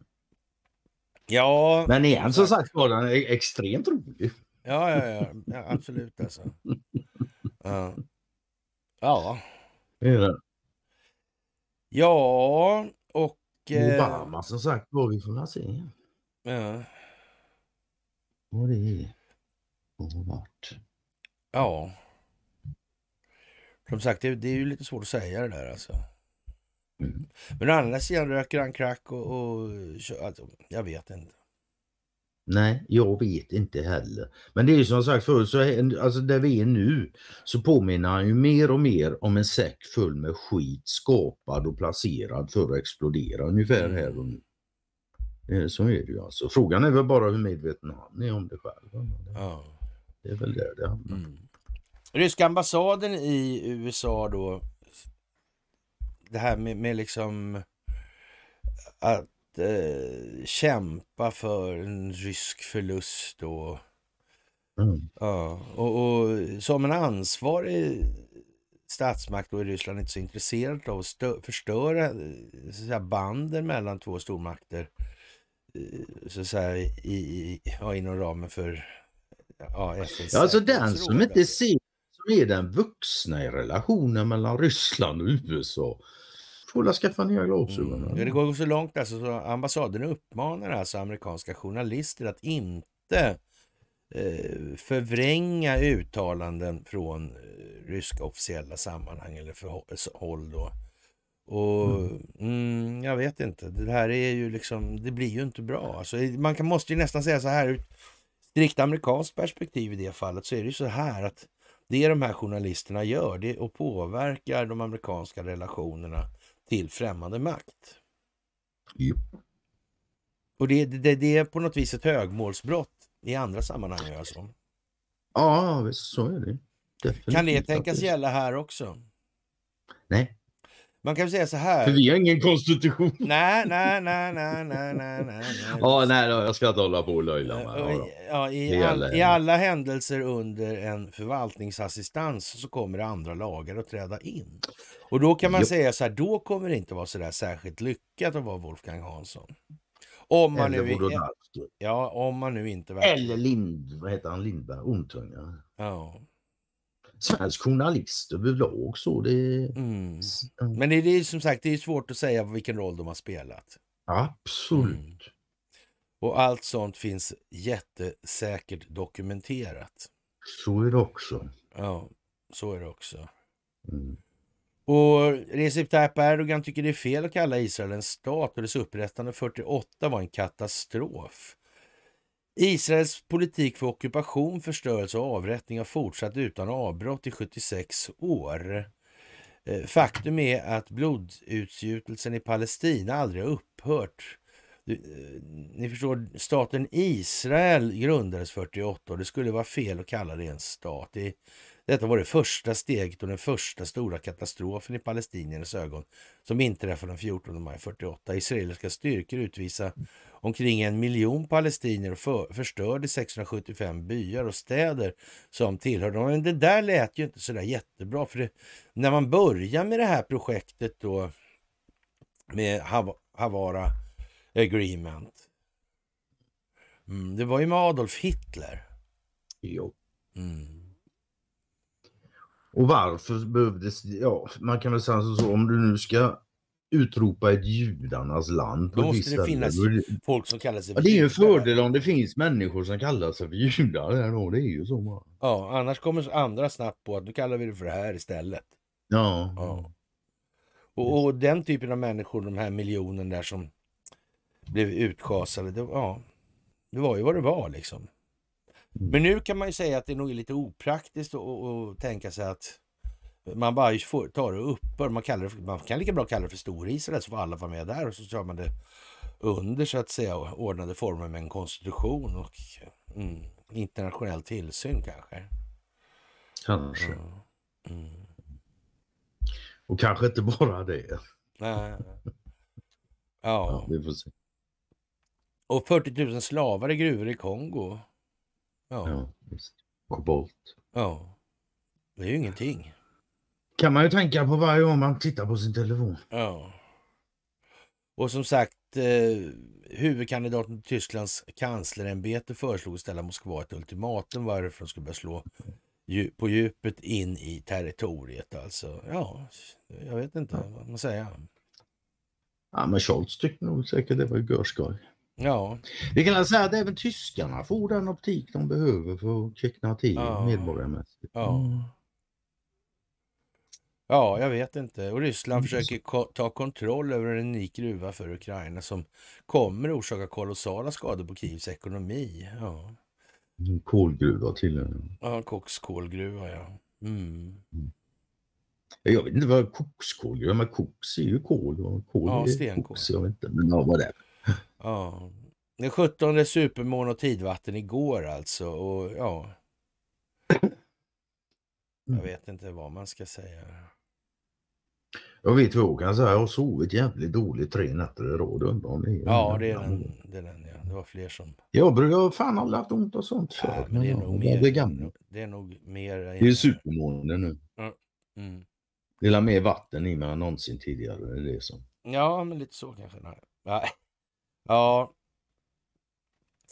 Ja. Men igen, som sagt var den är extremt rolig. Ja, ja, ja. ja absolut alltså. Uh. Ja. Det är det. Ja, och... Eh, Obama som sagt var, vi får se. Ja. Och det är och vart. Ja. Som sagt, det, det är ju lite svårt att säga det där alltså. Mm. Men å andra sidan röker han crack och, och alltså, jag vet inte. Nej, jag vet inte heller. Men det är ju som sagt förut, så, alltså där vi är nu så påminner han ju mer och mer om en säck full med skit skapad och placerad för att explodera ungefär mm. här och eh, nu. Så är det ju alltså. Frågan är väl bara hur medveten han är om det själv. Ja. Det är väl där det hamnar. Mm. Ryska ambassaden i USA då det här med, med liksom att eh, kämpa för en rysk förlust och, mm. ja, och, och, som en ansvarig statsmakt då är Ryssland inte så intresserad av att förstöra eh, så banden mellan två stormakter eh, så att säga, i, i, ja, inom ramen för Ja, alltså den som inte alltså. ser är den vuxna i relationen mellan Ryssland och USA. Får skaffa nya glasögon. Mm. det går så långt alltså så ambassaden uppmanar alltså amerikanska journalister att inte eh, förvränga uttalanden från eh, ryska officiella sammanhang eller förhåll då. Och mm. Mm, jag vet inte, det här är ju liksom, det blir ju inte bra. Alltså, man kan, måste ju nästan säga så här, ur strikt amerikanskt perspektiv i det fallet så är det ju så här att det de här journalisterna gör det och påverkar de amerikanska relationerna till främmande makt. Yep. Och det, det, det, är på något vis ett högmålsbrott i andra sammanhang. Alltså. Ja, så är det. Definitivt, kan det tänkas gälla här också? Nej, man kan väl säga så här. För vi har ingen konstitution. Nej, nej, nej, nej, nej, nej, nej. Ja, nej då, jag ska inte hålla på och löjla eh, ja, i, all, I alla händelser under en förvaltningsassistans så kommer andra lagar att träda in. Och då kan man jo. säga så här, då kommer det inte vara så där särskilt lyckat att vara Wolfgang Hansson. Om man Eller nu, ja, om man nu inte... Eller Lind, vad heter han, Lindberg, Ontunga. Ja svensk journalist överlag. Så det... Mm. Men det är som sagt det är svårt att säga vilken roll de har spelat. Absolut. Mm. Och allt sånt finns jättesäkert dokumenterat. Så är det också. Ja, så är det också. Mm. Och Recep Tayyip Erdogan tycker det är fel att kalla Israel en stat och dess upprättande 48 var en katastrof. Israels politik för ockupation, förstörelse och avrättning har fortsatt utan avbrott i 76 år. Eh, faktum är att blodsutgjutelsen i Palestina aldrig har upphört. Eh, ni förstår, staten Israel grundades 48 och det skulle vara fel att kalla det en stat. Det detta var det första steget och den första stora katastrofen i palestiniernas ögon som inträffade den 14 maj 48. Israeliska styrkor utvisa omkring en miljon palestinier och för, förstörde 675 byar och städer som tillhörde dem. Men det där lät ju inte sådär jättebra för det, när man börjar med det här projektet då med Hav Havara Agreement. Mm, det var ju med Adolf Hitler. Jo. Mm. Och varför behövdes Ja, man kan väl säga så, om du nu ska utropa ett judarnas land. På Då måste det finnas ställe. folk som kallar sig för ja, Det är ju en fördel om det finns människor som kallar sig för judar. Det är ju så. Man. Ja, annars kommer andra snabbt på att nu kallar vi det för det här istället. Ja. ja. Och, och, den typen av människor, de här miljonen där som blev utschasade. Det, ja, det var ju vad det var liksom. Mm. Men nu kan man ju säga att det nog är lite opraktiskt att tänka sig att man bara får, tar det upp och Man, kallar det för, man kan lika bra kalla det för storisel så får alla vara med där och så kör man det under så att säga ordnade former med en konstitution och mm, internationell tillsyn kanske. Kanske. Mm. mm. Och kanske inte bara det. Nej. Ja. ja. vi får se. Och 40 000 slavar i gruvor i Kongo. Ja. ja just. Kobolt. Ja. Det är ju ingenting. Kan man ju tänka på varje gång man tittar på sin telefon. Ja. Och som sagt, eh, huvudkandidaten till Tysklands kanslerämbete föreslog att ställa Moskva ett ultimatum varför de skulle börja slå på djupet in i territoriet. Alltså, ja, jag vet inte vad man säger. Ja, men Scholz tyckte nog säkert det var görskoj. Ja. Vi kan säga att även tyskarna får den optik de behöver för att teckna till ja. medborgarmässigt. Ja. Mm. ja, jag vet inte. Och Ryssland försöker ta kontroll över en unik gruva för Ukraina som kommer orsaka kolossala skador på Kievs ekonomi. Ja. En kolgruva till och med. Ja, kokskolgruva ja. Mm. mm. Jag vet inte vad kokskål är men koks är ju kol och kol ja, är koks. Jag vet inte, men vad det är. Ja. Den 17 supermån och tidvatten igår alltså. Och ja... Jag mm. vet inte vad man ska säga. Jag vet tog han så här, jag har sovit jävligt dåligt tre nätter i rad. Undrar om det är Ja, det är den. Det, är den, ja. det var fler som... Jag brukar fan aldrig haft ont och sånt förr. Ja, men det är nog mer... Det är, gamla. Det är nog mer... Det är supermånen nu. Mm. Det är mer vatten i mig än någonsin tidigare. Det är det som... Ja, men lite så kanske. Nej. Ja.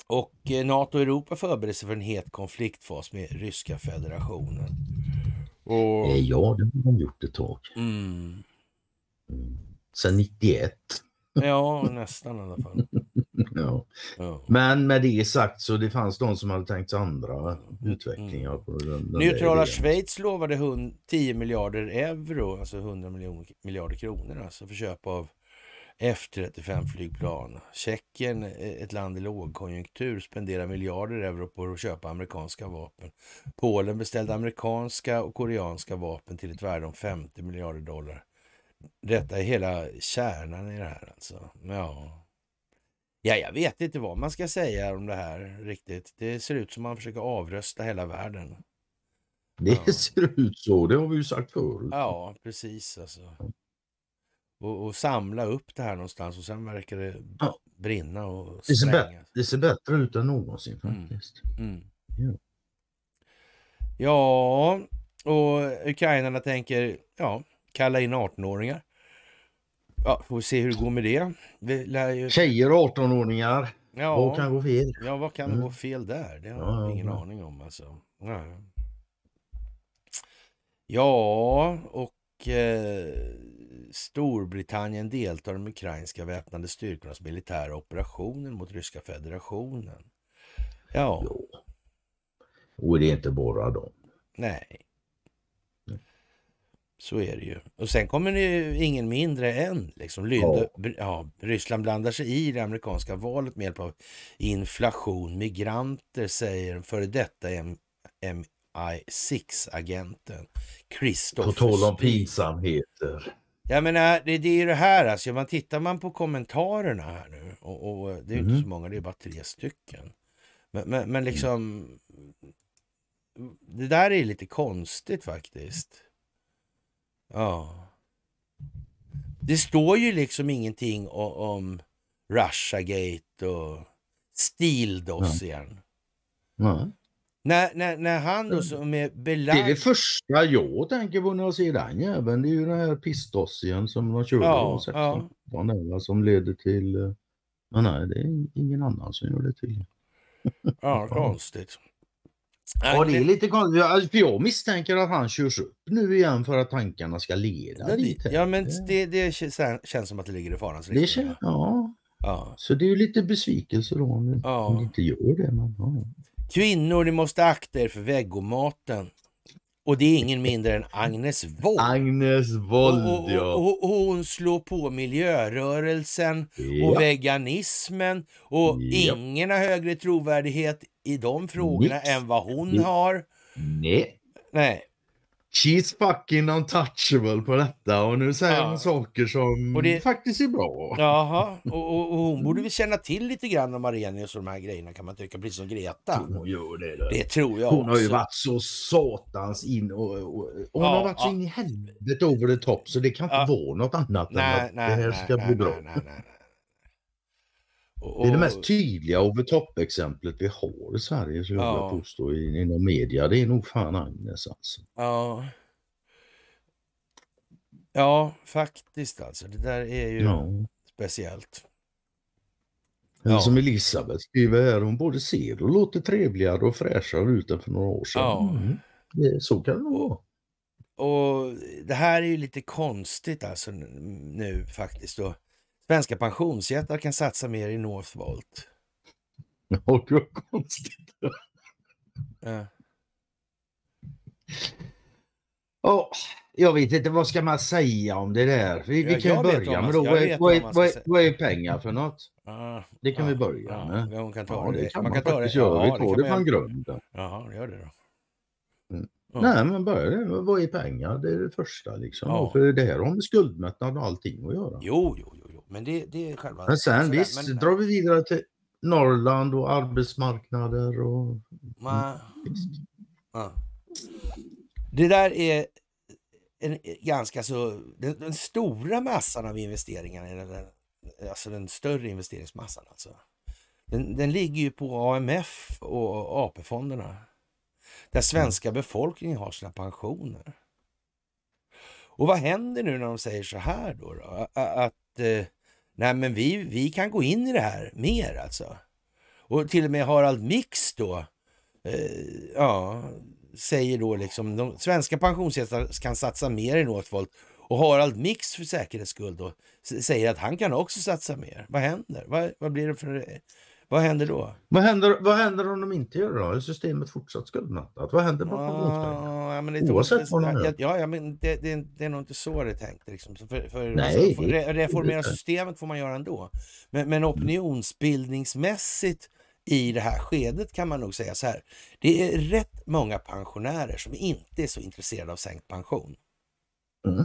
Och eh, Nato och Europa förbereder sig för en het konfliktfas med Ryska federationen. Och... Eh, ja, det har de gjort ett tag. Mm. Mm. Sen 91. Ja, nästan i alla fall. ja. ja. Men med det sagt så det fanns de som hade tänkt sig andra utvecklingar. Mm. På mm. den, den Neutrala Schweiz lovade 10 miljarder euro, alltså 100 miljoner, miljarder kronor, alltså för köp av F-35-flygplan. Tjeckien, eh, ett land i lågkonjunktur, spenderar miljarder euro på att köpa amerikanska vapen. Polen beställde amerikanska och koreanska vapen till ett värde om 50 miljarder dollar. Detta är hela kärnan i det här alltså. Ja. ja, jag vet inte vad man ska säga om det här riktigt. Det ser ut som man försöker avrösta hela världen. Det ser ut så, det har vi ju sagt förut. Ja, precis alltså och, och, samla upp det här någonstans och sen verkar det ja. brinna och sprängas. Det ser, bättre, det ser bättre ut än någonsin mm. faktiskt. Mm. Mm. Ja. ja, och ukrainarna tänker ja, kalla in 18-åringar. Ja, får vi se hur det går med det. Ju... Tjejer och 18-åringar. Ja. Vad kan gå fel? Ja, vad kan mm. gå fel där? Det har jag ingen ja. aning om alltså. Nej. Ja, och eh, Storbritannien deltar de ukrainska väpnade styrkornas militära operationer mot Ryska federationen. Ja. Jo. Och det är inte bara dem. Nej. Så är det ju. Och sen kommer det ju ingen mindre än liksom Lynde, ja. ja. Ryssland blandar sig i det amerikanska valet med hjälp av inflation. Migranter säger före detta MI6-agenten På tal om pinsamheter. Jag menar, det, det är det här alltså. Man tittar man på kommentarerna här nu och, och eh, det är mm. inte så många, det är bara tre stycken. Men, men, men liksom... Mm. Det där är lite konstigt faktiskt. Ja. Det står ju liksom ingenting om, om Russiagate och Stildossiern. Mm. När, när, när han då mm. som är belagd... Det är det första jag tänker på när jag ser den jäveln. Det är ju den här pissdossien som de körde ja, 16 ja. som leder till... Men eh, nej, det är ingen annan som gör det till. Ja, konstigt. Ja, det är lite konstigt. Alltså, för jag misstänker att han körs upp nu igen för att tankarna ska leda dit. Ja, men det, det känns som att det ligger i farans riktning. Det känns, ja. ja. Så det är ju lite besvikelse då om ja. inte gör det. Men, ja. Kvinnor, ni måste akta er för veggomaten. Och det är ingen mindre än Agnes Wold. Agnes Wold, och, och, ja. Och, och, hon slår på miljörörelsen ja. och veganismen. Och ja. ingen har högre trovärdighet i de frågorna Nix. än vad hon Nix. har. Nej. Nej. She's fucking untouchable på detta och nu säger ja. hon saker som det... faktiskt är bra. Jaha, och, och, och hon borde väl känna till lite grann om Arrhenius och de här grejerna kan man tycka, precis som Greta. Hon gör det. Då. Det tror jag Hon också. har ju varit så satans in och, och, och hon ja, har varit ja. så in i helvete over the top så det kan inte vara något annat nej, än att nej, det här nej, ska bli bra. Och... Det är det mest tydliga over top-exemplet vi har i Sverige, skulle jag påstå, inom media. Det är nog fan Agnes alltså. Ja. Ja, faktiskt alltså. Det där är ju ja. speciellt. Ja. Som Elisabeth skriver här, hon både ser och låter trevligare och fräschare ut än för några år sedan. Ja. Mm. så kan det vara. Och det här är ju lite konstigt alltså nu faktiskt. Och Svenska pensionsjättar kan satsa mer i Northvolt. Ja, gud vad konstigt. Ja. Oh, jag vet inte, vad ska man säga om det där? Vi, vi kan ju börja med då. Vad är, vad, är, vad, vad är pengar för något? Ah, det kan ah, vi börja ah, med. Ja, kan ta ja, det. kan man, man ta det. Gör. vi tar det, från grunden. Jaha, gör det då. Mm. Nej, men börja Vad är pengar? Det är det första liksom. Ja. För det här har med skuldmättnad och allting att göra. Jo, jo, men det, det är själva... Men sen visst, men, drar vi vidare till Norrland och arbetsmarknader och... Man, mm, ja. Det där är en ganska så... Den, den, stora massan av investeringar, den, alltså den större investeringsmassan alltså. Den, den ligger ju på AMF och AP-fonderna. Där svenska mm. befolkningen har sina pensioner. Och vad händer nu när de säger så här då? då? Att eh, nej men vi, vi kan gå in i det här mer alltså. Och till och med Harald Mix då, eh, ja, säger då liksom de svenska pensionsjättarna kan satsa mer i Northvolt och Harald Mix för säkerhets skull då säger att han kan också satsa mer. Vad händer? Vad, vad blir det för vad händer då? Vad händer, vad händer om de inte gör det då? Är systemet fortsatt skuldmattat? Vad händer med pensionspengarna? Ah, ja, men det Oavsett vad de gör. Ja, ja, men det, det, det, är nog inte så det är tänkt. Liksom. För, för, Nej, alltså, re, reformera systemet får man göra ändå. Men, men mm. opinionsbildningsmässigt i det här skedet kan man nog säga så här. Det är rätt många pensionärer som inte är så intresserade av sänkt pension. Mm.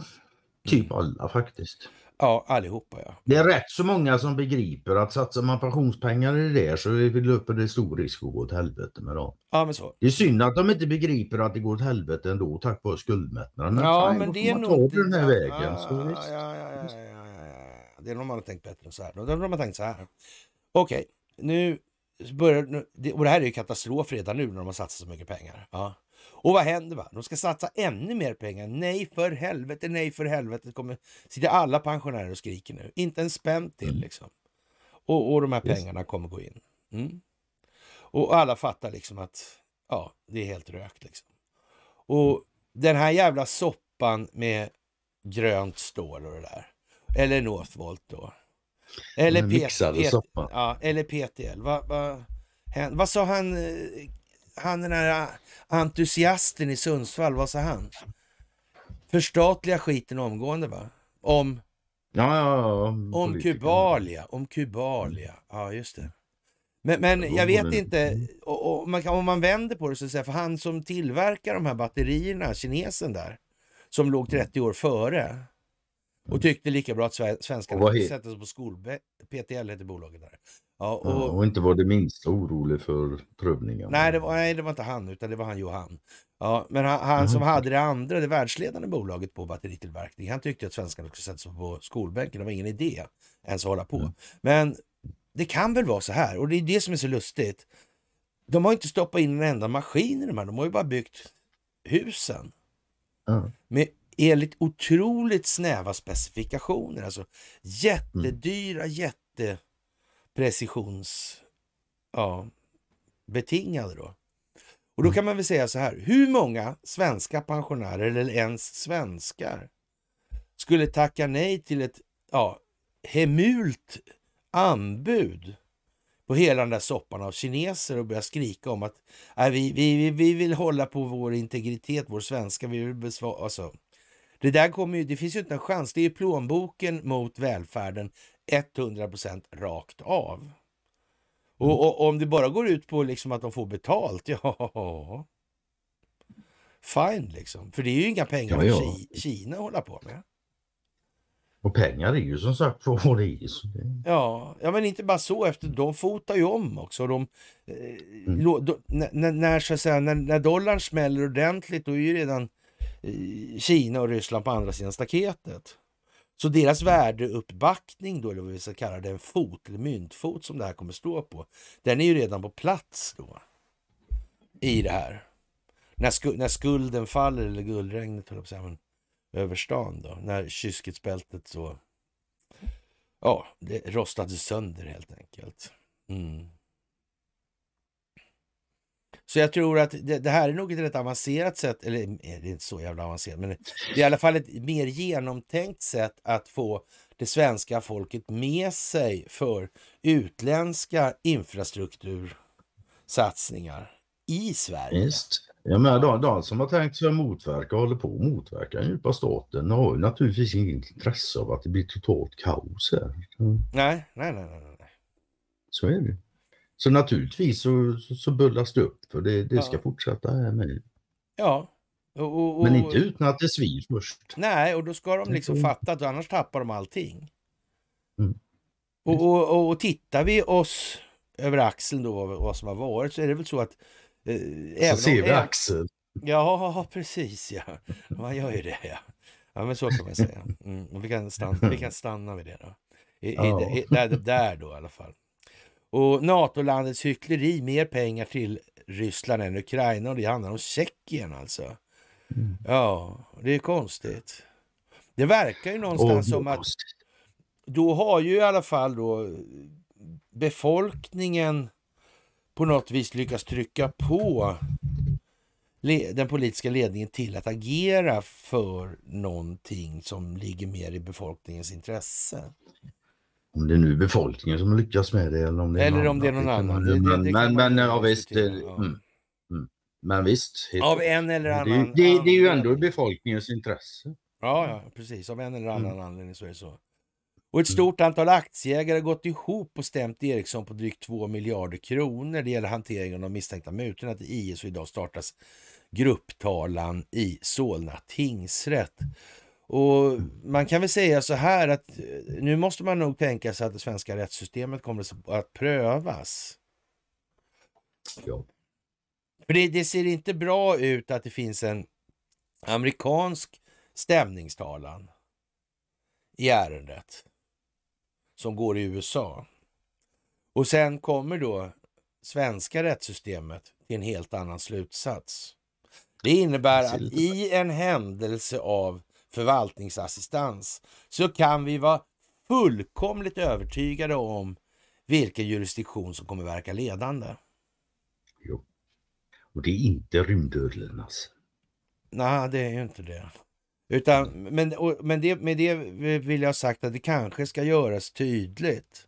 Typ alla faktiskt. Ja, allihopa ja. Det är rätt så många som begriper att satsar man pensionspengar i det så löper det stor risk att gå åt helvete med dem. Ja, men så. Det är synd att de inte begriper att det går åt helvete ändå tack vare skuldmättnaden. Ja, Fan, men det är nog... den här vägen. Ja, ja, ja, ja, Det är de har tänkt bättre än så här. De har tänkt så här. Okej, nu börjar... Och det här är ju katastrof redan nu när de har satsat så mycket pengar. Ja. Och vad händer? Va? De ska satsa ännu mer pengar. Nej för helvete, nej för helvete. Det kommer sitta alla pensionärer och skriker nu. Inte en spänn till mm. liksom. Och, och de här pengarna kommer gå in. Mm. Och alla fattar liksom att ja, det är helt rökt liksom. Och mm. den här jävla soppan med grönt stål och det där. Eller Northvolt då. Eller, PT, ja, eller PTL. Vad va, va, va sa han, eh, han den här entusiasten i Sundsvall, vad sa han? Förstatliga skiten omgående va? Om... Ja, ja, ja. Om, om Kubalia, om Kubalia. Ja, just det. Men, men jag vet inte, och, och man kan, om man vänder på det så säga, för han som tillverkar de här batterierna, kinesen där, som låg 30 mm. år före och tyckte lika bra att svenskarna skulle sätta sig på skolbänken. PTL heter bolaget där. Ja, och... Ja, och inte var det minsta orolig för prövningen. Nej det, var, nej, det var inte han, utan det var han Johan. Ja, men han, han som hade det andra, det världsledande bolaget på batteritillverkning, han tyckte att svenskarna skulle sätta sig på skolbänken. Det var ingen idé ens att hålla på. Mm. Men det kan väl vara så här, och det är det som är så lustigt. De har inte stoppat in en enda maskin i de här, de har ju bara byggt husen. Mm. Med enligt otroligt snäva specifikationer, alltså jättedyra, mm. jätte precisionsbetingade. Ja, då. Och då mm. kan man väl säga så här, hur många svenska pensionärer eller ens svenskar skulle tacka nej till ett ja, hemult anbud på hela den där soppan av kineser och börja skrika om att nej, äh, vi, vi, vi vill hålla på vår integritet, vår svenska, vi vill besvara... Alltså, det där kommer ju, det finns ju inte en chans. Det är ju plånboken mot välfärden 100 rakt av. Och, mm. och, om det bara går ut på liksom att de får betalt, ja... Fine, liksom. För det är ju inga pengar ja, ja. för Kina att hålla på med. Och pengar är ju som sagt vad det är. Ja, ja, men inte bara så. efter De fotar ju om också. De, eh, mm. lo, de, när, när, säga, när, när dollarn smäller ordentligt, då är ju redan eh, Kina och Ryssland på andra sidan staketet. Så deras värdeuppbackning då, eller vad vi ska kalla det, en fot eller myntfot som det här kommer stå på, den är ju redan på plats då i det här. När, skul när skulden faller, eller guldregnet höll jag på säga, över stan då, när kysketsbältet så, ja, det rostade sönder helt enkelt. Mm. Så jag tror att det, det, här är nog ett rätt avancerat sätt, eller eh, det är inte så jävla avancerat, men det är i alla fall ett mer genomtänkt sätt att få det svenska folket med sig för utländska infrastruktursatsningar i Sverige. Just. Jag menar, de, de som har tänkt sig att motverka och håller på att motverka den djupa staten de har ju naturligtvis inget intresse av att det blir totalt kaos här. Mm. Nej, nej, nej, nej, nej. Så är det. Så naturligtvis så, så, bullas det upp för det, det ska fortsätta här med. Ja. Och, och, och, Men inte utan att det svir först. Nej, och då ska de liksom fatta att annars tappar de allting. Mm. Och, och, och tittar vi oss över axeln då vad som har varit så är det väl så att... Eh, så ser vi axeln. Ja, precis ja. Man gör ju det ja. Ja men så kan man säga. Mm, vi, kan stanna, vi kan stanna vid det då. I, ja. i, där, där då i alla fall. Och NATO-landets hyckleri, mer pengar till Ryssland än Ukraina och det handlar om Tjeckien alltså. Mm. Ja, det är konstigt. Det verkar ju någonstans som att då har ju i alla fall då eh, befolkningen på något vis lyckats trycka på den politiska ledningen till att agera för någonting som ligger mer i befolkningens intresse. Om det är nu befolkningen som lyckas med det eller om det är, eller någon, om det är någon annan. Det, men, det, men, men ja, visst. Eh, ja. Mm, mm. Men visst. Av en eller annan. Det, det, är ju ändå befolkningens intresse. Ja, ja precis. Av en eller annan mm. anledning så är det så. Och ett mm. stort antal aktieägare gått ihop och stämt Ericsson på drygt 2 miljarder kronor. Det gäller hanteringen av de misstänkta mutorna till IS och idag startas grupptalan i Solna tingsrätt. Och man kan väl säga så här att eh, nu måste man nog tänka sig att det svenska rättssystemet kommer att prövas. Ja. För det, det ser inte bra ut att det finns en amerikansk stämningstalan i ärendet som går i USA. Och sen kommer då svenska rättssystemet till en helt annan slutsats. Det innebär att i en händelse av förvaltningsassistans så kan vi vara fullkomligt övertygade om vilken jurisdiktion som kommer verka ledande. Jo. Och det är inte rymdödlornas. Alltså. Nej, det är ju inte det. Utan, men, och, men det, med det vill jag ha sagt att det kanske ska göras tydligt.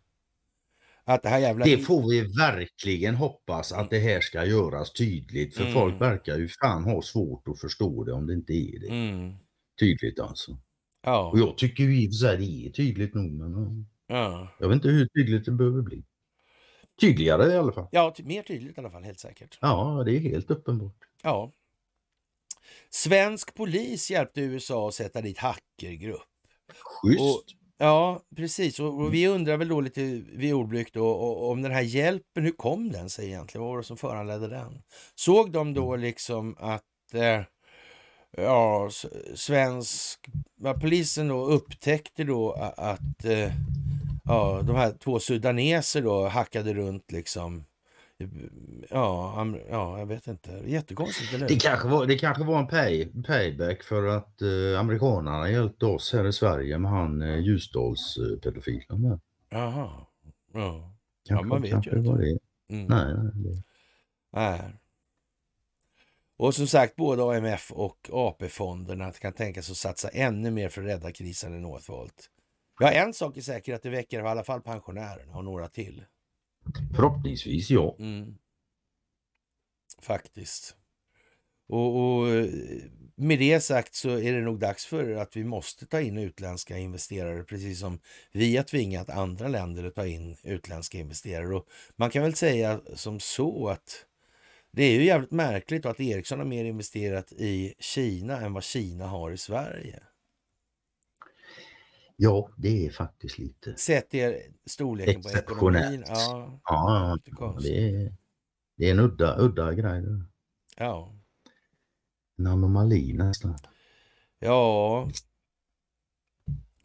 Att det, här jävla... det får vi verkligen hoppas att det här ska göras tydligt för mm. folk verkar ju fan ha svårt att förstå det om det inte är det. Mm tydligt alltså. Ja. Och jag tycker ju i och för sig det är tydligt nog men ja. jag vet inte hur tydligt det behöver bli. Tydligare i alla fall. Ja, mer tydligt i alla fall helt säkert. Ja, det är helt uppenbart. Ja. Svensk polis hjälpte USA att sätta dit hackergrupp. Schysst. Och, ja, precis. Och, och, vi undrar väl då lite vid ordblykt om den här hjälpen, hur kom den sig egentligen? Vad var det som föranledde den? Såg de då mm. liksom att eh, ja, svensk... polisen då upptäckte då att eh, ja, de här två sudaneser då hackade runt liksom. Ja, ja, jag vet inte. Jättekonstigt, eller det kanske var, det kanske var en pay, payback för att eh, amerikanarna hjälpte oss här i Sverige med han eh, Ljusdalspedofilen. Eh, Jaha. Ja. Kanske, ja, man vet ju inte. det. Mm. Nej, nej, det... nej. Och som sagt, både AMF och AP-fonderna kan tänka sig att satsa ännu mer för att rädda krisen än Northvolt. Ja, en sak är säker att det väcker i alla fall pensionärerna och några till. Förhoppningsvis, ja. Mm. Faktiskt. Och, och, med det sagt så är det nog dags för att vi måste ta in utländska investerare, precis som vi har tvingat andra länder att ta in utländska investerare. Och man kan väl säga som så att det är ju jävligt märkligt att Ericsson har mer investerat i Kina än vad Kina har i Sverige. Ja, det är faktiskt lite... Sett er storleken på ekonomin. Ja, ja det, är, det är en udda, udda grej. Då. Ja. En anomali nästan. Ja.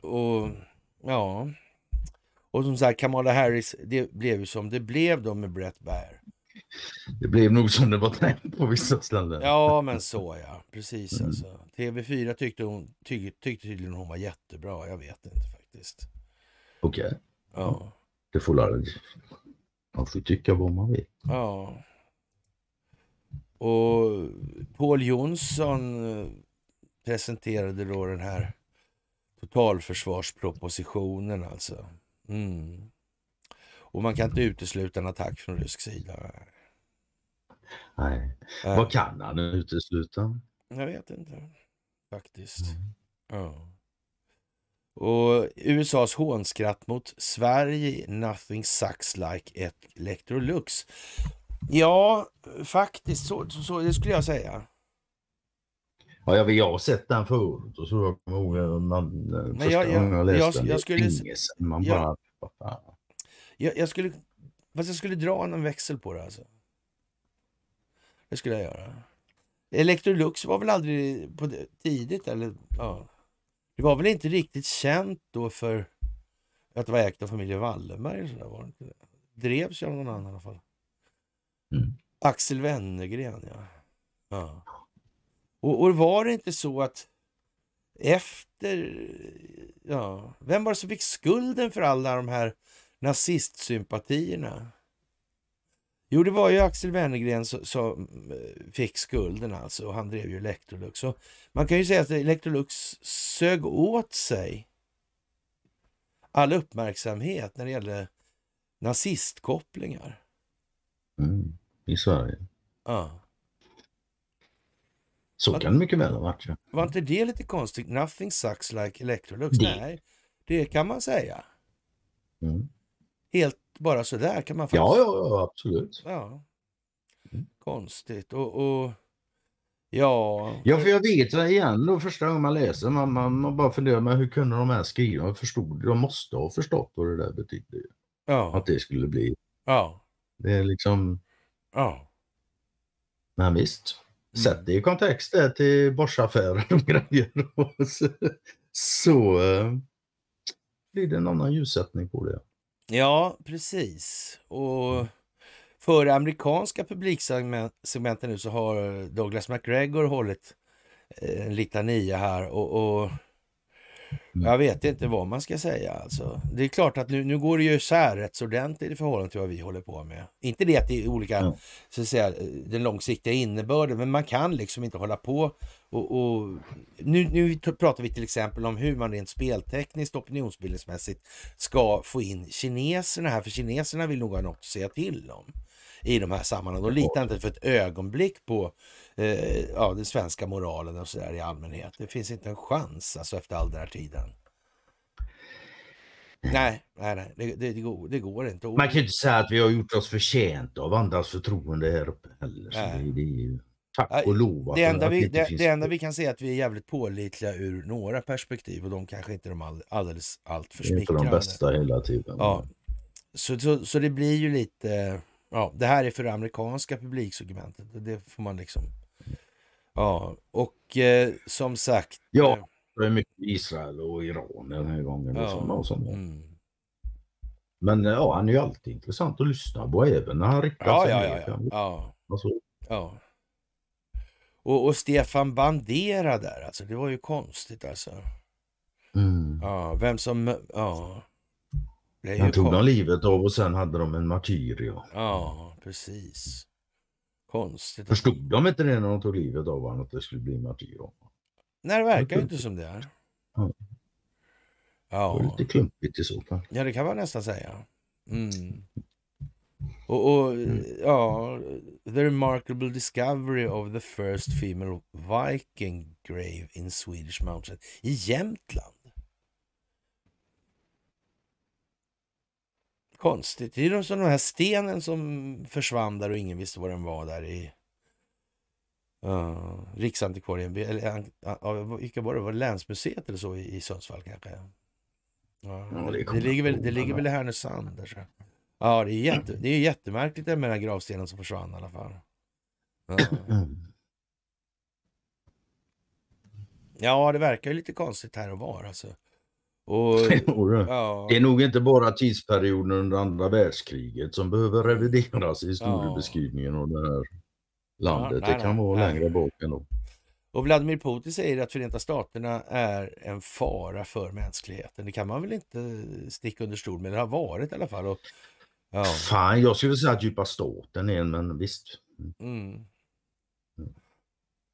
Och ja. Och som sagt, Kamala Harris, det blev ju som det blev då med Brett Baer. Det blev nog som det var tänkt på vissa ställen. Ja, men så ja. Precis mm. alltså. TV4 tyckte, hon, ty, tyckte tydligen hon var jättebra. Jag vet inte faktiskt. Okej. Okay. Ja. Det får alla... Man får tycka vad man vill. Ja. Och Paul Jonsson eh, presenterade då den här totalförsvarspropositionen alltså. Mm. Och man kan inte utesluta en attack från rysk sida. Nej. Äh. Vad kan han utesluta? Jag vet inte, faktiskt. Mm. Oh. Och USAs hånskratt mot Sverige, nothing sucks like Electrolux. Ja, faktiskt så, så, så, det skulle jag säga. Ja, jag, jag har sett den förut och så kommer jag ihåg man, eh, första jag, jag, jag läste jag, den. Jag skulle, Man bara, jag, jag, skulle, fast jag skulle dra någon växel på det alltså. Det skulle jag göra. Electrolux var väl aldrig på det, tidigt eller ja. Det var väl inte riktigt känt då för att det var ägt av familjen Wallenberg. Så där, var det inte det? Drevs ju av någon annan i alla fall. Mm. Axel Wennergren ja. ja. Och, och var det inte så att efter, ja, vem var det som fick skulden för alla de här nazistsympatierna? Jo, det var ju Axel Wennergren som eh, fick skulden alltså och han drev ju Electrolux. Så man kan ju säga att Electrolux sög åt sig all uppmärksamhet när det gällde nazistkopplingar. Mm, I Sverige. Ja. Så kan det mycket väl ha varit. Ja. Var inte det lite konstigt? Nothing sucks like Electrolux. Det. Nej, det kan man säga. Mm. Helt bara sådär? Kan man faktiskt... ja, ja, ja, absolut. Ja. Mm. Konstigt. Och, och... Ja. ja, för jag vet igen då första gången man läser, man, man, man bara funderar men hur kunde de här skriva? förstod, de måste ha förstått vad det där betydde. Ja. Att det skulle bli. Ja. Det är liksom... Ja. Men visst. Mm. Sätt det i kontext där till Boschaffären och grejer. Och så, så eh, blir det en annan ljussättning på det. Ja, precis. Och för amerikanska publiksegmenten nu så har Douglas McGregor hållit eh, en litania här och, och Mm. Jag vet inte vad man ska säga. Alltså. Det är klart att nu, nu går det ju isär rätt så ordentligt i förhållande till vad vi håller på med. Inte det att det är olika, mm. så att säga, den långsiktiga innebörden, men man kan liksom inte hålla på och... och nu, nu pratar vi till exempel om hur man rent speltekniskt och opinionsbildningsmässigt ska få in kineserna här, för kineserna vill nog ha något att säga till om i de här sammanhangen. De litar inte för ett ögonblick på eh, ja, den svenska moralen och så där i allmänhet. Det finns inte en chans alltså, efter all den här tiden. Nej, nej, nej. Det, det, det, går, det, går, inte. Man kan ju inte säga att vi har gjort oss förtjänta av andras förtroende här uppe heller. Så det, är ju, tack och lov. Det enda, vi, det, enda vi kan säga är att vi är jävligt pålitliga ur några perspektiv och de kanske inte är de all, alldeles allt för smickrande. Inte de bästa hela tiden. Ja. Så, så, så det blir ju lite Ja, det här är för det amerikanska publiksegmentet det får man liksom... Ja, och eh, som sagt... Ja, eh, det är mycket Israel och Iran den här gången. Ja. Liksom, och sånt. Mm. Men ja, han är ju alltid intressant att lyssna på även när han riktar ja, sig ja, ja, ja. ja. Alltså. ja. Och, och, Stefan Bandera där, alltså det var ju konstigt alltså. Mm. Ja, vem som... Ja. Han tog de livet av och sen hade de en martyrio. Ja, precis. Konstigt. Förstod de inte det när de tog livet av honom att det skulle bli martyr? Nej, det verkar ju inte som det. Är. Ja. Det var lite klumpigt i så fall. Ja, det kan man nästan säga. Mm. Och, och mm. ja, the remarkable discovery of the first female Viking grave in Swedish mountain i Jämtland. Konstigt. Det är ju som den här stenen som försvann där och ingen visste var den var där i uh, Riksantikvarien, eller vilka var det? Var det Länsmuseet eller så i, i Sundsvall kanske? Ja, det, det, ligger väl, i Härnösand. Där, så. Ja, det är, jätte, det är jättemärkligt med den här gravstenen som försvann i alla fall. Ja. ja, det verkar ju lite konstigt här och var alltså. Och, ja. Det är nog inte bara tidsperioden under andra världskriget som behöver revideras i historiebeskrivningen ja. av det här landet. Ja, nej, det kan vara nej. längre bak ändå. Och Vladimir Putin säger att Förenta Staterna är en fara för mänskligheten. Det kan man väl inte sticka under stol med. Det har varit i alla fall. Och, ja. Fan, jag skulle säga att djupa staten är en, men visst. Mm.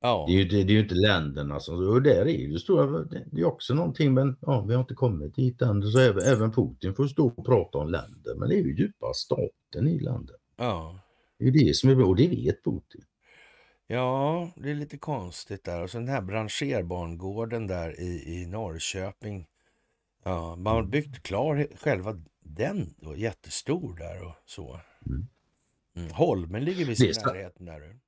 Ja. Det, är ju, det, det är ju inte länderna som... Och där är ju stora... Det är också någonting men ja, vi har inte kommit dit än. Så även, även Putin får stå och prata om länder men det är ju djupa staten i landet. Ja. Det är ju det som är bra och det vet Putin. Ja, det är lite konstigt där. Och så den här rangerbarngården där i, i Norrköping. Ja, man har mm. byggt klar själva den då, jättestor där och så. Mm. mm Holmen ligger vid sin närheten där du.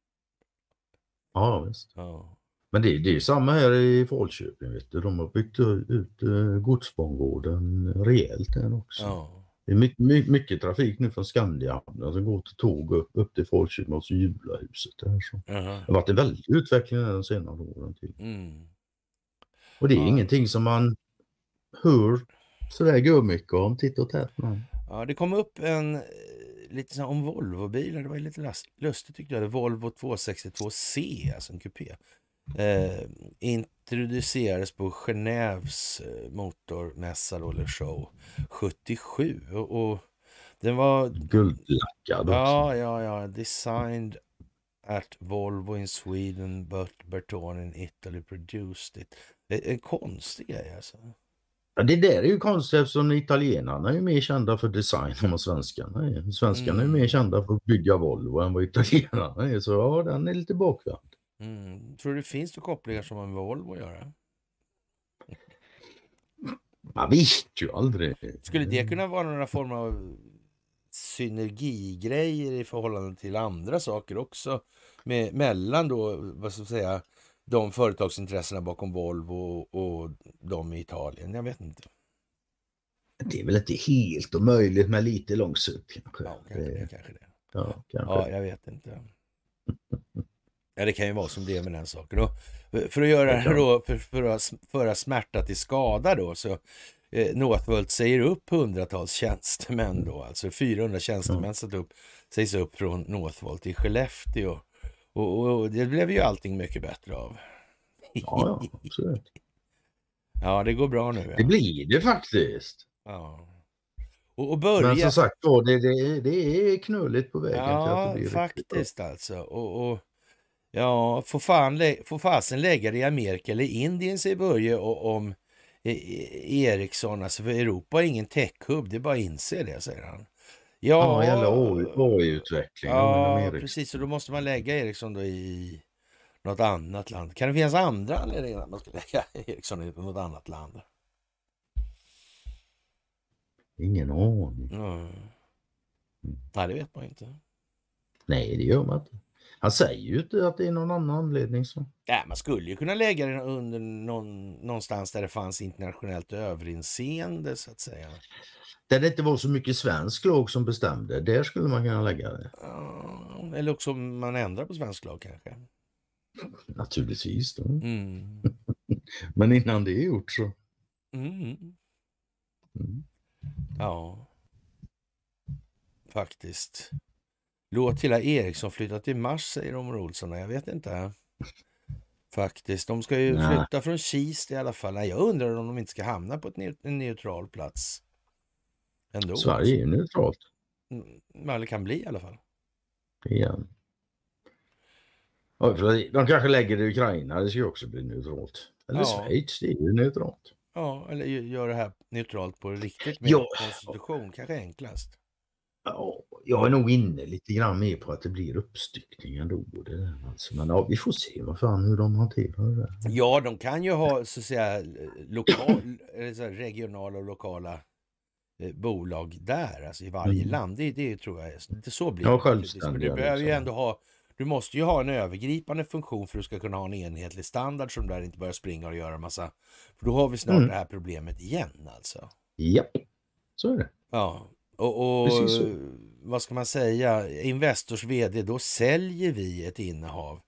Ja, visst. Ja. Men det, det är samma här i Falköping. Vet du. De har byggt ut eh, godsbangården rejält där också. Ja. Det är mycket, mycket, mycket trafik nu från Skandiahamnen som alltså, går till tåg upp, upp till Falköping och så Julahuset. Där, så. Det har varit en väldig utveckling de senare åren. till. Mm. Och det är ja. ingenting som man hör sådär mycket om titt och tätt. Men... Ja, det kom upp en lite så här om Volvo-bilar. Det var ju lite lustigt tyckte jag. Volvo 262C, alltså en kupé. Eh, introducerades på Genèves eh, motormässa då, eller show 77. Och, och den var... Guldlackad Ja, ja, ja. Designed at Volvo in Sweden but Bertone in Italy produced it. Eh, en konstig grej alltså. Ja, det där är ju konstigt eftersom italienarna är ju mer kända för design än vad svenskarna är. Svenskarna mm. är mer kända för att bygga Volvo än vad italienarna är. Så ja, den är lite bakvänd. Mm. Tror du det finns några kopplingar som har med Volvo att göra? Man vet ju aldrig. Skulle det kunna vara några former av synergigrejer i förhållande till andra saker också? Med, mellan då, vad ska jag säga, de företagsintressena bakom Volvo och de i Italien. Jag vet inte. Det är väl inte helt omöjligt med lite långsup kanske. Ja, kanske det. Kanske det. Ja, kanske. ja, jag vet inte. Ja, det kan ju vara som det är med den saken. Och för att göra då, för, för att föra smärta till skada då, så eh, Northvolt säger upp hundratals tjänstemän då, alltså 400 tjänstemän ja. satt upp, sägs upp från Northvolt i Skellefteå. Och, och, det blev ju allting mycket bättre av. Ja, ja, absolut. ja, det går bra nu. Ja. Det blir det faktiskt. Ja. Och, och börja... Men som sagt då, det, det, det är knöligt på vägen. Ja, faktiskt alltså. Och, och, ja, får, fasen lägga det i Amerika eller Indien, säger Börje och, om e-, e Ericsson. Alltså, för Europa är ingen tech-hub, det är bara att inse det, säger han. Ja, Samma AI-utveckling. Ja, eh, precis. Så då måste man lägga Ericsson då i något annat land. Kan det finnas andra anledningar att man ska lägga Ericsson i något annat land? Ingen aning. Mm. Nej, det vet man inte. Nej, det gör man inte. Han säger ju inte att det är någon annan anledning. Så. Ja, man skulle ju kunna lägga det under någon, någonstans där det fanns internationellt överinseende så att säga. Där det inte var så mycket svensk lag som bestämde, där skulle man kunna lägga det. eller också om man ändrar på svensk lag kanske. Naturligtvis. Då. Mm. Men innan det är gjort så. Mm. Mm. Ja, faktiskt. Låt hela Ericsson flytta till Mars, säger de Olsson. Jag vet inte. Faktiskt. De ska ju Nej. flytta från Kista i alla fall. Nej, jag undrar om de inte ska hamna på neut en neutral plats. Ändå. Sverige är ju neutralt. Mm, eller kan bli i alla fall. Igen. De kanske lägger det i Ukraina, det ska ju också bli neutralt. Eller ja. Schweiz, det är ju neutralt. Ja, eller gör det här neutralt på riktigt med ja. konstitution, kanske enklast. Ja, jag är nog inne lite grann mer på att det blir uppstyckning ändå. Det där, alltså. Men ja, vi får se vad fan hur de hanterar det. Där. Ja, de kan ju ha så att säga lokal, regionala och lokala eh, bolag där, alltså i varje mm. land. Det, det tror jag inte så blir ja, det. Men du behöver ju liksom. ändå ha du måste ju ha en övergripande funktion för att du ska kunna ha en enhetlig standard som där inte börjar springa och göra massa. För då har vi snart mm. det här problemet igen alltså. Ja, så är det. Ja, och, och Precis så vad ska man säga, Investors vd, då säljer vi ett innehav.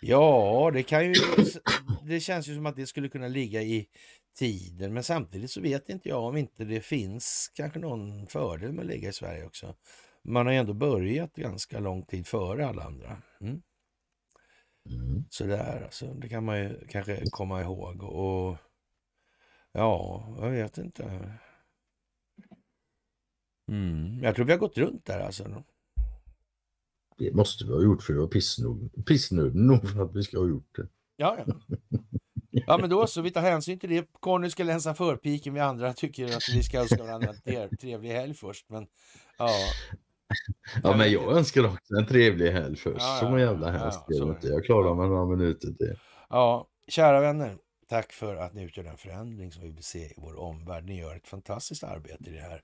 Ja, det kan ju, det känns ju som att det skulle kunna ligga i tiden, men samtidigt så vet inte jag om inte det finns kanske någon fördel med att ligga i Sverige också. Man har ju ändå börjat ganska lång tid före alla andra. Mm. Mm. Sådär alltså, det kan man ju kanske komma ihåg och ja, jag vet inte. Mm. Jag tror vi har gått runt där alltså. Det måste vi ha gjort för det var pissnödig nog för att vi ska ha gjort det. Ja, ja. ja men då så, vi tar hänsyn till det. Conny ska länsa förpiken, vi andra tycker att vi ska önska varandra en trevlig helg först. Men, ja. Ja, men jag önskar också en trevlig helg först. Ja, ja, som jävla hemskt ja, ja, Jag klarar mig några minuter till. Ja, kära vänner. Tack för att ni utgör den förändring som vi vill se i vår omvärld. Ni gör ett fantastiskt arbete i det här.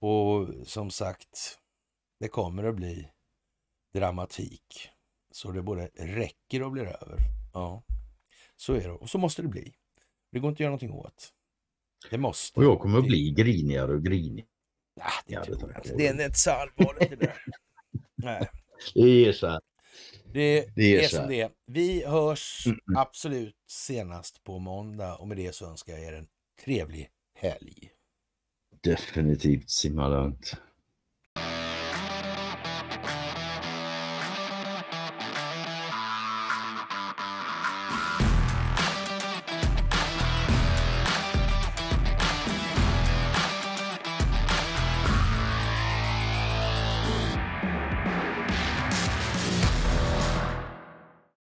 Och som sagt, det kommer att bli dramatik. Så det både räcker och blir över. Ja, så är det. Och så måste det bli. Det går inte att göra någonting åt. Det måste. Och jag kommer att bli grinigare och grinigare. Ah, ja, det, ja, det, alltså, det är inte så allvarligt det där. Nej. Det är så här. Det, det, är, är som det Vi hörs absolut senast på måndag och med det så önskar jag er en trevlig helg. Definitiv Zimmerland.